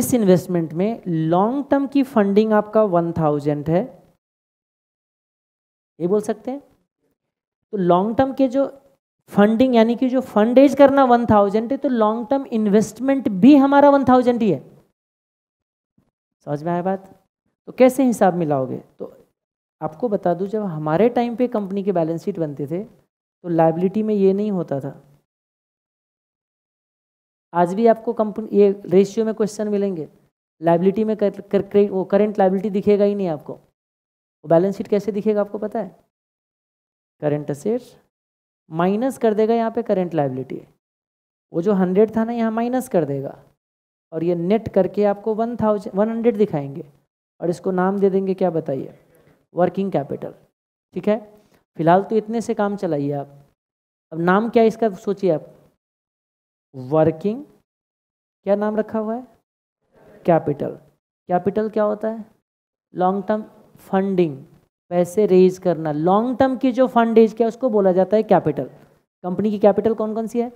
S2: इस इन्वेस्टमेंट में लॉन्ग टर्म की फंडिंग आपका 1000 है ये बोल सकते हैं तो लॉन्ग टर्म के जो फंडिंग यानी कि जो फंडेज एज करना 1000 है तो लॉन्ग टर्म इन्वेस्टमेंट भी हमारा 1000 ही है समझ में आया बात तो कैसे हिसाब मिलाओगे तो आपको बता दूं जब हमारे टाइम पे कंपनी के बैलेंस शीट बनते थे तो लाइबिलिटी में ये नहीं होता था आज भी आपको कंपनी ये रेशियो में क्वेश्चन मिलेंगे लाइबिलिटी में कर, कर, कर, वो करेंट लाइबिलिटी दिखेगा ही नहीं आपको वो बैलेंस शीट कैसे दिखेगा आपको पता है करेंट असेट्स माइनस कर देगा यहाँ पे करेंट लाइबिलिटी वो जो हंड्रेड था ना यहाँ माइनस कर देगा और ये नेट करके आपको वन थाउजेंड वन हंड्रेड दिखाएंगे और इसको नाम दे देंगे क्या बताइए वर्किंग कैपिटल ठीक है फिलहाल तो इतने से काम चलाइए आप अब नाम क्या है इसका सोचिए आप वर्किंग क्या नाम रखा हुआ है कैपिटल कैपिटल क्या होता है लॉन्ग टर्म फंडिंग पैसे रेज करना लॉन्ग टर्म की जो फंड रेज किया उसको बोला जाता है कैपिटल कंपनी की कैपिटल कौन कौन सी है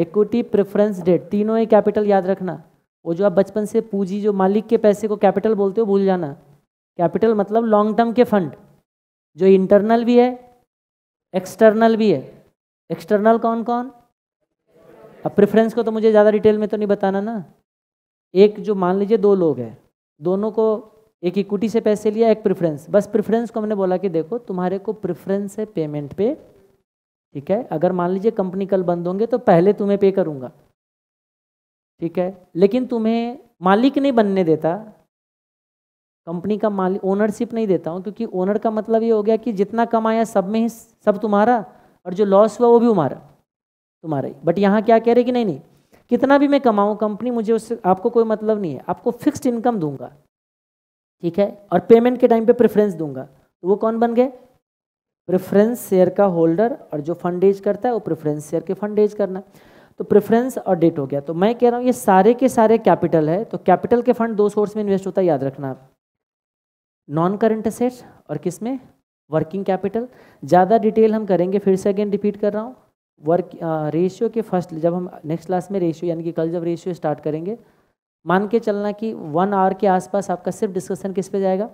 S2: इक्विटी प्रेफरेंस डेट तीनों ही कैपिटल याद रखना वो जो आप बचपन से पूंजी जो मालिक के पैसे को कैपिटल बोलते हो भूल जाना कैपिटल मतलब लॉन्ग टर्म के फंड जो इंटरनल भी है एक्सटर्नल भी है एक्सटर्नल कौन कौन अब प्रेफरेंस को तो मुझे ज़्यादा डिटेल में तो नहीं बताना ना एक जो मान लीजिए दो लोग हैं दोनों को एक इक्विटी से पैसे लिया एक प्रेफरेंस बस प्रेफरेंस को हमने बोला कि देखो तुम्हारे को प्रेफरेंस है पेमेंट पे ठीक है अगर मान लीजिए कंपनी कल बंद होंगे तो पहले तुम्हें पे करूँगा ठीक है लेकिन तुम्हें मालिक नहीं बनने देता कंपनी का मालिक ओनरशिप नहीं देता हूँ क्योंकि ओनर का मतलब ये हो गया कि जितना कमाया सब में ही सब तुम्हारा और जो लॉस हुआ वो भी तुम्हारा तुम्हारा ही बट यहाँ क्या कह रहे कि नहीं नहीं कितना भी मैं कमाऊँ कंपनी मुझे उससे आपको कोई मतलब नहीं है आपको फिक्स्ड इनकम दूंगा ठीक है और पेमेंट के टाइम पे प्रेफरेंस दूंगा तो वो कौन बन गए प्रेफरेंस शेयर का होल्डर और जो फंड करता है वो प्रेफरेंस शेयर के फंड रेज करना तो प्रेफरेंस और डेट हो गया तो मैं कह रहा हूँ ये सारे के सारे कैपिटल है तो कैपिटल के फंड दो सोर्स में इन्वेस्ट होता है याद रखना आप नॉन करंट असेट्स और किस में वर्किंग कैपिटल ज़्यादा डिटेल हम करेंगे फिर से अगेन रिपीट कर रहा हूँ वर्क रेशियो के फर्स्ट जब हम नेक्स्ट क्लास में रेशियो यानी कि कल जब रेशियो स्टार्ट करेंगे मान के चलना कि वन आवर के आसपास आपका सिर्फ डिस्कशन किस पे जाएगा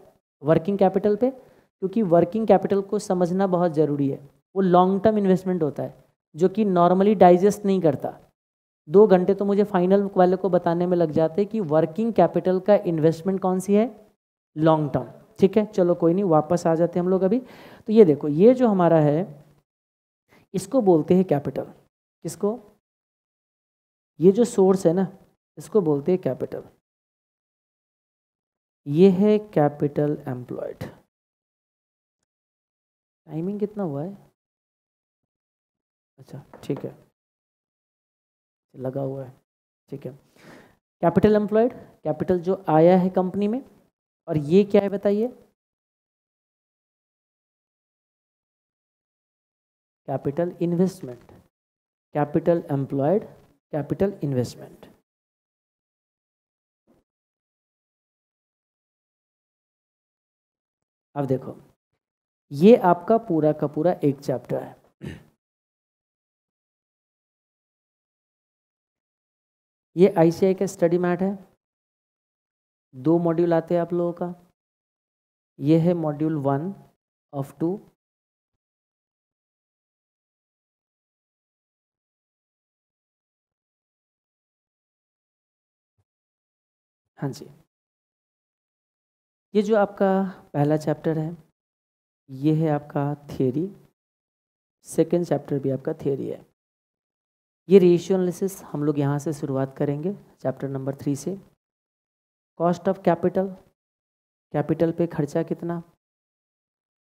S2: वर्किंग कैपिटल पे क्योंकि वर्किंग कैपिटल को समझना बहुत ज़रूरी है वो लॉन्ग टर्म इन्वेस्टमेंट होता है जो कि नॉर्मली डाइजेस्ट नहीं करता दो घंटे तो मुझे फाइनल वाले को बताने में लग जाते कि वर्किंग कैपिटल का इन्वेस्टमेंट कौन सी है लॉन्ग टर्म ठीक है चलो कोई नहीं वापस आ जाते हम लोग अभी तो ये देखो ये जो हमारा है इसको बोलते हैं कैपिटल किसको ये जो सोर्स है ना
S1: इसको बोलते हैं कैपिटल ये है कैपिटल एम्प्लॉयड टाइमिंग कितना हुआ है अच्छा ठीक है लगा हुआ है ठीक है कैपिटल एम्प्लॉयड कैपिटल जो आया है कंपनी में और ये क्या है बताइए capital investment capital employed capital investment अब देखो ये आपका पूरा का पूरा एक चैप्टर है ये आई का स्टडी मैट है दो मॉड्यूल आते हैं आप लोगों का ये है मॉड्यूल वन ऑफ टू हाँ जी ये जो आपका पहला चैप्टर है ये है आपका थियोरी सेकेंड
S2: चैप्टर भी आपका थियोरी है ये रेशियो एनालिसिस हम लोग यहाँ से शुरुआत करेंगे चैप्टर नंबर थ्री से कॉस्ट ऑफ कैपिटल कैपिटल पे खर्चा कितना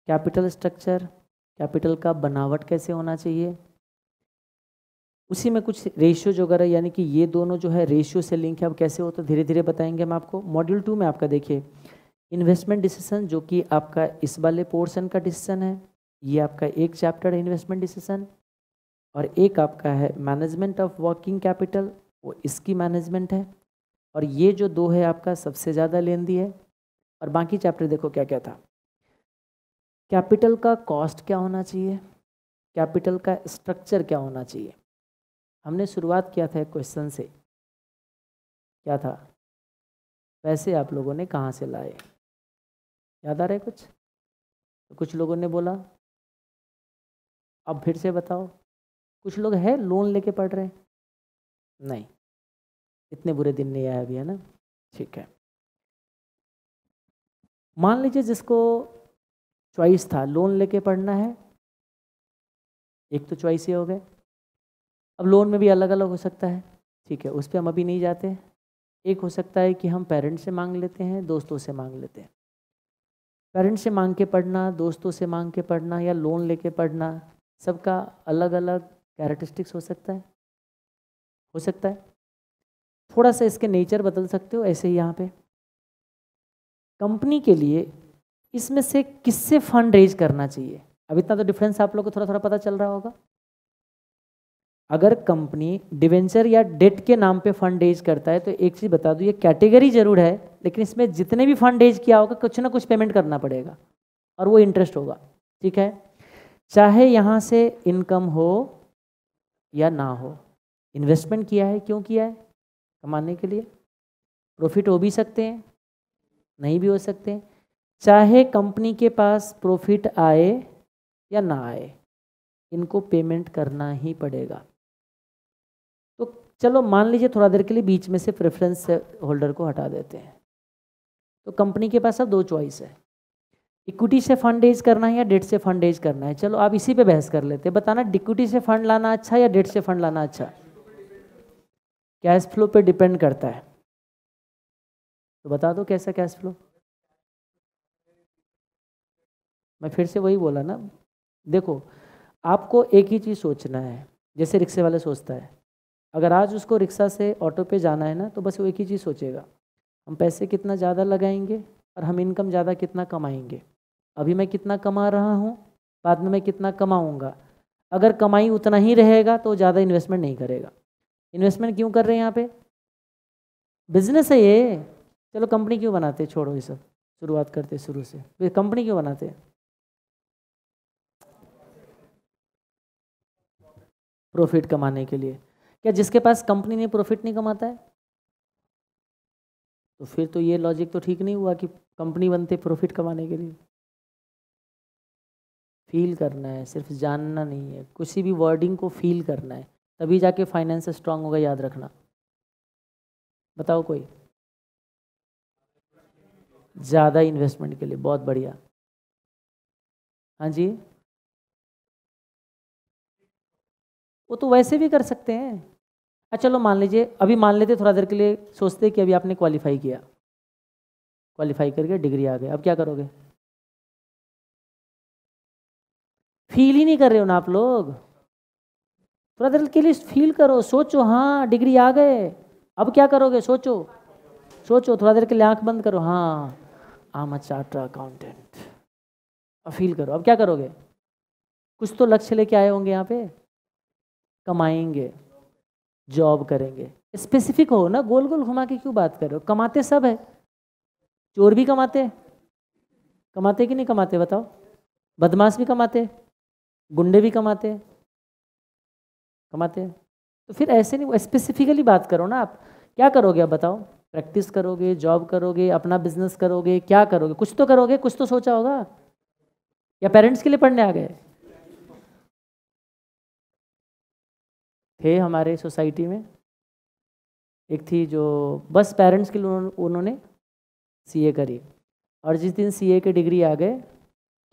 S2: कैपिटल स्ट्रक्चर कैपिटल का बनावट कैसे होना चाहिए उसी में कुछ जो वगैरह यानी कि ये दोनों जो है रेशियो से लिंक है अब कैसे हो तो धीरे धीरे बताएंगे हम आपको मॉड्यूल टू में आपका देखिए इन्वेस्टमेंट डिसीजन जो कि आपका इस वाले पोर्शन का डिसीजन है ये आपका एक चैप्टर है इन्वेस्टमेंट डिसीजन और एक आपका है मैनेजमेंट ऑफ वर्किंग कैपिटल वो इसकी मैनेजमेंट है और ये जो दो है आपका सबसे ज़्यादा लेन दी है और बाकी चैप्टर देखो क्या क्या था कैपिटल का कॉस्ट क्या होना चाहिए कैपिटल
S1: का स्ट्रक्चर क्या होना चाहिए हमने शुरुआत किया था क्वेश्चन से क्या था पैसे आप लोगों ने कहाँ से लाए याद आ रहा है कुछ तो कुछ लोगों ने बोला अब फिर से बताओ कुछ लोग है लोन लेके पढ़ रहे हैं नहीं इतने बुरे दिन नहीं आया अभी है ना ठीक है मान लीजिए जिसको चॉइस था लोन लेके पढ़ना है
S2: एक तो चॉइस ही हो गए अब लोन में भी अलग अलग हो सकता है ठीक है उस पर हम अभी नहीं जाते एक हो सकता है कि हम पेरेंट्स से मांग लेते हैं दोस्तों से मांग लेते हैं पेरेंट्स से मांग के पढ़ना दोस्तों से मांग के पढ़ना या लोन लेके पढ़ना सबका अलग अलग कैरेटिस्टिक्स हो सकता है हो सकता है थोड़ा सा इसके नेचर बदल सकते हो ऐसे ही यहाँ पे कंपनी के लिए इसमें से किससे फंड रेज करना चाहिए अब इतना तो डिफरेंस आप लोग को थोड़ा थोड़ा पता चल रहा होगा अगर कंपनी डिवेंचर या डेट के नाम पे फंड रेज करता है तो एक चीज़ बता दूँ ये कैटेगरी जरूर है लेकिन इसमें जितने भी फंड रेज किया होगा कुछ ना कुछ पेमेंट करना पड़ेगा और वो इंटरेस्ट होगा ठीक है चाहे यहाँ से इनकम हो या ना हो इन्वेस्टमेंट किया है क्यों किया है कमाने के लिए प्रॉफिट हो भी सकते हैं नहीं भी हो सकते हैं चाहे कंपनी के पास प्रॉफिट आए या ना आए इनको पेमेंट करना ही पड़ेगा तो चलो मान लीजिए थोड़ा देर के लिए बीच में से प्रेफरेंस होल्डर को हटा देते हैं तो कंपनी के पास अब दो चॉइस है इक्विटी से फंड करना है या डेट से फंड करना है चलो आप इसी पे बहस कर लेते हैं बताना इक्विटी से फंड लाना अच्छा या डेट से फंड लाना अच्छा कैश फ्लो पे डिपेंड करता है तो बता दो कैसा कैश फ्लो मैं फिर से वही बोला ना देखो आपको एक ही चीज़ सोचना है जैसे रिक्शे वाले सोचता है अगर आज उसको रिक्शा से ऑटो पे जाना है ना तो बस वो एक ही चीज़ सोचेगा हम पैसे कितना ज़्यादा लगाएंगे और हम इनकम ज़्यादा कितना कमाएंगे अभी मैं कितना कमा रहा हूँ बाद में मैं कितना कमाऊँगा अगर कमाई उतना ही रहेगा तो ज़्यादा इन्वेस्टमेंट नहीं करेगा इन्वेस्टमेंट क्यों कर रहे हैं यहाँ पे बिजनेस है ये चलो कंपनी क्यों बनाते छोड़ो ये सब शुरुआत करते शुरू से कंपनी क्यों बनाते प्रॉफिट कमाने के लिए क्या जिसके पास कंपनी नहीं प्रॉफिट नहीं कमाता है तो फिर तो ये लॉजिक तो ठीक नहीं हुआ कि कंपनी बनते प्रॉफिट कमाने के लिए फील करना है सिर्फ जानना नहीं है किसी भी वर्डिंग को फील करना है तभी जाके फाइनेंस स्ट्रांग होगा याद रखना
S1: बताओ कोई ज़्यादा इन्वेस्टमेंट के लिए बहुत बढ़िया हाँ जी वो तो वैसे भी कर सकते हैं अच्छा चलो मान लीजिए अभी मान लेते थोड़ा देर के
S2: लिए सोचते कि अभी आपने क्वालिफाई किया क्वालिफाई करके डिग्री आ गई अब क्या करोगे फील ही नहीं कर रहे हो ना आप लोग थोड़ा देर के लिए फील करो सोचो हाँ डिग्री आ गए अब क्या करोगे सोचो सोचो थोड़ा देर के लिए आंख बंद करो हाँ आम चार्टर अकाउंटेंट अब फील करो अब क्या करोगे कुछ तो लक्ष्य लेके आए होंगे यहाँ पे कमाएंगे जॉब करेंगे स्पेसिफिक हो ना गोल गोल घुमा के क्यों बात कर रहे हो कमाते सब है चोर भी कमाते कमाते कि नहीं कमाते बताओ बदमाश भी कमाते गुंडे भी कमाते हैं कमाते हैं तो फिर ऐसे नहीं स्पेसिफिकली बात करो ना आप क्या करोगे आप बताओ प्रैक्टिस करोगे जॉब करोगे अपना बिजनेस करोगे क्या करोगे कुछ तो करोगे कुछ तो सोचा होगा या पेरेंट्स के लिए पढ़ने आ गए थे हमारे सोसाइटी में एक थी जो बस पेरेंट्स के लिए उन्होंने सीए करी और जिस दिन सीए के डिग्री आ गए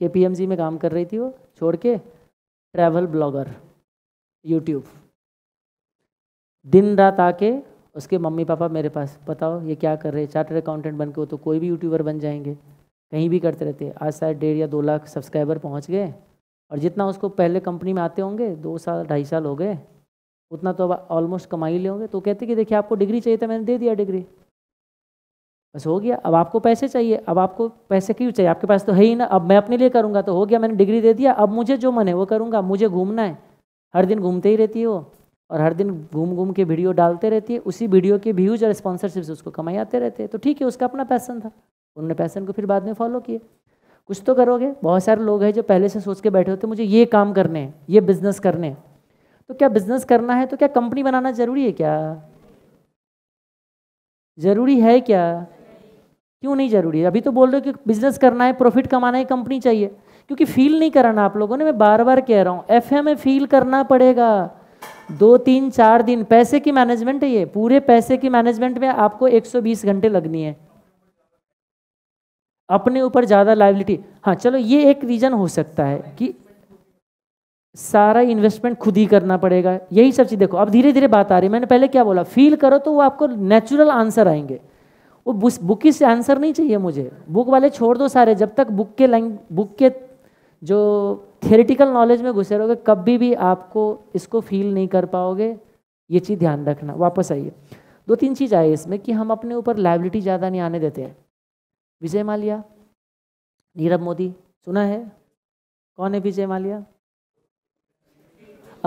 S2: केपीएमजी में काम कर रही थी वो छोड़ के ट्रैवल ब्लॉगर यूट्यूब दिन रात आके उसके मम्मी पापा मेरे पास बताओ ये क्या कर रहे हैं चार्टर्ड अकाउंटेंट बन के हो तो कोई भी यूट्यूबर बन जाएंगे कहीं भी करते रहते आज शायद डेढ़ या दो लाख सब्सक्राइबर पहुंच गए और जितना उसको पहले कंपनी में आते होंगे दो साल ढाई साल हो गए उतना तो अब ऑलमोस्ट कमाई ले होंगे तो कहते कि देखिए आपको डिग्री चाहिए था मैंने दे दिया डिग्री बस हो गया अब आपको पैसे चाहिए अब आपको पैसे क्यों चाहिए आपके पास तो है ही ना अब मैं अपने लिए करूँगा तो हो गया मैंने डिग्री दे दिया अब मुझे जो मन है वो करूँगा मुझे घूमना है हर दिन घूमते ही रहती है वो और हर दिन घूम घूम के वीडियो डालते रहती है उसी वीडियो के व्यूज और स्पॉन्सरशिप उसको कमाई आते रहते हैं तो ठीक है उसका अपना पैसन था उन्होंने पैसन को फिर बाद में फॉलो किए कुछ तो करोगे बहुत सारे लोग हैं जो पहले से सोच के बैठे होते मुझे ये काम करने हैं ये बिजनेस करने हैं तो क्या बिजनेस करना है तो क्या कंपनी बनाना जरूरी है क्या जरूरी है क्या क्यों नहीं जरूरी है अभी तो बोल रहे हो कि बिजनेस करना है प्रॉफिट कमाना है कंपनी चाहिए क्योंकि फील नहीं कराना आप लोगों ने मैं बार बार कह रहा हूँ एफ में फील करना पड़ेगा दो तीन चार दिन पैसे की मैनेजमेंट है ये पूरे पैसे की मैनेजमेंट में आपको 120 घंटे लगनी है अपने ऊपर ज़्यादा लाइबिलिटी हाँ चलो ये एक रीज़न हो सकता है कि सारा इन्वेस्टमेंट खुद ही करना पड़ेगा यही सब चीज़ देखो अब धीरे धीरे बात आ रही है मैंने पहले क्या बोला फील करो तो वो आपको नेचुरल आंसर आएंगे वो बुक ही से आंसर नहीं चाहिए मुझे बुक वाले छोड़ दो सारे जब तक बुक के लैंग बुक के जो थियोरिटिकल नॉलेज में घुसे रहोगे कभी भी आपको इसको फील नहीं कर पाओगे ये चीज़ ध्यान रखना वापस आइए दो तीन चीज़ आई इसमें कि हम अपने ऊपर लाइबिलिटी ज़्यादा नहीं आने देते हैं विजय मालिया नीरव मोदी सुना है कौन है विजय मालिया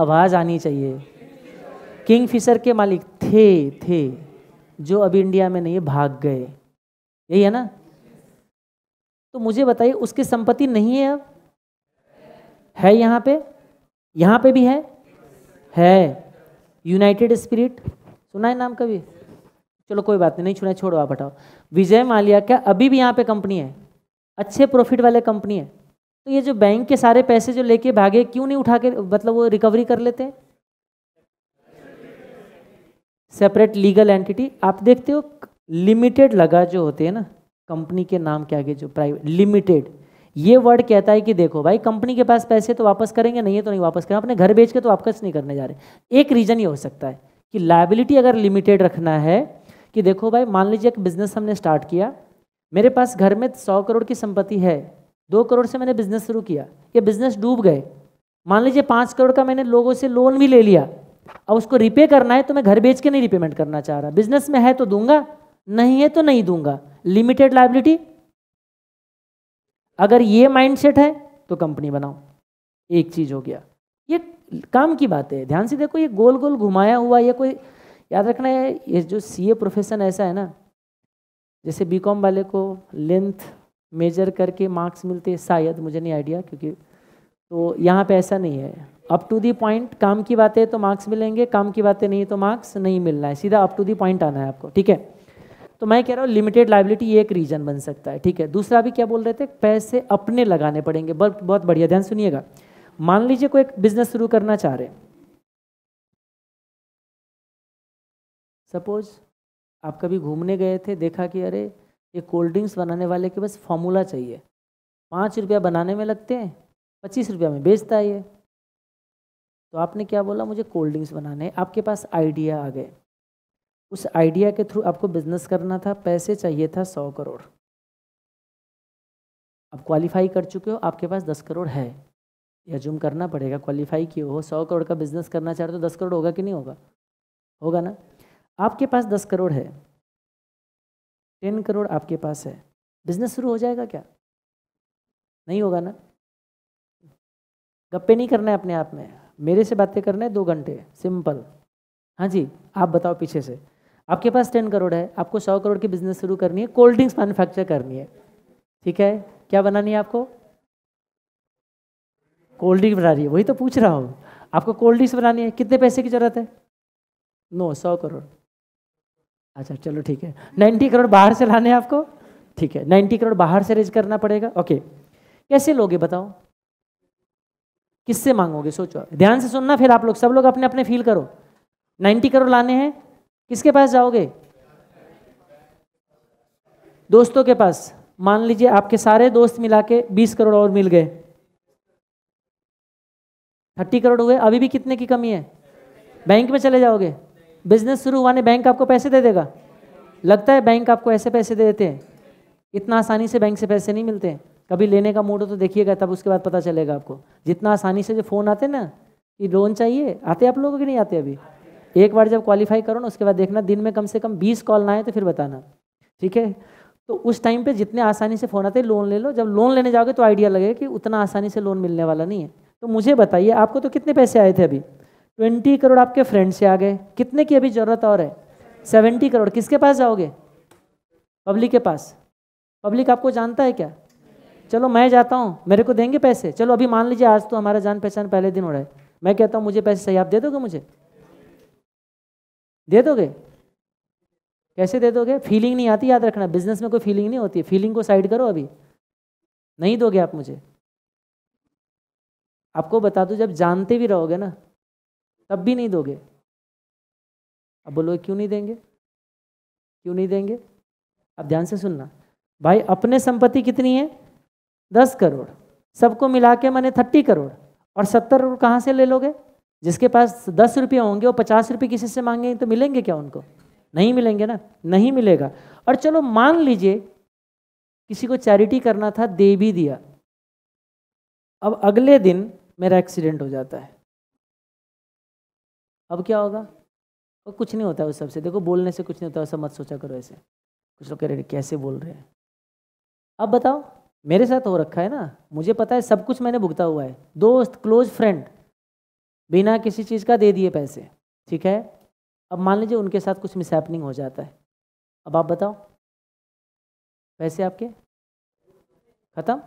S2: आवाज़ आनी चाहिए किंग फिशर के मालिक थे थे जो अभी इंडिया में नहीं है भाग गए यही है ना तो मुझे बताइए उसकी संपत्ति नहीं है अब है यहाँ पे यहाँ पे भी है है यूनाइटेड स्पिरिट सुना है नाम कभी चलो कोई बात नहीं नहीं छुना छोड़ो आप हटाओ विजय मालिया क्या अभी भी यहाँ पे कंपनी है अच्छे प्रॉफिट वाले कंपनी है तो ये जो बैंक के सारे पैसे जो लेके भागे क्यों नहीं उठा के मतलब वो रिकवरी कर लेते सेपरेट लीगल एंटिटी आप देखते हो लिमिटेड लगा जो होते हैं ना कंपनी के नाम के आगे जो प्राइवेट लिमिटेड ये वर्ड कहता है कि देखो भाई कंपनी के पास पैसे तो वापस करेंगे नहीं है तो नहीं वापस करेंगे अपने घर बेच के तो वापस नहीं करने जा रहे एक रीज़न ये हो सकता है कि लाइबिलिटी अगर लिमिटेड रखना है कि देखो भाई मान लीजिए एक बिज़नेस हमने स्टार्ट किया मेरे पास घर में सौ करोड़ की संपत्ति है दो करोड़ से मैंने बिज़नेस शुरू किया ये बिज़नेस डूब गए मान लीजिए पाँच करोड़ का मैंने लोगों से लोन भी ले लिया अब उसको रिपे करना है तो मैं घर बेच के नहीं रिपेमेंट करना चाह रहा बिजनेस में है तो दूंगा नहीं है तो नहीं दूंगा लिमिटेड लाइबिलिटी अगर ये माइंडसेट है तो कंपनी बनाओ एक चीज़ हो गया ये काम की बात है ध्यान से देखो ये गोल गोल घुमाया हुआ ये कोई याद रखना है ये जो सीए प्रोफेशन ऐसा है ना जैसे बीकॉम वाले को लेंथ मेजर करके मार्क्स मिलते शायद मुझे नहीं आइडिया क्योंकि तो यहाँ पे ऐसा नहीं है अप टू दी पॉइंट काम की बातें तो मार्क्स मिलेंगे काम की बातें नहीं तो मार्क्स नहीं मिलना है सीधा अप टू दी पॉइंट आना है आपको ठीक है तो मैं कह रहा हूँ लिमिटेड लाइबिलिटी एक रीजन बन सकता है ठीक है दूसरा भी क्या बोल रहे थे पैसे अपने लगाने पड़ेंगे बहुत बहुत बढ़िया ध्यान सुनिएगा मान लीजिए कोई एक बिजनेस शुरू करना चाह रहे सपोज आप कभी घूमने गए थे देखा कि अरे ये कोल्ड ड्रिंक्स बनाने वाले के बस फॉर्मूला चाहिए पाँच रुपया बनाने में लगते हैं पच्चीस रुपया में बेचता है ये तो आपने क्या बोला मुझे कोल्ड ड्रिंक्स बनाने आपके पास आइडिया आ गए उस आइडिया के थ्रू आपको बिजनेस करना था पैसे चाहिए था सौ करोड़ आप क्वालिफाई कर चुके हो आपके पास दस करोड़ है या जुम करना पड़ेगा क्वालिफाई किए हो सौ करोड़ का बिजनेस करना चाह रहे हो तो दस करोड़ होगा कि नहीं होगा होगा ना आपके पास दस करोड़ है टेन करोड़ आपके पास है बिजनेस शुरू हो जाएगा क्या नहीं होगा ना गप्पे नहीं करना है अपने आप में मेरे से बातें करना है दो घंटे सिंपल हाँ जी आप बताओ पीछे से आपके पास टेन करोड़ है आपको सौ करोड़ की बिजनेस शुरू करनी है कोल्ड ड्रिंक्स मैन्युफैक्चर करनी है ठीक है क्या बनानी है आपको कोल्ड ड्रिंक बना रही है वही तो पूछ रहा हूँ आपको कोल्ड ड्रिंक्स बनानी है कितने पैसे की ज़रूरत है नो सौ करोड़ अच्छा चलो ठीक है नाइन्टी करोड़ बाहर से लाने हैं आपको ठीक है नाइन्टी करोड़ बाहर से रेज करना पड़ेगा ओके कैसे लोगे बताओ किससे मांगोगे सोचो ध्यान से सुनना फिर आप लोग सब लोग अपने अपने फील करो नाइन्टी करोड़ लाने हैं किसके पास जाओगे दोस्तों के पास मान लीजिए आपके सारे दोस्त मिला के बीस करोड़ और मिल गए थर्टी करोड़ हुए अभी भी कितने की कमी है बैंक में चले जाओगे बिजनेस शुरू हुआ बैंक आपको पैसे दे देगा लगता है बैंक आपको ऐसे पैसे दे देते हैं इतना आसानी से बैंक से पैसे नहीं मिलते हैं कभी लेने का मूड हो तो देखिएगा तब उसके बाद पता चलेगा आपको जितना आसानी से जो फ़ोन आते ना कि लोन चाहिए आते आप लोगों के नहीं आते अभी एक बार जब क्वालिफाई करो ना उसके बाद देखना दिन में कम से कम बीस कॉल ना आए तो फिर बताना ठीक है तो उस टाइम पे जितने आसानी से फ़ोन आते लोन ले लो जब लोन लेने जाओगे तो आइडिया लगेगा कि उतना आसानी से लोन मिलने वाला नहीं है तो मुझे बताइए आपको तो कितने पैसे आए थे अभी ट्वेंटी करोड़ आपके फ्रेंड से आ गए कितने की अभी ज़रूरत और है सेवेंटी करोड़ किसके पास जाओगे पब्लिक के पास पब्लिक आपको जानता है क्या चलो मैं जाता हूँ मेरे को देंगे पैसे चलो अभी मान लीजिए आज तो हमारा जान पहचान पहले दिन हो रहा है मैं कहता हूँ मुझे पैसे सही आप दे दोगे मुझे दे दोगे कैसे दे दोगे फीलिंग नहीं आती याद रखना बिजनेस में कोई फीलिंग नहीं होती फीलिंग को साइड करो अभी नहीं दोगे आप मुझे आपको बता दो जब जानते भी रहोगे ना तब भी नहीं दोगे अब बोलोगे क्यों नहीं देंगे क्यों नहीं देंगे अब ध्यान से सुनना भाई अपने संपत्ति कितनी है दस करोड़ सबको मिला के मैंने थर्टी करोड़ और सत्तर करोड़ कहाँ से ले लोगे जिसके पास दस रुपये होंगे वो पचास रुपये किसी से मांगेंगे तो मिलेंगे क्या उनको नहीं मिलेंगे ना नहीं मिलेगा और चलो मान लीजिए किसी को चैरिटी करना था दे भी दिया अब अगले दिन मेरा एक्सीडेंट हो जाता है अब क्या होगा तो कुछ नहीं होता है उस सबसे देखो बोलने से कुछ नहीं होता ऐसा मत सोचा करो ऐसे कुछ लोग कह रहे कैसे बोल रहे हैं अब बताओ मेरे साथ हो रखा है ना मुझे पता है सब कुछ मैंने भुगता हुआ है दोस्त क्लोज फ्रेंड बिना किसी चीज़ का दे दिए पैसे ठीक है अब मान लीजिए उनके साथ कुछ मिसहैपनिंग हो जाता है अब आप बताओ पैसे आपके ख़त्म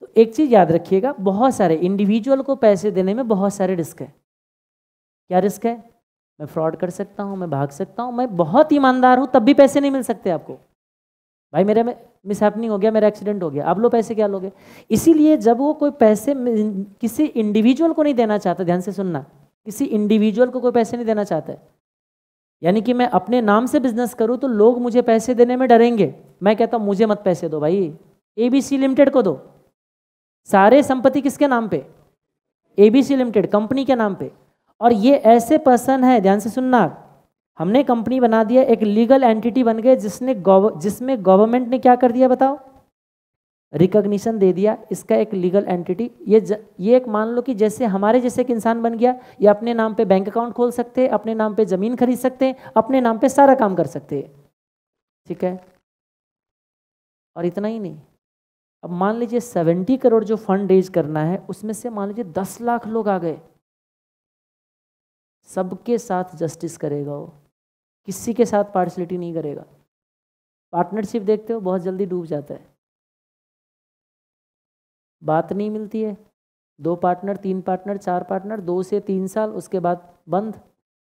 S2: तो एक चीज़ याद रखिएगा बहुत सारे इंडिविजुअल को पैसे देने में बहुत सारे रिस्क है क्या रिस्क है मैं फ्रॉड कर सकता हूँ मैं भाग सकता हूँ मैं बहुत ईमानदार हूँ तब भी पैसे नहीं मिल सकते आपको भाई मेरे में मिस हैपनिंग हो गया मेरा एक्सीडेंट हो गया आप लोग पैसे क्या लोगे इसीलिए जब वो कोई पैसे किसी इंडिविजुअल को नहीं देना चाहता ध्यान से सुनना किसी इंडिविजुअल को कोई पैसे नहीं देना चाहता यानी कि मैं अपने नाम से बिजनेस करूँ तो लोग मुझे पैसे देने में डरेंगे मैं कहता हूँ मुझे मत पैसे दो भाई एबीसी लिमिटेड को दो सारे संपत्ति किसके नाम पे एबीसी लिमिटेड कंपनी के नाम पे और ये ऐसे पर्सन है ध्यान से सुनना हमने कंपनी बना दिया एक लीगल एंटिटी बन गए जिसने गौव, जिसमें गवर्नमेंट ने क्या कर दिया बताओ रिकग्निशन दे दिया इसका एक लीगल एंटिटी ये ज, ये एक मान लो कि जैसे हमारे जैसे एक इंसान बन गया ये अपने नाम पे बैंक अकाउंट खोल सकते हैं अपने नाम पे ज़मीन खरीद सकते हैं अपने नाम पे सारा काम कर सकते हैं ठीक है और इतना ही नहीं अब मान लीजिए सेवेंटी करोड़ जो फंड रेज करना है उसमें से मान लीजिए दस लाख लोग आ गए सबके साथ जस्टिस करेगा वो किसी के साथ पार्सलिटी नहीं करेगा पार्टनरशिप देखते हो बहुत जल्दी डूब जाता है बात नहीं मिलती है दो पार्टनर तीन पार्टनर चार पार्टनर दो से तीन साल उसके बाद बंद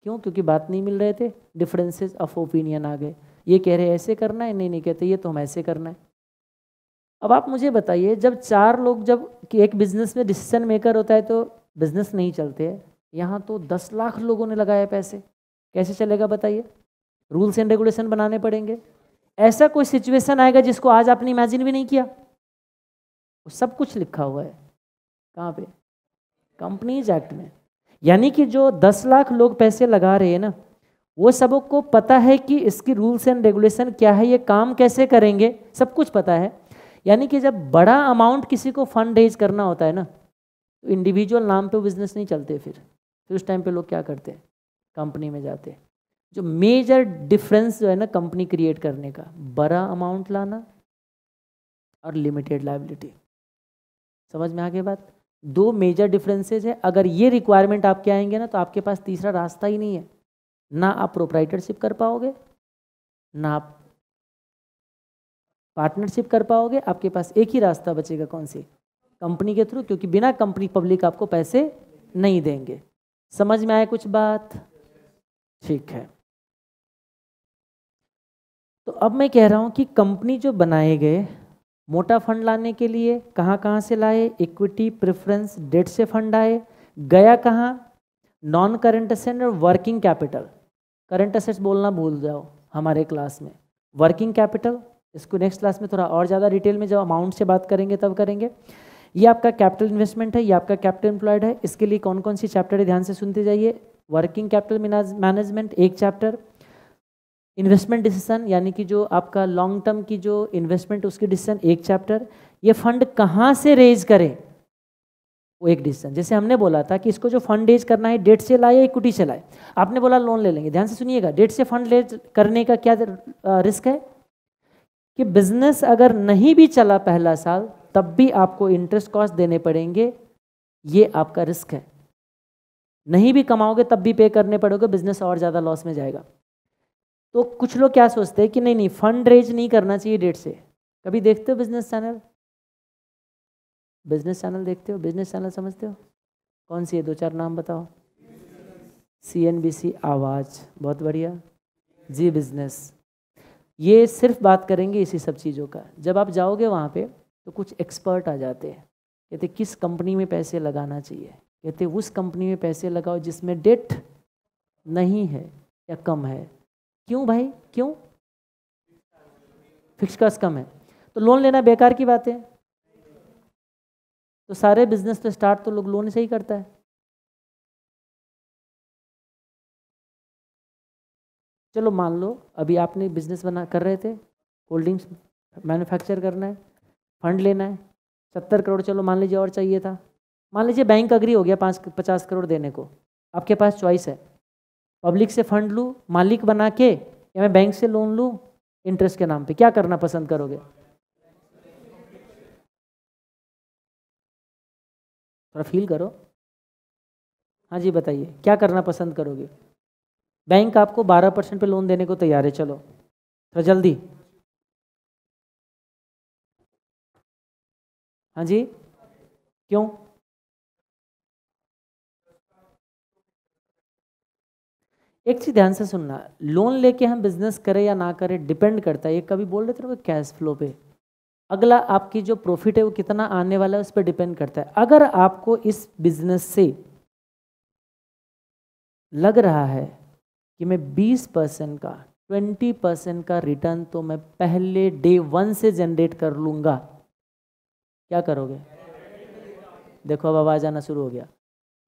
S2: क्यों क्योंकि बात नहीं मिल रहे थे डिफरेंसेस ऑफ ओपिनियन आ गए ये कह रहे ऐसे करना है नहीं नहीं कहते ये तो हम ऐसे करना है अब आप मुझे बताइए जब चार लोग जब कि एक बिजनेस में डिसीजन मेकर होता है तो बिजनेस नहीं चलते हैं यहाँ तो दस लाख लोगों ने लगाए पैसे कैसे चलेगा बताइए रूल्स एंड रेगुलेशन बनाने पड़ेंगे ऐसा कोई सिचुएशन आएगा जिसको आज आपने इमेजिन भी नहीं किया वो सब कुछ लिखा हुआ है कहाँ पे कंपनीज एक्ट में यानी कि जो दस लाख लोग पैसे लगा रहे हैं ना वो सब को पता है कि इसकी रूल्स एंड रेगुलेशन क्या है ये काम कैसे करेंगे सब कुछ पता है यानी कि जब बड़ा अमाउंट किसी को फंड रेज करना होता है ना तो इंडिविजुअल नाम पे बिजनेस नहीं चलते फिर फिर उस टाइम पे लोग क्या करते हैं कंपनी में जाते जो मेजर डिफरेंस जो है ना कंपनी क्रिएट करने का बड़ा अमाउंट लाना और लिमिटेड लाइबिलिटी समझ में आ गई बात दो मेजर डिफरेंसेज है अगर ये रिक्वायरमेंट आपके आएंगे ना तो आपके पास तीसरा रास्ता ही नहीं है ना आप प्रोपराइटरशिप कर पाओगे ना आप पार्टनरशिप कर पाओगे आपके पास एक ही रास्ता बचेगा कौन सी कंपनी के थ्रू क्योंकि बिना कंपनी पब्लिक आपको पैसे नहीं देंगे समझ में आए कुछ बात ठीक है तो अब मैं कह रहा हूं कि कंपनी जो बनाए गए मोटा फंड लाने के लिए कहां कहां से लाए इक्विटी प्रेफरेंस डेट से फंड आए गया कहां नॉन करंट असेट और वर्किंग कैपिटल करंट असेट्स बोलना भूल जाओ हमारे क्लास में वर्किंग कैपिटल इसको नेक्स्ट क्लास में थोड़ा और ज़्यादा डिटेल में जब अमाउंट से बात करेंगे तब करेंगे ये आपका कैपिटल इन्वेस्टमेंट है ये आपका कैपिटल एम्प्लॉयड है इसके लिए कौन कौन सी चैप्टर ध्यान से सुनते जाइए वर्किंग कैपिटल मैनेजमेंट एक चैप्टर इन्वेस्टमेंट डिसीजन यानी कि जो आपका लॉन्ग टर्म की जो इन्वेस्टमेंट उसकी डिसीजन एक चैप्टर ये फंड कहाँ से रेज करें वो एक डिसीजन जैसे हमने बोला था कि इसको जो फंड रेज करना है डेट से लाए या इक्विटी से लाए आपने बोला लोन ले लेंगे ध्यान से सुनिएगा डेट से फंड रेज करने का क्या रिस्क है कि बिजनेस अगर नहीं भी चला पहला साल तब भी आपको इंटरेस्ट कॉस्ट देने पड़ेंगे ये आपका रिस्क है नहीं भी कमाओगे तब भी पे करने पड़ोगे बिजनेस और ज़्यादा लॉस में जाएगा तो कुछ लोग क्या सोचते हैं कि नहीं नहीं फंड रेज नहीं करना चाहिए डेट से कभी देखते हो बिजनेस चैनल बिजनेस चैनल देखते हो बिजनेस चैनल समझते हो कौन सी है दो चार नाम बताओ सी एन बी सी आवाज़ बहुत बढ़िया जी बिजनेस ये सिर्फ बात करेंगे इसी सब चीज़ों का जब आप जाओगे वहाँ पे तो कुछ एक्सपर्ट आ जाते हैं कहते किस कंपनी में पैसे लगाना चाहिए कहते उस कंपनी में पैसे लगाओ जिसमें डेट नहीं है या कम है क्यों भाई क्यों फिक्स कॉस्ट कम है तो लोन लेना बेकार की बात है
S1: तो सारे बिजनेस तो स्टार्ट तो लोग लोन से ही करता है चलो मान लो अभी आपने बिजनेस बना कर रहे थे होल्डिंग्स मैन्युफैक्चर करना है फंड
S2: लेना है सत्तर करोड़ चलो मान लीजिए और चाहिए था मान लीजिए बैंक अग्री हो गया पाँच पचास करोड़ देने को आपके पास चॉइस है पब्लिक से फंड लूँ मालिक बना के या मैं बैंक से लोन लूँ इंटरेस्ट के नाम पे क्या करना पसंद करोगे थोड़ा फील करो हाँ जी बताइए क्या करना पसंद करोगे बैंक आपको 12 परसेंट पर लोन देने को तैयार
S1: है चलो थोड़ा जल्दी हाँ जी क्यों एक चीज़ ध्यान से सुनना लोन लेके हम
S2: बिजनेस करें या ना करें डिपेंड करता है ये कभी बोल रहे थे ना कैश फ्लो पे अगला आपकी जो प्रॉफिट है वो कितना आने वाला है उस पर डिपेंड करता है अगर आपको इस बिजनेस से लग रहा है कि मैं 20 परसेंट का 20 परसेंट का रिटर्न तो मैं पहले डे वन से जनरेट कर लूँगा क्या करोगे देखो अब आवाज़ आना शुरू हो गया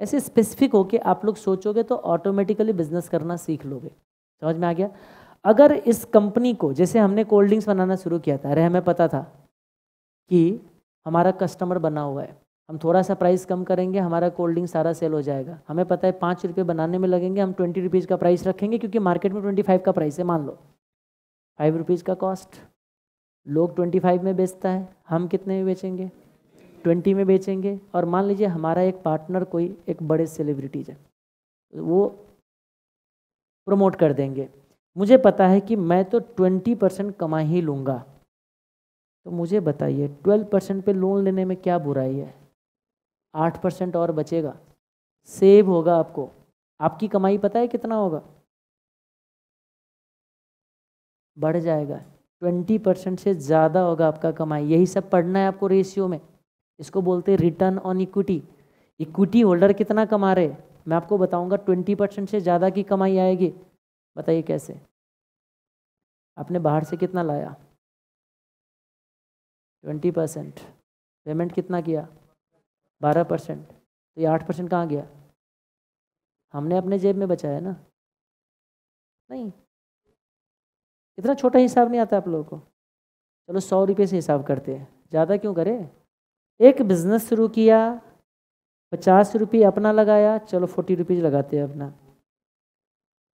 S2: ऐसे स्पेसिफिक होके आप लोग सोचोगे तो ऑटोमेटिकली बिजनेस करना सीख लोगे समझ में आ गया अगर इस कंपनी को जैसे हमने कोल्ड ड्रिंक्स बनाना शुरू किया था अरे हमें पता था कि हमारा कस्टमर बना हुआ है हम थोड़ा सा प्राइस कम करेंगे हमारा कोल्ड ड्रिंक सारा सेल हो जाएगा हमें पता है पाँच रुपये बनाने में लगेंगे हम ट्वेंटी रुपीज़ का प्राइस रखेंगे क्योंकि मार्केट में ट्वेंटी फाइव का प्राइस है मान लो फाइव रुपीज़ का कॉस्ट लोग ट्वेंटी फाइव में बेचता है हम कितने में बेचेंगे ट्वेंटी में बेचेंगे और मान लीजिए हमारा एक पार्टनर कोई एक बड़े सेलिब्रिटीज है वो प्रमोट कर देंगे मुझे पता है कि मैं तो ट्वेंटी परसेंट कमा ही लूँगा तो मुझे बताइए ट्वेल्व परसेंट पर लोन लेने में क्या बुराई है आठ परसेंट और बचेगा सेव होगा आपको आपकी कमाई पता है कितना होगा बढ़ जाएगा ट्वेंटी परसेंट से ज़्यादा होगा आपका कमाई यही सब पढ़ना है आपको रेशियो में इसको बोलते हैं return on equity equity holder कितना कमा रहे मैं आपको बताऊंगा ट्वेंटी परसेंट से ज़्यादा की कमाई आएगी बताइए कैसे आपने बाहर से कितना लाया ट्वेंटी परसेंट पेमेंट कितना किया बारह परसेंट तो ये आठ परसेंट कहाँ गया हमने अपने जेब में बचाया ना नहीं इतना छोटा हिसाब नहीं आता आप लोगों को चलो सौ रुपये से हिसाब करते हैं ज़्यादा क्यों करें एक बिजनेस शुरू किया पचास रुपये अपना लगाया चलो फोर्टी रुपीज़ लगाते हैं अपना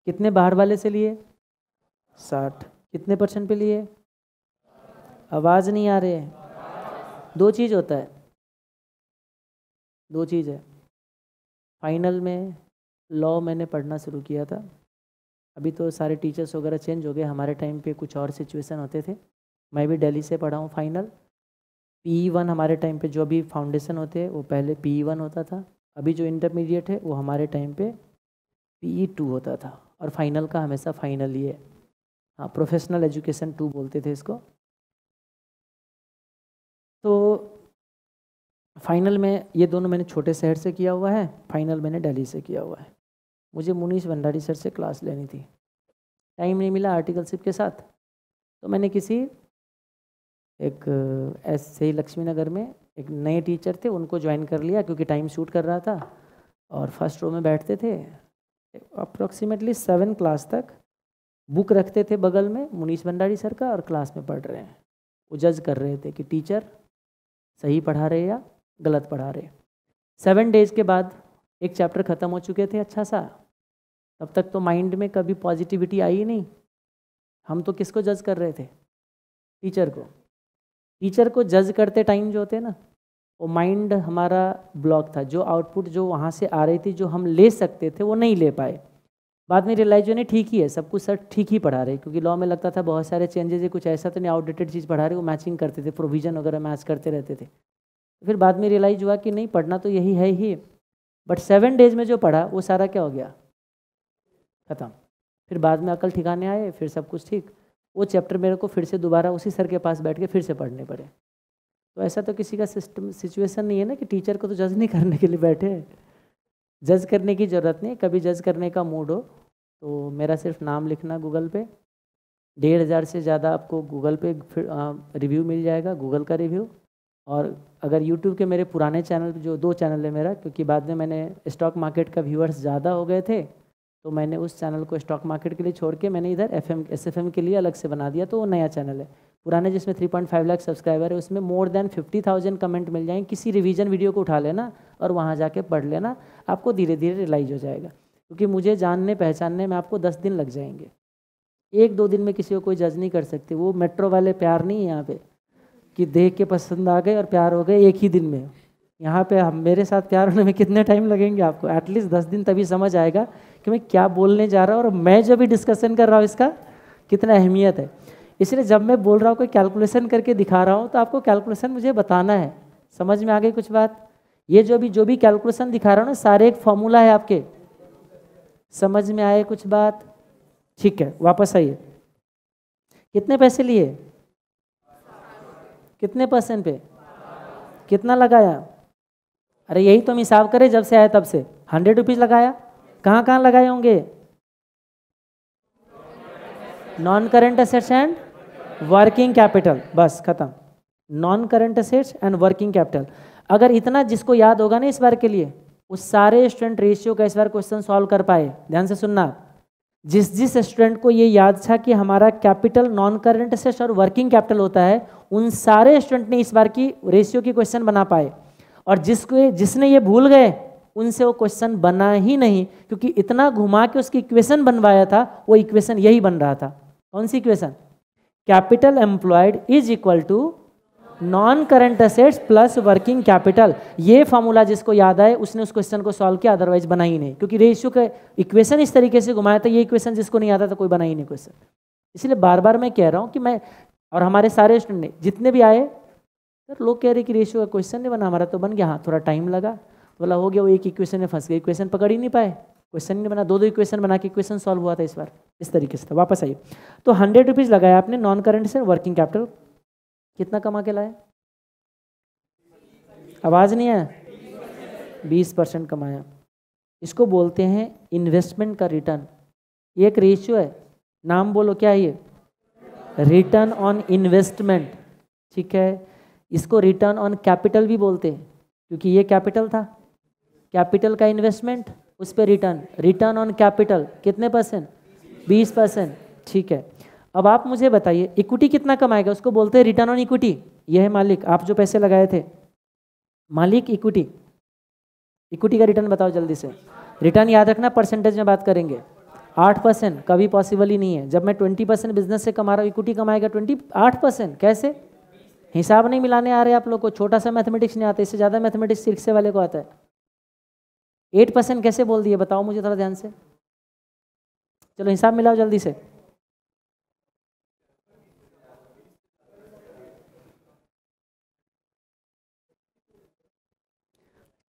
S2: कितने बाहर वाले से लिए साठ कितने परसेंट पे लिए आवाज़ नहीं आ रही है दो चीज़ होता है दो चीज़ है फाइनल में लॉ मैंने पढ़ना शुरू किया था अभी तो सारे टीचर्स वगैरह चेंज हो गए हमारे टाइम पे कुछ और सिचुएशन होते थे मैं भी दिल्ली से पढ़ा हूँ फाइनल पी वन हमारे टाइम पे जो अभी फाउंडेशन होते हैं वो पहले पी वन होता था अभी जो इंटरमीडिएट है वो हमारे टाइम पे पी टू होता था और फाइनल का हमेशा फाइनल ही है हाँ प्रोफेशनल एजुकेशन टू बोलते थे इसको तो फाइनल में ये दोनों मैंने छोटे शहर से किया हुआ है फाइनल मैंने दिल्ली से किया हुआ है मुझे मुनीष भंडारी सर से क्लास लेनी थी टाइम नहीं मिला आर्टिकलशिप के साथ तो मैंने किसी एक ऐसे ही लक्ष्मी नगर में एक नए टीचर थे उनको ज्वाइन कर लिया क्योंकि टाइम शूट कर रहा था और फर्स्ट रो में बैठते थे अप्रॉक्सीमेटली सेवन क्लास तक बुक रखते थे बगल में मुनीष भंडारी सर का और क्लास में पढ़ रहे हैं वो जज कर रहे थे कि टीचर सही पढ़ा रहे या गलत पढ़ा रहे सेवन डेज के बाद एक चैप्टर ख़त्म हो चुके थे अच्छा सा तब तक तो माइंड में कभी पॉजिटिविटी आई ही नहीं हम तो किसको जज कर रहे थे टीचर को टीचर को जज करते टाइम जो होते हैं ना वो माइंड हमारा ब्लॉक था जो आउटपुट जो वहाँ से आ रही थी जो हम ले सकते थे वो नहीं ले पाए बाद में रियलाइज होने ठीक ही है सब कुछ सर ठीक ही पढ़ा रहे क्योंकि लॉ में लगता था बहुत सारे चेंजेस है कुछ ऐसा तो नहीं आउटडेटेड चीज़ पढ़ा रहे वो मैचिंग करते थे प्रोविज़न वगैरह मैच करते रहते थे फिर बाद में रियलाइज हुआ कि नहीं पढ़ना तो यही है ही बट सेवन डेज में जो पढ़ा वो सारा क्या हो गया ख़त्म फिर बाद में अकल ठिकाने आए फिर सब कुछ ठीक वो चैप्टर मेरे को फिर से दोबारा उसी सर के पास बैठ के फिर से पढ़ने पड़े तो ऐसा तो किसी का सिस्टम सिचुएशन नहीं है ना कि टीचर को तो जज नहीं करने के लिए बैठे हैं जज करने की ज़रूरत नहीं कभी जज करने का मूड हो तो मेरा सिर्फ नाम लिखना गूगल पे डेढ़ हज़ार से ज़्यादा आपको गूगल पे फिर रिव्यू मिल जाएगा गूगल का रिव्यू और अगर यूट्यूब के मेरे पुराने चैनल जो दो चैनल है मेरा क्योंकि बाद में मैंने स्टॉक मार्केट का व्यूअर्स ज़्यादा हो गए थे तो मैंने उस चैनल को स्टॉक मार्केट के लिए छोड़ के मैंने इधर F M S F M के लिए अलग से बना दिया तो वो नया चैनल है पुराने जिसमें three point five lakh subscriber है उसमें more than fifty thousand comment मिल जाएंगे किसी रिवीजन वीडियो को उठा लेना और वहाँ जाके पढ़ लेना आपको धीरे धीरे रिलाइज हो जाएगा क्योंकि मुझे जानने पहचानने में आपको दस दिन लग जाएंगे एक दो दिन में किसी को कोई जज नहीं कर सकते वो मेट्रो वाले प्यार नहीं है यहाँ पे कि देख के पसंद आ गए और प्यार हो गए एक ही दिन में यहाँ पे हम मेरे साथ प्यार होने में कितने टाइम लगेंगे आपको एटलीस्ट दस दिन तभी समझ आएगा कि मैं क्या बोलने जा रहा हूँ और मैं जो भी डिस्कशन कर रहा हूँ इसका कितना अहमियत है इसलिए जब मैं बोल रहा हूँ कोई कैलकुलेशन करके दिखा रहा हूँ तो आपको कैलकुलेशन मुझे बताना है समझ में आ गई कुछ बात ये जो भी जो भी कैलकुलेशन दिखा रहा हूँ ना सारे एक फॉर्मूला है आपके समझ में आए कुछ बात ठीक है वापस आइए कितने पैसे लिए कितने परसेंट पे कितना लगाया अरे यही तो हम हिसाब करें जब से आए तब से हंड्रेड रुपीज़ लगाया कहाँ कहाँ लगाए होंगे non current assets and working capital बस खत्म non current assets and working capital अगर इतना जिसको याद होगा ना इस बार के लिए उस सारे स्टूडेंट रेशियो का इस बार क्वेश्चन सॉल्व कर पाए ध्यान से सुनना जिस जिस स्टूडेंट को ये याद था कि हमारा कैपिटल नॉन करेंट असेट्स और वर्किंग कैपिटल होता है उन सारे स्टूडेंट ने इस बार की रेशियो की क्वेश्चन बना पाए और जिसको जिसने ये भूल गए उनसे वो क्वेश्चन बना ही नहीं क्योंकि इतना घुमा के उसकी इक्वेशन बनवाया था वो इक्वेशन यही बन रहा था कौन सी equation capital employed is equal to non current assets plus working capital ये फॉर्मूला जिसको याद आए उसने उस क्वेश्चन को सॉल्व किया अदरवाइज बना ही नहीं क्योंकि रेशियो का इक्वेशन इस तरीके से घुमाया था ये इक्वेशन जिसको नहीं आता था कोई बना ही नहीं क्वेश्चन इसलिए बार बार मैं कह रहा हूँ कि मैं और हमारे सारे स्टूडेंट जितने भी आए सर लोग कह रहे कि रेशियो का क्वेश्चन नहीं बना हमारा तो बन गया हाँ थोड़ा टाइम लगा तो बोला हो गया वो एक इक्वेशन में फंस गई इक्वेशन पकड़ ही नहीं पाए क्वेश्चन नहीं बना दो दो इक्वेशन बना के इक्वेशन सॉल्व हुआ था इस बार इस तरीके से वापस आइए तो हंड्रेड रुपीज़ लगाया आपने नॉन करंट से वर्किंग कैपिटल कितना कमा के लाया आवाज़ नहीं है बीस परसेंट कमाया इसको बोलते हैं इन्वेस्टमेंट का रिटर्न एक रेशियो है नाम बोलो क्या ये रिटर्न ऑन इन्वेस्टमेंट ठीक है इसको रिटर्न ऑन कैपिटल भी बोलते हैं क्योंकि ये कैपिटल था कैपिटल का इन्वेस्टमेंट उस पर रिटर्न रिटर्न ऑन कैपिटल कितने परसेंट बीस परसेंट ठीक है अब आप मुझे बताइए इक्विटी कितना कमाएगा उसको बोलते हैं रिटर्न ऑन इक्विटी यह है मालिक आप जो पैसे लगाए थे मालिक इक्विटी इक्विटी का रिटर्न बताओ जल्दी से रिटर्न याद रखना परसेंटेज में बात करेंगे आठ परसेंट कभी पॉसिबल ही नहीं है जब मैं ट्वेंटी परसेंट बिजनेस से कमा रहा हूँ इक्विटी कमाएगा ट्वेंटी आठ परसेंट कैसे हिसाब नहीं मिलाने आ रहे आप लोग को छोटा सा मैथमेटिक्स नहीं आता इससे ज़्यादा मैथमेटिक्स सिक्स वाले को आता है एट परसेंट कैसे बोल दिए बताओ मुझे थोड़ा ध्यान से चलो हिसाब मिलाओ जल्दी से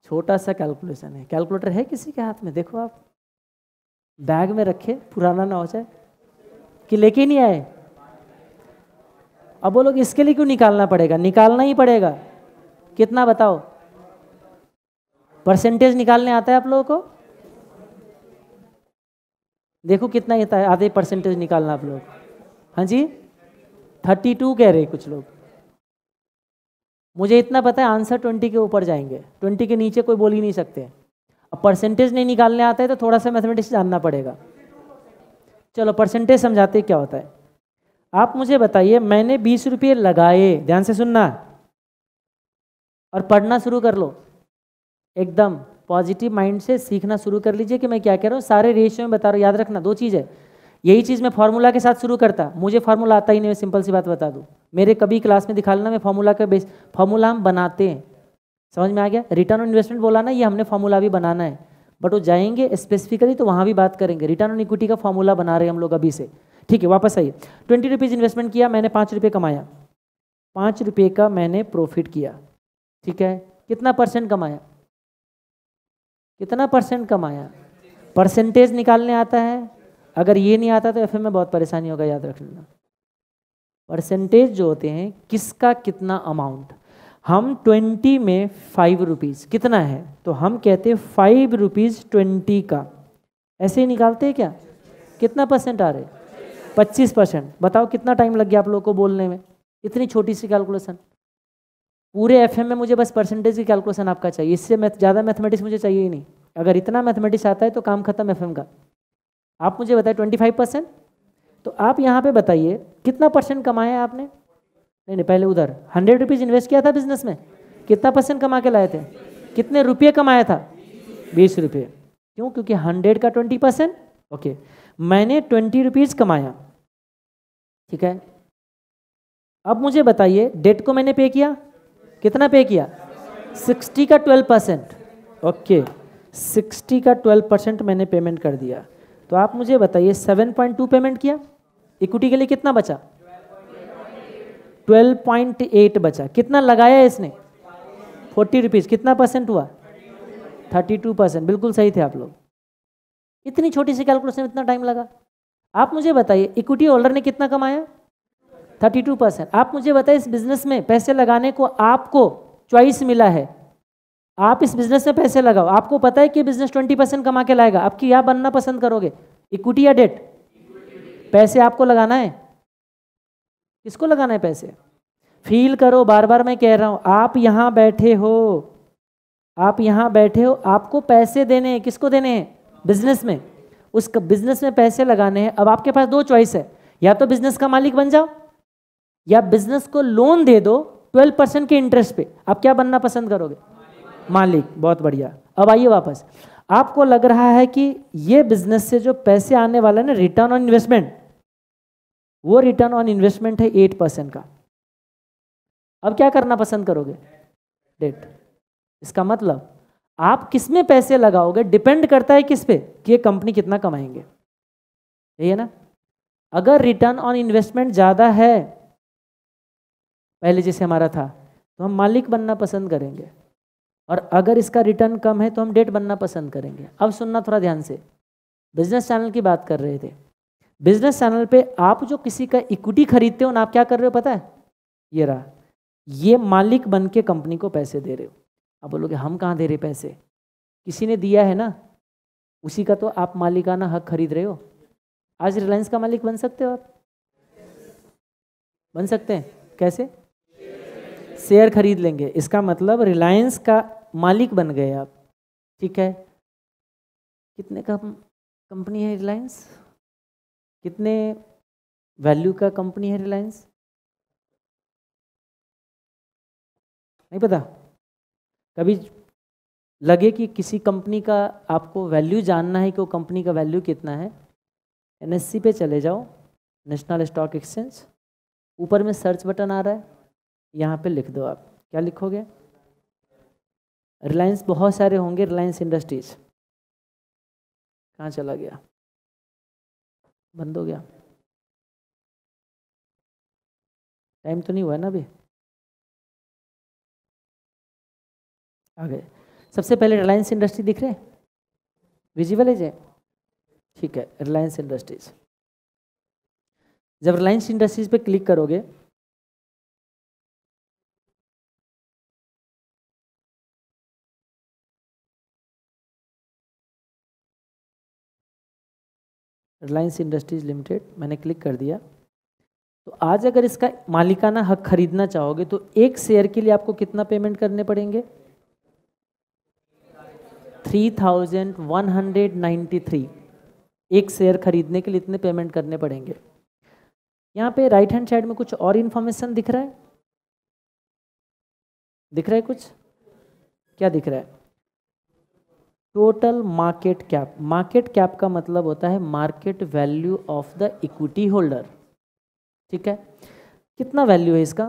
S2: छोटा सा कैलकुलेशन है कैलकुलेटर है किसी के हाथ में देखो आप बैग में रखे पुराना ना हो जाए कि लेके नहीं आए अब वो लोग इसके लिए क्यों निकालना पड़ेगा निकालना ही पड़ेगा कितना बताओ परसेंटेज निकालने आता है आप लोगों को देखो कितना आता है आधे परसेंटेज निकालना आप लोग हाँ जी थर्टी टू कह रहे कुछ लोग मुझे इतना पता है आंसर ट्वेंटी के ऊपर जाएंगे ट्वेंटी के नीचे कोई बोल ही नहीं सकते अब परसेंटेज नहीं निकालने आता है तो थोड़ा सा मैथमेटिक्स जानना पड़ेगा चलो परसेंटेज समझाते क्या होता है आप मुझे बताइए मैंने बीस रुपये लगाए ध्यान से सुनना और पढ़ना शुरू कर लो एकदम पॉजिटिव माइंड से सीखना शुरू कर लीजिए कि मैं क्या कह रहा हूँ सारे रेशियो में बता रहा हूँ याद रखना दो चीज़ है यही चीज़ मैं फार्मूला के साथ शुरू करता मुझे फार्मूला आता ही नहीं मैं सिंपल सी बात बता दूँ मेरे कभी क्लास में दिखा लेना मैं फार्मूला का बेस फार्मूला हम बनाते हैं समझ में आ गया रिटर्न ऑन इन्वेस्टमेंट बोला ना ये हमने फार्मूला भी बनाना है बट वो जाएंगे स्पेसिफिकली तो वहाँ भी बात करेंगे रिटर्न ऑन इक्विटी का फार्मूला बना रहे हैं हम लोग अभी से ठीक है वापस आइए ट्वेंटी रुपीज़ इन्वेस्टमेंट किया मैंने पाँच रुपये कमाया पाँच रुपये का मैंने प्रॉफिट किया ठीक है कितना परसेंट कमाया कितना परसेंट कमाया परसेंटेज निकालने आता है अगर ये नहीं आता तो एफ में बहुत परेशानी होगा याद रख लेना परसेंटेज जो होते हैं किसका कितना अमाउंट हम ट्वेंटी में फाइव रुपीज़ कितना है तो हम कहते हैं फाइव रुपीज़ ट्वेंटी का ऐसे ही निकालते हैं क्या कितना परसेंट आ रहे पच्चीस परसेंट बताओ कितना टाइम लग गया आप लोगों को बोलने में इतनी छोटी सी कैलकुलेशन पूरे एफ में मुझे बस परसेंटेज की कैलकुलेशन आपका चाहिए इससे मैथ ज़्यादा मैथमेटिक्स मुझे चाहिए ही नहीं अगर इतना मैथमेटिक्स आता है तो काम खत्म एफ का आप मुझे बताए ट्वेंटी फाइव परसेंट तो आप यहाँ पे बताइए कितना परसेंट कमाया आपने नहीं नहीं पहले उधर हंड्रेड रुपीज़ इन्वेस्ट किया था बिजनेस में कितना परसेंट कमा के लाए थे कितने रुपये कमाया था बीस रुपये क्यों क्योंकि हंड्रेड का ट्वेंटी परसेंट ओके मैंने ट्वेंटी रुपीज़ कमाया ठीक है अब मुझे बताइए डेट को मैंने पे किया कितना पे किया सिक्सटी का ट्वेल्व परसेंट ओके सिक्सटी का ट्वेल्व परसेंट मैंने पेमेंट कर दिया तो आप मुझे बताइए सेवन पॉइंट टू पेमेंट किया इक्विटी के लिए कितना बचा ट्वेल्व पॉइंट एट बचा कितना लगाया इसने फोर्टी रुपीज़ कितना परसेंट हुआ थर्टी टू परसेंट बिल्कुल सही थे आप लोग इतनी छोटी सी कैलकुलेशन में इतना टाइम लगा आप मुझे बताइए इक्विटी होल्डर ने कितना कमाया थर्टी टू परसेंट आप मुझे बताइए इस बिजनेस में पैसे लगाने को आपको चॉइस मिला है आप इस बिजनेस में पैसे लगाओ आपको पता है कि बिजनेस ट्वेंटी परसेंट कमा के लाएगा आप क्या बनना पसंद करोगे इक्विटी या डेट पैसे आपको लगाना है किसको लगाना है पैसे फील करो बार बार मैं कह रहा हूँ आप यहाँ बैठे हो आप यहाँ बैठे हो आपको पैसे देने हैं किसको देने हैं बिजनेस में उसका बिजनेस में पैसे लगाने हैं अब आपके पास दो चॉइस है या तो बिजनेस का मालिक बन जाओ या बिजनेस को लोन दे दो 12 परसेंट के इंटरेस्ट पे आप क्या बनना पसंद करोगे मालिक, मालिक बहुत बढ़िया अब आइए वापस आपको लग रहा है कि ये बिजनेस से जो पैसे आने वाला है ना रिटर्न ऑन इन्वेस्टमेंट वो रिटर्न ऑन इन्वेस्टमेंट है एट परसेंट का अब क्या करना पसंद करोगे डेट इसका मतलब आप किस में पैसे लगाओगे डिपेंड करता है किस पे कि ये कंपनी कितना कमाएंगे यही है ना अगर रिटर्न ऑन इन्वेस्टमेंट ज़्यादा है पहले जैसे हमारा था तो हम मालिक बनना पसंद करेंगे और अगर इसका रिटर्न कम है तो हम डेट बनना पसंद करेंगे अब सुनना थोड़ा ध्यान से बिजनेस चैनल की बात कर रहे थे बिजनेस चैनल पे आप जो किसी का इक्विटी खरीदते हो ना आप क्या कर रहे हो पता है ये रहा ये मालिक बन के कंपनी को पैसे दे रहे हो आप बोलोगे हम कहाँ दे रहे पैसे किसी ने दिया है ना उसी का तो आप मालिकाना हक खरीद रहे हो आज रिलायंस का मालिक बन सकते हो आप बन सकते हैं कैसे शेयर खरीद लेंगे इसका मतलब रिलायंस का मालिक बन गए आप ठीक है
S1: कितने का कंपनी है रिलायंस कितने वैल्यू का कंपनी है रिलायंस नहीं
S2: पता कभी लगे कि किसी कंपनी का आपको वैल्यू जानना है कि वो कंपनी का वैल्यू कितना है एन पे चले जाओ नेशनल स्टॉक एक्सचेंज ऊपर में सर्च बटन आ रहा है यहाँ पे लिख दो आप क्या लिखोगे
S1: रिलायंस बहुत सारे होंगे रिलायंस इंडस्ट्रीज कहाँ चला गया बंद हो गया टाइम तो नहीं हुआ ना अभी आगे सबसे पहले रिलायंस इंडस्ट्री दिख रहे हैं विजिबल है जय ठीक है रिलायंस इंडस्ट्रीज जब रिलायंस इंडस्ट्रीज पे क्लिक करोगे रिलायंस इंडस्ट्रीज लिमिटेड मैंने क्लिक कर दिया
S2: तो आज अगर इसका मालिकाना हक खरीदना चाहोगे तो एक शेयर के लिए आपको कितना पेमेंट करने पड़ेंगे 3,193 एक शेयर खरीदने के लिए इतने पेमेंट करने पड़ेंगे यहाँ पे राइट हैंड साइड में कुछ और इन्फॉर्मेशन दिख रहा है दिख रहा है कुछ क्या दिख रहा है total market cap market cap का मतलब होता है market value of the equity holder ठीक है कितना वैल्यू है इसका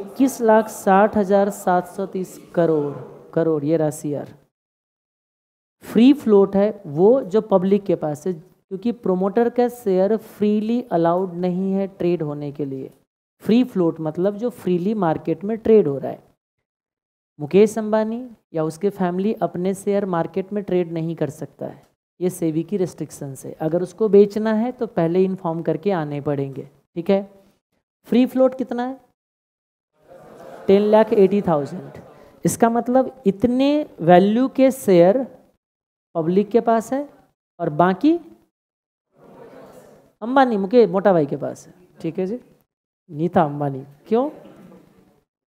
S2: इक्कीस लाख साठ हज़ार सात सौ तीस करोड़ करोड़ ये राशि यार फ्री फ्लोट है वो जो पब्लिक के पास है क्योंकि प्रोमोटर का शेयर फ्रीली अलाउड नहीं है ट्रेड होने के लिए फ्री फ्लोट मतलब जो फ्रीली मार्केट में ट्रेड हो रहा है मुकेश अंबानी या उसके फैमिली अपने शेयर मार्केट में ट्रेड नहीं कर सकता है ये सेवी की रेस्ट्रिक्शन है अगर उसको बेचना है तो पहले इन्फॉर्म करके आने पड़ेंगे ठीक है फ्री फ्लोट कितना है टेन लाख एटी थाउजेंड इसका मतलब इतने वैल्यू के शेयर पब्लिक के पास है और बाकी अंबानी मुकेश मोटा भाई के पास है ठीक है जी नीता अंबानी क्यों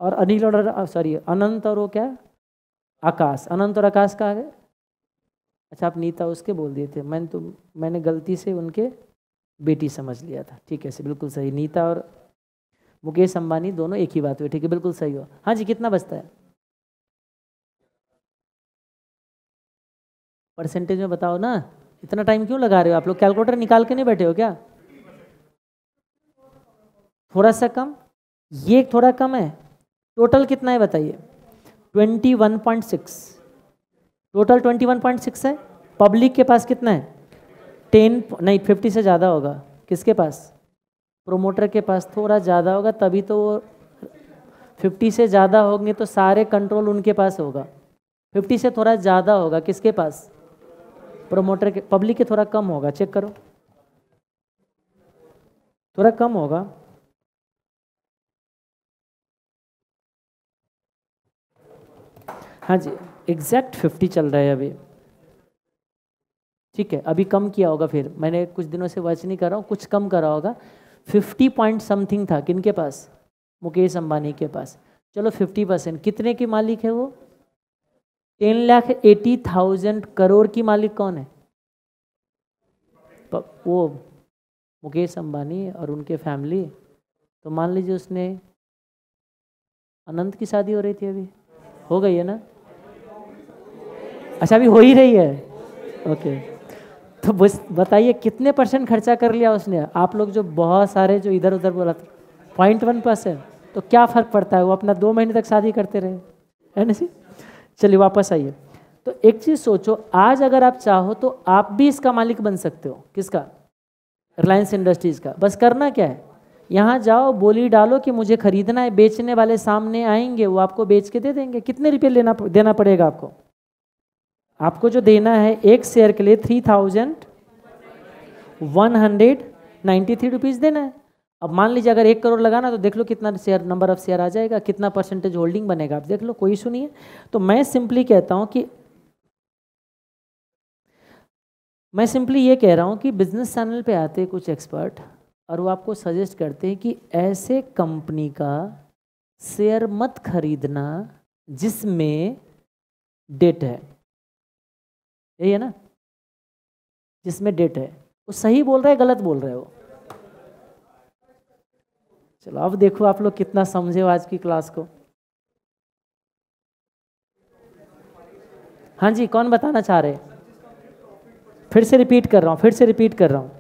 S2: और अनिल और सॉरी अनंत और वो क्या आकाश अनंत और आकाश कहा गए अच्छा आप नीता उसके बोल दिए थे मैंने तो मैंने गलती से उनके बेटी समझ लिया था ठीक है सर बिल्कुल सही नीता और मुकेश अंबानी दोनों एक ही बात हुई ठीक है बिल्कुल सही हो हाँ जी कितना बचता है परसेंटेज में बताओ ना इतना टाइम क्यों लगा रहे हो आप लोग कैलकुलेटर निकाल के नहीं बैठे हो क्या थोड़ा सा कम ये थोड़ा कम है टोटल कितना है बताइए 21.6 टोटल 21.6 है पब्लिक के पास कितना है 10 नहीं 50 से ज़्यादा होगा किसके पास प्रोमोटर के पास थोड़ा ज़्यादा होगा तभी तो वो 50 से ज़्यादा होंगे तो सारे कंट्रोल उनके पास होगा 50 से थोड़ा ज़्यादा होगा किसके पास प्रोमोटर के पब्लिक के थोड़ा कम होगा चेक करो थोड़ा कम होगा हाँ जी एग्जैक्ट फिफ्टी चल रहा है अभी ठीक है अभी कम किया होगा फिर मैंने कुछ दिनों से वॉच नहीं कर रहा हूँ कुछ कम करा होगा फिफ्टी पॉइंट समथिंग था किन के पास मुकेश अंबानी के पास चलो फिफ्टी परसेंट कितने के मालिक है वो ten lakh eighty thousand crore की मालिक कौन है वो मुकेश अंबानी और उनके फैमिली तो मान लीजिए उसने अनंत की शादी हो रही थी अभी हो गई है ना
S1: अच्छा अभी हो ही रही
S2: है ओके तो बस बताइए कितने परसेंट खर्चा कर लिया उसने आप लोग जो बहुत सारे जो इधर उधर बोला था पॉइंट वन परसेंट तो क्या फ़र्क पड़ता है वो अपना दो महीने तक शादी करते रहे है ना सी चलिए वापस आइए तो एक चीज़ सोचो आज अगर आप चाहो तो आप भी इसका मालिक बन सकते हो किसका रिलायंस इंडस्ट्रीज़ का बस करना क्या है यहाँ जाओ बोली डालो कि मुझे खरीदना है बेचने वाले सामने आएंगे वो आपको बेच के दे देंगे कितने रुपये लेना देना पड़ेगा आपको आपको जो देना है एक शेयर के लिए three thousand one hundred ninety three rupees देना है अब मान लीजिए अगर एक करोड़ लगाना तो देख लो कितना शेयर नंबर ऑफ शेयर आ जाएगा कितना परसेंटेज होल्डिंग बनेगा आप देख लो कोई इशू नहीं है तो मैं सिंपली कहता हूं कि मैं सिंपली ये कह रहा हूं कि बिजनेस चैनल पे आते हैं कुछ एक्सपर्ट और वो आपको सजेस्ट करते हैं कि ऐसे कंपनी का शेयर मत खरीदना जिसमें डेट है यही है ना जिसमें डेट है वो सही बोल रहा है गलत बोल रहा है वो चलो अब देखो आप लोग कितना समझे हो आज की क्लास को हाँ जी कौन बताना चाह रहे फिर से रिपीट कर रहा हूँ फिर से रिपीट कर रहा हूँ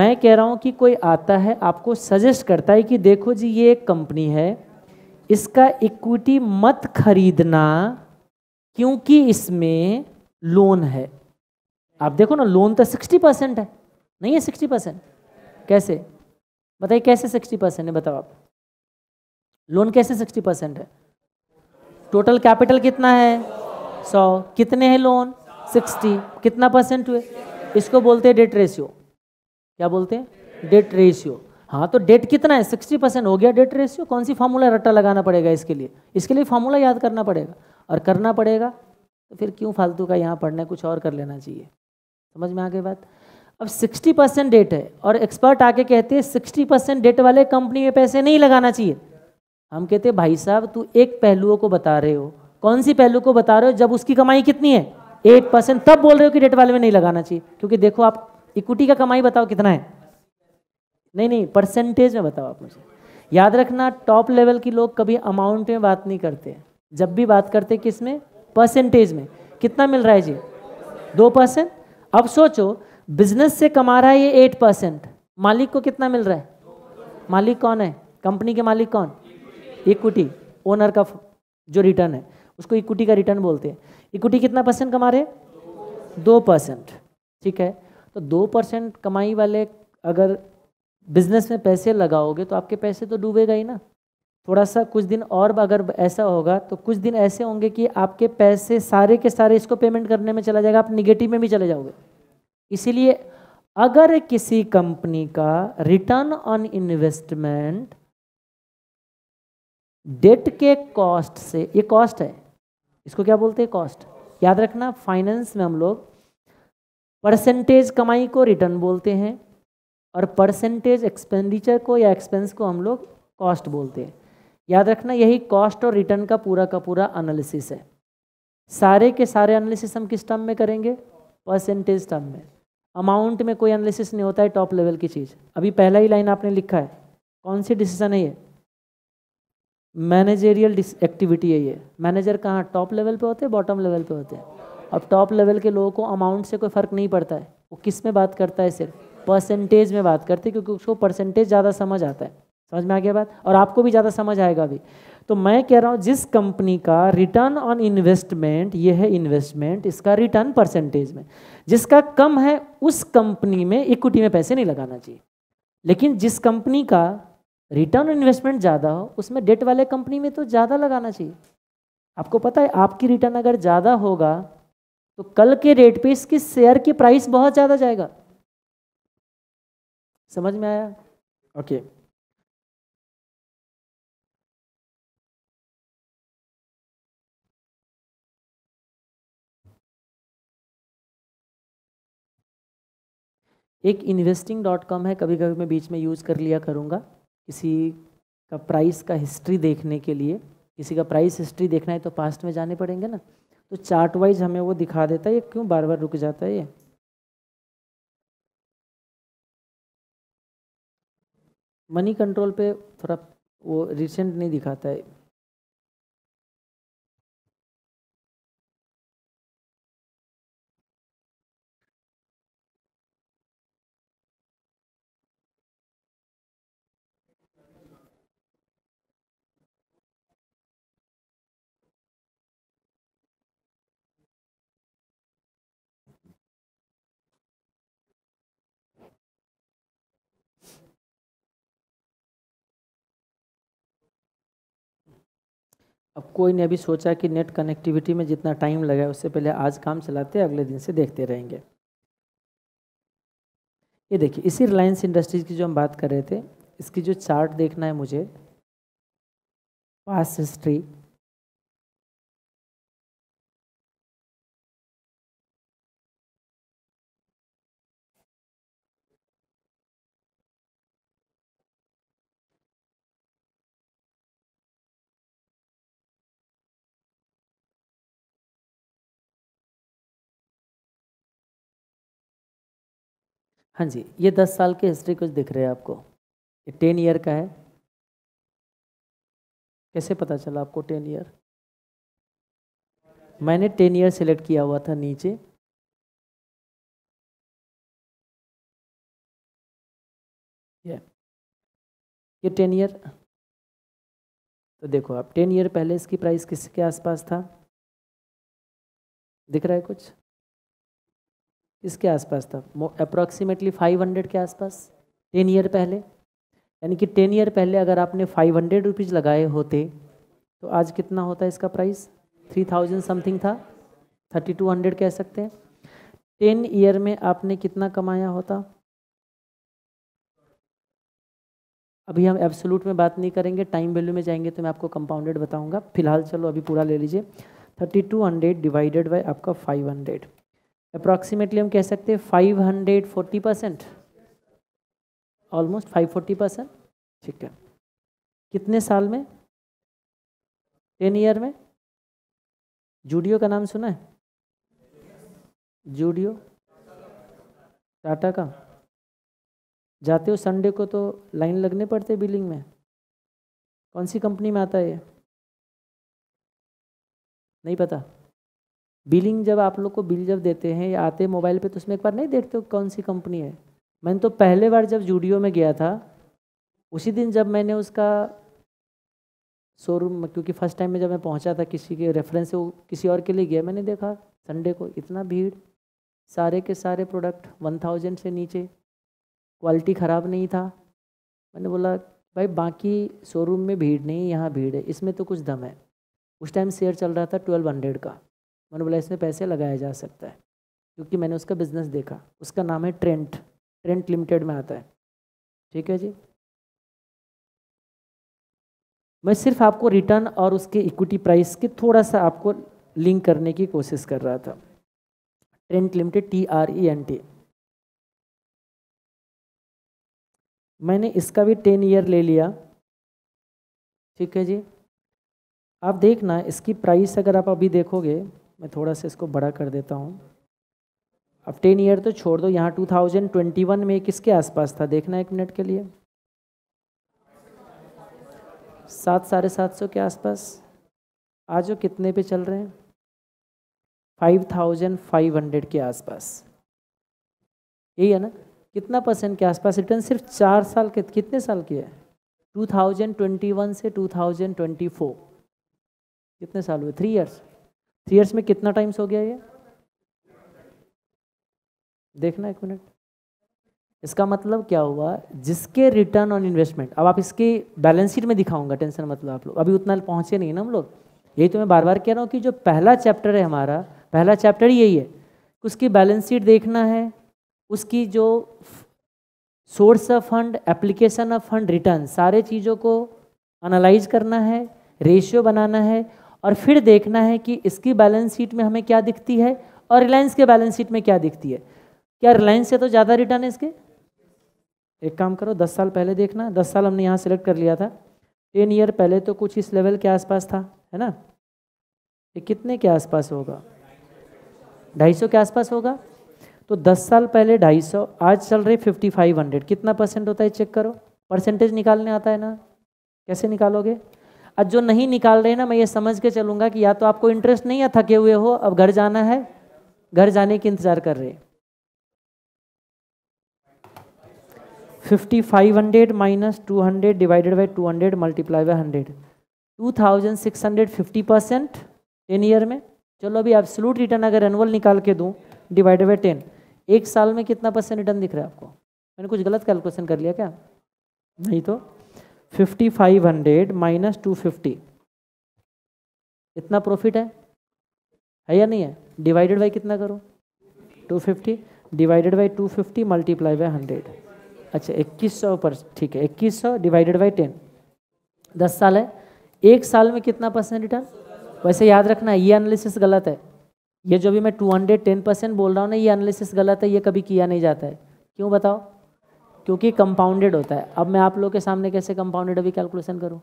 S2: मैं कह रहा हूँ कि कोई आता है आपको सजेस्ट करता है कि देखो जी ये एक कंपनी है इसका इक्विटी मत खरीदना क्योंकि इसमें लोन है आप देखो ना लोन तो सिक्सटी परसेंट है नहीं है सिक्सटी परसेंट कैसे बताइए कैसे सिक्सटी परसेंट है बताओ आप लोन कैसे सिक्सटी परसेंट है टोटल कैपिटल कितना है सौ कितने हैं लोन सिक्सटी कितना परसेंट हुए इसको बोलते हैं डेट रेशियो क्या बोलते हैं डेट रेशियो हाँ तो डेट कितना है सिक्सटी परसेंट हो गया डेट रेशियो कौन सी फार्मूला रट्टा लगाना पड़ेगा इसके लिए इसके लिए फार्मूला याद करना पड़ेगा और करना पड़ेगा तो फिर क्यों फालतू का यहाँ पढ़ना है कुछ और कर लेना चाहिए समझ में आ गई बात अब 60 परसेंट डेट है और एक्सपर्ट आके कहते हैं 60 परसेंट डेट वाले कंपनी में पैसे नहीं लगाना चाहिए हम कहते भाई साहब तू एक पहलुओं को बता रहे हो कौन सी पहलू को बता रहे हो जब उसकी कमाई कितनी है एट परसेंट तब बोल रहे हो कि डेट वाले में नहीं लगाना चाहिए क्योंकि देखो आप इक्विटी का कमाई बताओ कितना है नहीं नहीं परसेंटेज में बताओ आप मुझे याद रखना टॉप लेवल की लोग कभी अमाउंट में बात नहीं करते जब भी बात करते किस में परसेंटेज में कितना मिल रहा है जी दो परसेंट अब सोचो बिजनेस से कमा रहा है ये एट परसेंट मालिक को कितना मिल रहा है मालिक कौन है कंपनी के मालिक कौन इक्विटी ओनर का जो रिटर्न है उसको इक्विटी का रिटर्न बोलते हैं इक्विटी कितना परसेंट कमा रहे हैं दो परसेंट ठीक है तो दो परसेंट कमाई वाले अगर बिजनेस में पैसे लगाओगे तो आपके पैसे तो डूबेगा ही ना थोड़ा सा कुछ दिन और अगर ऐसा होगा तो कुछ दिन ऐसे होंगे कि आपके पैसे सारे के सारे इसको पेमेंट करने में चला जाएगा आप निगेटिव में भी चले जाओगे इसीलिए अगर किसी कंपनी का रिटर्न ऑन इन्वेस्टमेंट डेट के कॉस्ट से ये कॉस्ट है इसको क्या बोलते हैं कॉस्ट याद रखना फाइनेंस में हम लोग परसेंटेज कमाई को रिटर्न बोलते हैं और परसेंटेज एक्सपेंडिचर को या एक्सपेंस को हम लोग कॉस्ट बोलते हैं याद रखना यही कॉस्ट और रिटर्न का पूरा का पूरा एनालिसिस है सारे के सारे एनालिसिस हम किस टर्म में करेंगे परसेंटेज टर्म में अमाउंट में कोई एनालिसिस नहीं होता है टॉप लेवल की चीज़ अभी पहला ही लाइन आपने लिखा है कौन सी डिसीजन है ये मैनेजेरियल एक्टिविटी है ये मैनेजर कहाँ टॉप लेवल पे होते हैं बॉटम लेवल पे होते हैं अब टॉप लेवल के लोगों को अमाउंट से कोई फ़र्क नहीं पड़ता है वो किस में बात करता है सिर्फ परसेंटेज में बात करते क्योंकि उसको परसेंटेज ज़्यादा समझ आता है समझ में आ गया बात और आपको भी ज़्यादा समझ आएगा अभी तो मैं कह रहा हूँ जिस कंपनी का रिटर्न ऑन इन्वेस्टमेंट ये है इन्वेस्टमेंट इसका रिटर्न परसेंटेज में जिसका कम है उस कंपनी में इक्विटी में पैसे नहीं लगाना चाहिए लेकिन जिस कंपनी का रिटर्न इन्वेस्टमेंट ज़्यादा हो उसमें डेट वाले कंपनी में तो ज़्यादा लगाना चाहिए आपको पता है आपकी रिटर्न अगर ज़्यादा होगा
S1: तो कल के रेट पे इसकी शेयर की प्राइस बहुत ज़्यादा जाएगा समझ में आया ओके okay. एक इन्वेस्टिंग डॉट कॉम है
S2: कभी कभी मैं बीच में यूज़ कर लिया करूँगा किसी का प्राइस का हिस्ट्री देखने के लिए किसी का प्राइस हिस्ट्री देखना है तो पास्ट में जाने पड़ेंगे ना तो चार्ट वाइज हमें वो दिखा देता
S1: है ये क्यों बार बार रुक जाता है ये मनी कंट्रोल पे थोड़ा वो रिसेंट नहीं दिखाता है
S2: अब कोई ने अभी सोचा कि नेट कनेक्टिविटी में जितना टाइम लगा है उससे पहले आज काम चलाते अगले दिन से देखते रहेंगे ये देखिए इसी रिलायंस
S1: इंडस्ट्रीज की जो हम बात कर रहे थे इसकी जो चार्ट देखना है मुझे पास हिस्ट्री हाँ जी ये दस साल की हिस्ट्री कुछ दिख रहे हैं आपको ये टेन ईयर का है कैसे पता चला आपको टेन ईयर मैंने टेन ईयर सेलेक्ट किया हुआ था नीचे ये ये टेन ईयर तो देखो आप टेन ईयर पहले इसकी प्राइस किसके आसपास था दिख रहा है कुछ
S2: इसके आसपास था अप्रॉक्सीमेटली 500 के आसपास टेन ईयर पहले यानी कि टेन ईयर पहले अगर आपने फाइव हंड्रेड रुपीज़ लगाए होते तो आज कितना होता है इसका प्राइस थ्री थाउजेंड समथिंग था थर्टी टू हंड्रेड कह सकते हैं टेन ईयर में आपने कितना कमाया होता अभी हम एब्सोलूट में बात नहीं करेंगे टाइम वैल्यू में जाएंगे तो मैं आपको कंपाउंडेड बताऊंगा फिलहाल चलो अभी पूरा ले लीजिए thirty two hundred divided by आपका फाइव हंड्रेड अप्रॉक्सीमेटली हम कह सकते हैं five hundred forty percent almost five forty percent ठीक है कितने साल में टेन ईयर में जूडियो का नाम सुना है जूडियो टाटा का जाते हो संडे को तो लाइन लगने पड़ते बिलिंग में कौन सी कंपनी में आता है ये नहीं पता बिलिंग जब आप लोग को बिल जब देते हैं या आते हैं मोबाइल पे तो उसमें एक बार नहीं देखते हो कौन सी कंपनी है मैंने तो पहले बार जब जूडियो में गया था उसी दिन जब मैंने उसका शोरूम क्योंकि फर्स्ट टाइम में जब मैं पहुंचा था किसी के रेफरेंस से वो किसी और के लिए गया मैंने देखा संडे को इतना भीड़ सारे के सारे प्रोडक्ट वन थाउजेंड से नीचे क्वालिटी ख़राब नहीं था मैंने बोला भाई बाकी शोरूम में भीड़ नहीं यहाँ भीड़ है इसमें तो कुछ दम है उस टाइम शेयर चल रहा था ट्वेल्व हंड्रेड का मैंने बोला इसमें पैसे लगाया जा सकता है क्योंकि मैंने उसका बिज़नेस देखा उसका नाम है ट्रेंट ट्रेंट लिमिटेड में आता है ठीक है जी मैं सिर्फ आपको रिटर्न और उसके इक्विटी प्राइस के थोड़ा सा आपको लिंक करने की कोशिश कर रहा था
S1: Trent Limited T R E N T मैंने इसका भी टेन ईयर ले लिया ठीक है जी
S2: आप देखना इसकी प्राइस अगर आप अभी देखोगे मैं थोड़ा सा इसको बड़ा कर देता हूँ अब टेन ईयर तो छोड़ दो यहाँ 2021 में किसके आसपास था देखना एक मिनट के लिए सात साढ़े सात सौ के आसपास आज वो कितने पे चल रहे हैं फाइव थाउजेंड फाइव हंड्रेड के आसपास यही है ना कितना परसेंट के आसपास रिटर्न सिर्फ चार साल के कितने साल की है 2021 से 2024 कितने साल हुए थ्री ईयर्स थ्री ईयर्स में कितना टाइम्स हो गया ये देखना एक मिनट इसका मतलब क्या हुआ जिसके रिटर्न ऑन इन्वेस्टमेंट अब आप इसकी बैलेंस शीट में दिखाऊंगा टेंशन मतलब आप लोग अभी उतना पहुंचे नहीं ना हम लोग यही तो मैं बार बार कह रहा हूँ कि जो पहला चैप्टर है हमारा पहला चैप्टर यही है उसकी बैलेंस शीट देखना है उसकी जो source of fund application of fund return सारे चीज़ों को अनालाइज करना है रेशियो बनाना है और फिर देखना है कि इसकी बैलेंस शीट में हमें क्या दिखती है और रिलायंस के बैलेंस शीट में क्या दिखती है क्या रिलायंस से तो ज़्यादा रिटर्न है इसके एक काम करो दस साल पहले देखना दस साल हमने यहाँ सेलेक्ट कर लिया था टेन ईयर पहले तो कुछ इस लेवल के आसपास था है ना ये कितने के आसपास होगा ढाई सौ के आसपास होगा तो दस साल पहले ढाई सौ आज चल रहे फिफ्टी फाइव हंड्रेड कितना परसेंट होता है चेक करो परसेंटेज निकालने आता है ना कैसे निकालोगे और जो नहीं निकाल रहे ना मैं ये समझ के चलूँगा कि या तो आपको इंटरेस्ट नहीं है थके हुए हो अब घर जाना है घर जाने की इंतज़ार कर रहे fifty five hundred minus two hundred divided by two hundred multiply by hundred two thousand six hundred fifty percent ten year में चलो अभी एब्सोलूट रिटर्न अगर एनुअल निकाल के दूँ डिवाइडेड बाई टेन एक साल में कितना परसेंट रिटर्न दिख रहा है आपको मैंने कुछ गलत कैलकुलेशन कर लिया क्या नहीं तो fifty five hundred minus two fifty इतना प्रॉफिट है है या नहीं है डिवाइडेड बाई कितना करो two fifty divided by two fifty multiply by hundred अच्छा इक्कीस सौ पर ठीक है इक्कीस सौ डिवाइडेड बाई टेन दस साल है एक साल में कितना परसेंट रिटर्न वैसे याद रखना ये एनालिसिस गलत है ये जो भी मैं टू हंड्रेड टेन परसेंट बोल रहा हूँ ना ये एनालिसिस गलत है ये कभी किया नहीं जाता है क्यों बताओ क्योंकि कंपाउंडेड होता है अब मैं आप लोग के सामने कैसे कंपाउंडेड अभी कैलकुलेशन करूँ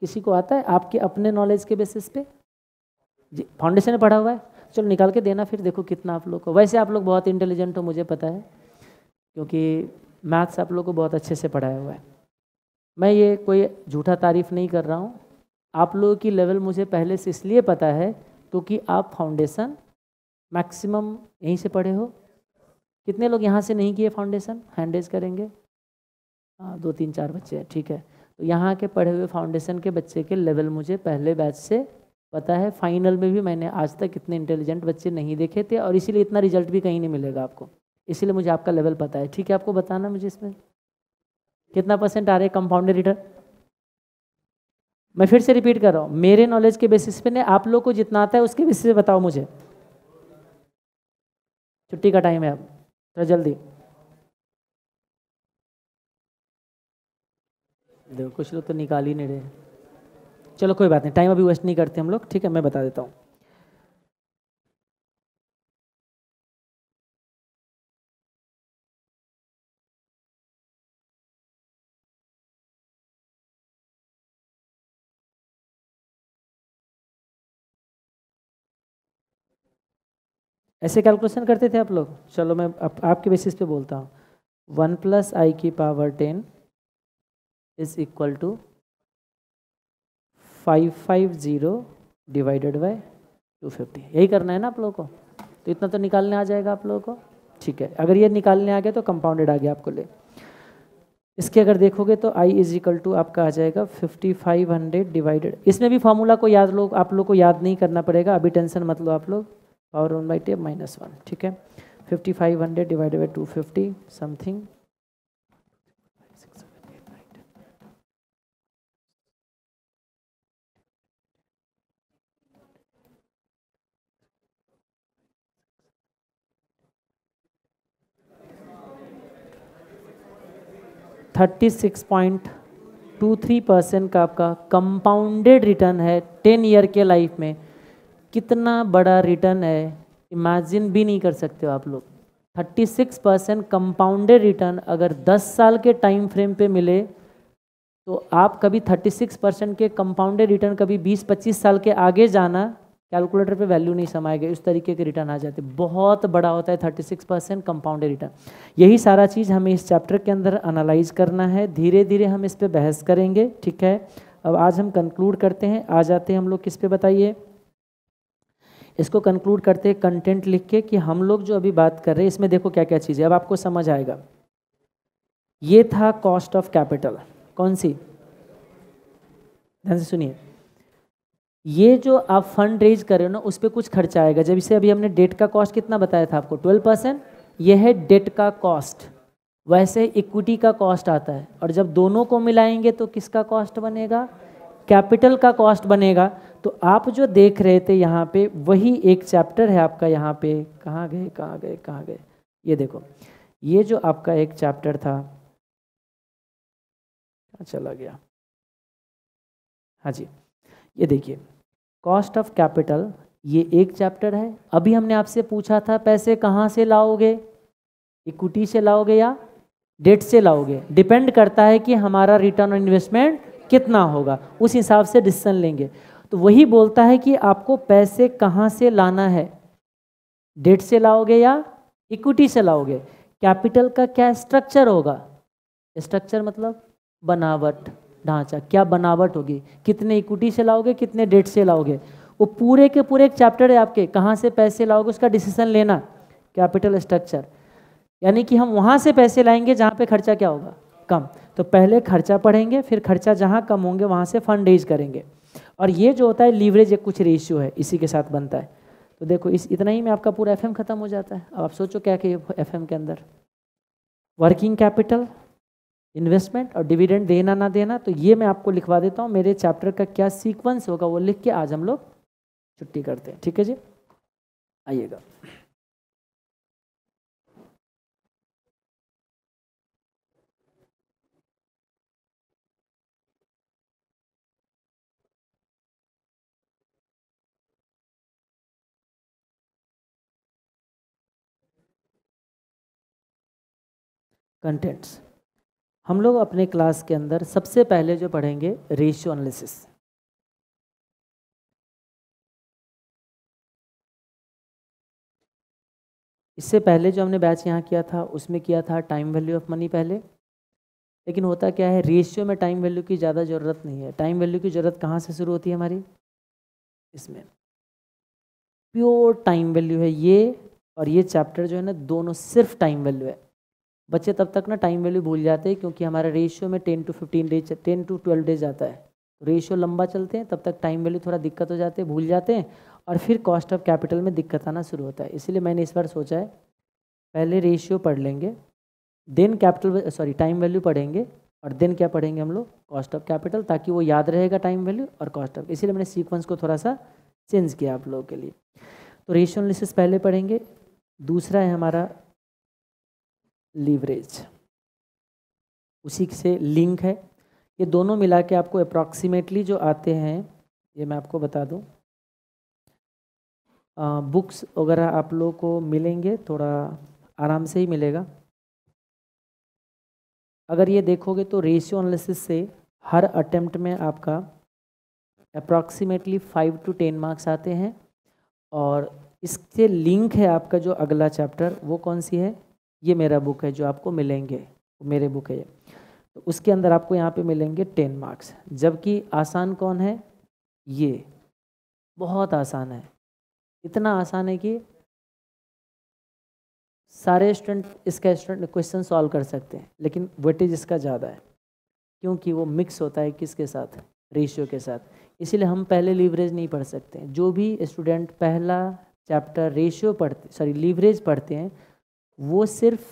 S2: किसी को आता है आपके अपने नॉलेज के बेसिस पे जी फाउंडेशन में पढ़ा हुआ है चलो निकाल के देना फिर देखो कितना आप लोग को वैसे आप लोग बहुत इंटेलिजेंट हो मुझे पता है क्योंकि मैथ्स आप लोग को बहुत अच्छे से पढ़ाया हुआ है मैं ये कोई झूठा तारीफ नहीं कर रहा हूँ आप लोगों की लेवल मुझे पहले से इसलिए पता है क्योंकि आप फाउंडेशन मैक्सिमम यहीं से पढ़े हो कितने लोग यहाँ से नहीं किए फाउंडेशन हैंडेज करेंगे हाँ दो तीन चार बच्चे हैं ठीक है तो यहाँ के पढ़े हुए फाउंडेशन के बच्चे के लेवल मुझे पहले बैच से पता है फाइनल में भी मैंने आज तक इतने इंटेलिजेंट बच्चे नहीं देखे थे और इसीलिए इतना रिजल्ट भी कहीं नहीं मिलेगा आपको इसीलिए मुझे आपका लेवल पता है ठीक है आपको बताना मुझे इसमें कितना परसेंट आ रहे कंपाउंड रिटर्न मैं फिर से रिपीट कर रहा हूँ मेरे नॉलेज के बेसिस पे ने आप लोग को जितना आता है उसके बेसिस पे बताओ मुझे छुट्टी का टाइम है अब थोड़ा तो जल्दी देखो कुछ लोग तो निकाल ही नहीं रहे
S1: चलो कोई बात नहीं टाइम अभी वेस्ट नहीं करते हम लोग ठीक है मैं बता देता हूँ ऐसे कैलकुलेशन करते थे आप लोग चलो मैं आप, आपके बेसिस पे बोलता हूँ वन प्लस
S2: आई की power ten is equal to five five zero divided by two fifty यही करना है ना आप लोगों को तो इतना तो निकालने आ जाएगा आप लोगों को ठीक है अगर ये निकालने आ गया तो कंपाउंडेड आ गया आपको ले इसके अगर देखोगे तो i इज इक्वल टू आपका आ जाएगा फिफ्टी फाइव हंड्रेड डिवाइडेड इसमें भी फार्मूला को याद लोग आप लोग को याद नहीं करना पड़ेगा अभी टेंशन मत लो आप लोग power one by ten minus one ठीक है fifty five hundred divided by two fifty something thirty six point two three percent का आपका कंपाउंडेड रिटर्न है टेन ईयर के लाइफ में कितना बड़ा रिटर्न है इमेजिन भी नहीं कर सकते हो आप लोग 36 परसेंट कंपाउंडेड रिटर्न अगर 10 साल के टाइम फ्रेम पे मिले तो आप कभी 36 परसेंट के कंपाउंडेड रिटर्न कभी 20-25 साल के आगे जाना कैलकुलेटर पे वैल्यू नहीं समाएगा इस तरीके के रिटर्न आ जाते बहुत बड़ा होता है 36 परसेंट कंपाउंडेड रिटर्न यही सारा चीज़ हमें इस चैप्टर के अंदर अनालाइज करना है धीरे धीरे हम इस पर बहस करेंगे ठीक है अब आज हम कंक्लूड करते हैं आ जाते हैं हम लोग किस पे बताइए इसको कंक्लूड करते हैं कंटेंट लिख के कि हम लोग जो अभी बात कर रहे हैं इसमें देखो क्या क्या चीज है अब आपको समझ आएगा ये था कॉस्ट ऑफ कैपिटल कौन सी ध्यान से सुनिए ये जो आप फंड रेज कर रहे हो ना उस पर कुछ खर्चा आएगा जब इसे अभी हमने डेट का कॉस्ट कितना बताया था आपको ट्वेल्व परसेंट यह है डेट का कॉस्ट वैसे इक्विटी का कॉस्ट आता है और जब दोनों को मिलाएंगे तो किसका कॉस्ट बनेगा कैपिटल का कॉस्ट बनेगा तो आप जो देख रहे थे यहाँ पे वही एक चैप्टर है आपका यहाँ पे
S1: कहाँ गए कहाँ गए कहाँ गए ये देखो ये जो आपका एक चैप्टर था चला गया हाँ जी ये
S2: देखिए कॉस्ट ऑफ कैपिटल ये एक चैप्टर है अभी हमने आपसे पूछा था पैसे कहाँ से लाओगे इक्विटी से लाओगे या डेट से लाओगे डिपेंड करता है कि हमारा रिटर्न ऑन इन्वेस्टमेंट कितना होगा उस हिसाब से डिसीजन लेंगे तो वही बोलता है कि आपको पैसे कहाँ से लाना है डेट से लाओगे या इक्विटी से लाओगे कैपिटल का क्या स्ट्रक्चर होगा स्ट्रक्चर मतलब बनावट ढांचा क्या बनावट होगी कितने इक्विटी से लाओगे कितने डेट से लाओगे वो पूरे के पूरे एक चैप्टर है आपके कहाँ से पैसे लाओगे उसका डिसीजन लेना कैपिटल स्ट्रक्चर यानी कि हम वहाँ से पैसे लाएंगे जहाँ पे खर्चा क्या होगा कम तो पहले खर्चा पढ़ेंगे फिर खर्चा जहाँ कम होंगे वहाँ से फंड रेज करेंगे और ये जो होता है लीवरेज एक कुछ रेशियो है इसी के साथ बनता है तो देखो इस इतना ही में आपका पूरा एफ ख़त्म हो जाता है अब आप सोचो क्या कि एफ के अंदर वर्किंग कैपिटल इन्वेस्टमेंट और डिविडेंड देना ना देना तो ये मैं आपको लिखवा देता हूँ मेरे चैप्टर का क्या
S1: सीक्वेंस होगा वो लिख के आज हम लोग छुट्टी करते हैं ठीक है जी आइएगा कंटेंट्स हम लोग अपने क्लास के अंदर सबसे पहले जो पढ़ेंगे रेशियो एनालिसिस इससे पहले जो हमने बैच यहाँ किया था उसमें किया था टाइम वैल्यू ऑफ मनी पहले
S2: लेकिन होता क्या है रेशियो में टाइम वैल्यू की ज़्यादा ज़रूरत नहीं है टाइम वैल्यू की ज़रूरत कहाँ से शुरू होती है हमारी इसमें प्योर टाइम वैल्यू है ये और ये चैप्टर जो है ना दोनों सिर्फ टाइम वैल्यू है बच्चे तब तक ना टाइम वैल्यू भूल जाते हैं क्योंकि हमारा रेशियो में ten to fifteen days ten to twelve days आता है रेशियो तो लंबा चलते हैं तब तक टाइम वैल्यू थोड़ा दिक्कत हो जाते हैं भूल जाते हैं और फिर कॉस्ट ऑफ कैपिटल में दिक्कत आना शुरू होता है इसलिए मैंने इस बार सोचा है पहले रेशियो पढ़ लेंगे then capital sorry time value पढ़ेंगे और देन क्या पढ़ेंगे हम लोग कॉस्ट ऑफ कैपिटल ताकि वो याद रहेगा टाइम वैल्यू और कॉस्ट ऑफ इसीलिए मैंने सीक्वेंस को थोड़ा सा चेंज किया आप लोगों के लिए तो रेशियो एनालिसिस पहले पढ़ेंगे दूसरा है हमारा लीवरेज उसी से लिंक है ये दोनों मिला के आपको अप्रॉक्सीमेटली जो आते हैं
S1: ये मैं आपको बता दूं बुक्स वगैरह आप लोगों को मिलेंगे थोड़ा आराम से ही मिलेगा
S2: अगर ये देखोगे तो रेशियो एनालिसिस से हर अटेम्प्ट में आपका approximately five to ten marks आते हैं और इससे लिंक है आपका जो अगला चैप्टर वो कौन सी है ये मेरा बुक है जो आपको मिलेंगे मेरे बुक है ये तो उसके अंदर आपको यहाँ पे मिलेंगे टेन मार्क्स जबकि आसान कौन है ये बहुत आसान है इतना आसान है कि सारे स्टूडेंट इसका स्टूडेंट क्वेश्चन सॉल्व कर सकते हैं लेकिन वेटेज इसका ज़्यादा है क्योंकि वो मिक्स होता है किसके साथ रेशियो के साथ इसीलिए हम पहले लीवरेज नहीं पढ़ सकते जो भी स्टूडेंट पहला चैप्टर रेशियो पढ़ते सॉरी लीवरेज पढ़ते हैं वो सिर्फ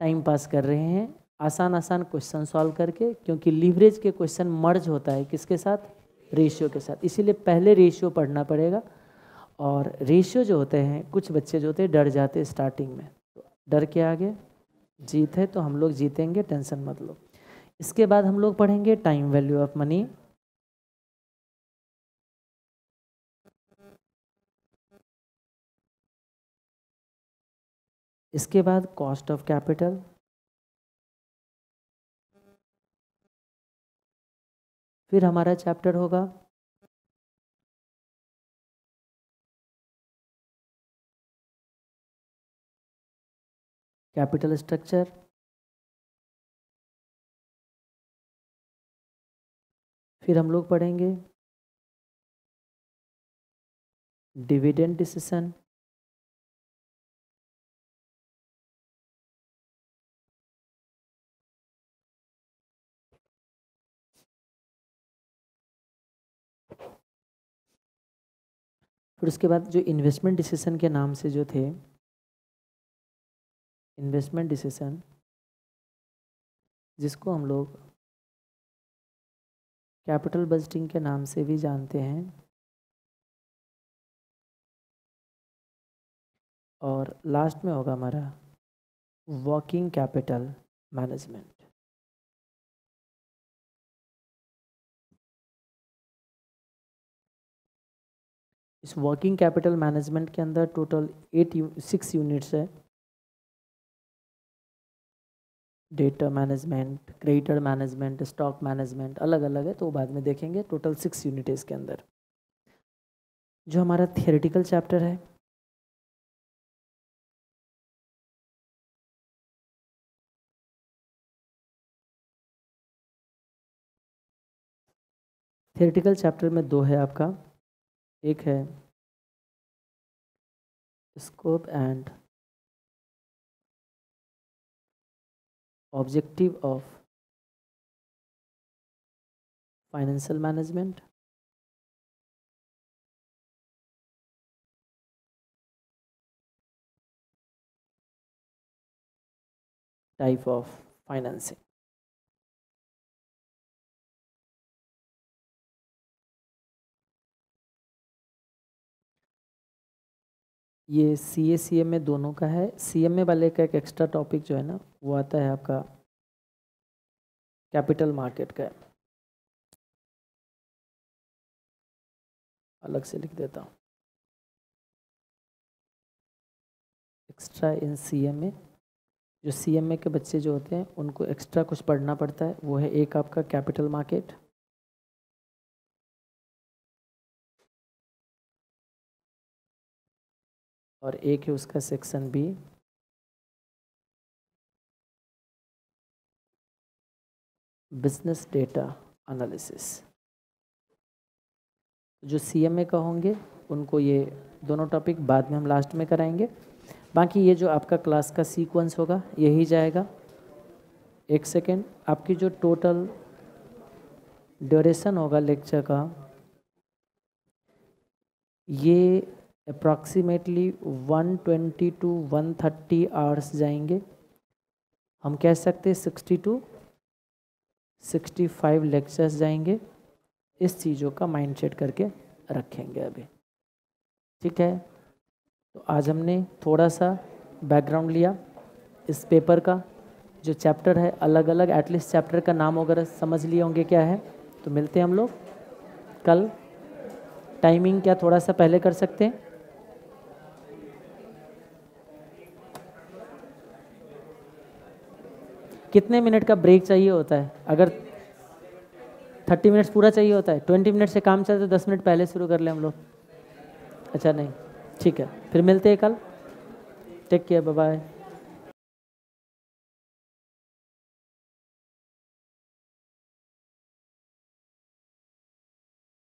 S2: टाइम पास कर रहे हैं आसान आसान क्वेश्चन सॉल्व करके क्योंकि लीवरेज के क्वेश्चन मर्ज होता है किसके साथ रेशियो के साथ इसीलिए पहले रेशियो पढ़ना पड़ेगा और रेशियो जो होते हैं कुछ बच्चे जो होते हैं डर जाते हैं स्टार्टिंग में तो डर के आगे जीत है तो हम लोग जीतेंगे टेंशन मत लो इसके बाद हम लोग पढ़ेंगे टाइम वैल्यू ऑफ मनी
S1: इसके बाद कॉस्ट ऑफ कैपिटल फिर हमारा चैप्टर होगा कैपिटल स्ट्रक्चर फिर हम लोग पढ़ेंगे डिविडेंड डिसीजन फिर उसके बाद जो इन्वेस्टमेंट डिसीजन के नाम से जो थे इन्वेस्टमेंट डिसीजन जिसको हम लोग कैपिटल बजटिंग के नाम से भी जानते हैं और लास्ट में होगा हमारा वर्किंग कैपिटल मैनेजमेंट इस वर्किंग कैपिटल मैनेजमेंट के अंदर टोटल एट सिक्स यूनिट्स है
S2: debtor management creditor management stock management अलग अलग है तो बाद
S1: में देखेंगे टोटल सिक्स यूनिट है इसके अंदर जो हमारा थियोरिटिकल चैप्टर है थियोरिटिकल चैप्टर में दो है आपका एक है scope and objective of financial management type of financing ये C A C M A दोनों का है सी एम ए वाले का एक एक्स्ट्रा टॉपिक जो है ना वो आता है आपका कैपिटल मार्केट का अलग से लिख देता हूँ extra in C M A जो सी एम ए के बच्चे जो होते हैं उनको एक्स्ट्रा कुछ पढ़ना पड़ता है वो है एक आपका कैपिटल मार्केट और एक है उसका section B business data analysis जो सी एम ए का होंगे उनको ये दोनों टॉपिक
S2: बाद में हम लास्ट में कराएंगे बाकी ये जो आपका क्लास का सीक्वेंस होगा यही जाएगा एक सेकेंड आपकी जो टोटल ड्यूरेशन होगा लेक्चर का ये approximately 120 to one thirty hours जाएंगे हम कह सकते हैं टू टू फाइव लेक्चर्स जाएंगे इस चीज़ों का माइंड सेट करके रखेंगे अभी ठीक है तो आज हमने थोड़ा सा बैकग्राउंड लिया इस पेपर का जो चैप्टर है अलग अलग एटलीस्ट चैप्टर का नाम वगैरह समझ लिए होंगे क्या है तो मिलते हैं हम लोग कल टाइमिंग क्या थोड़ा सा पहले कर सकते हैं कितने मिनट का ब्रेक चाहिए होता है अगर थर्टी मिनट्स पूरा चाहिए होता है ट्वेंटी मिनट से काम चलता तो दस मिनट पहले शुरू कर लें हम लोग अच्छा नहीं ठीक
S1: है फिर मिलते हैं कल टेक केयर बाय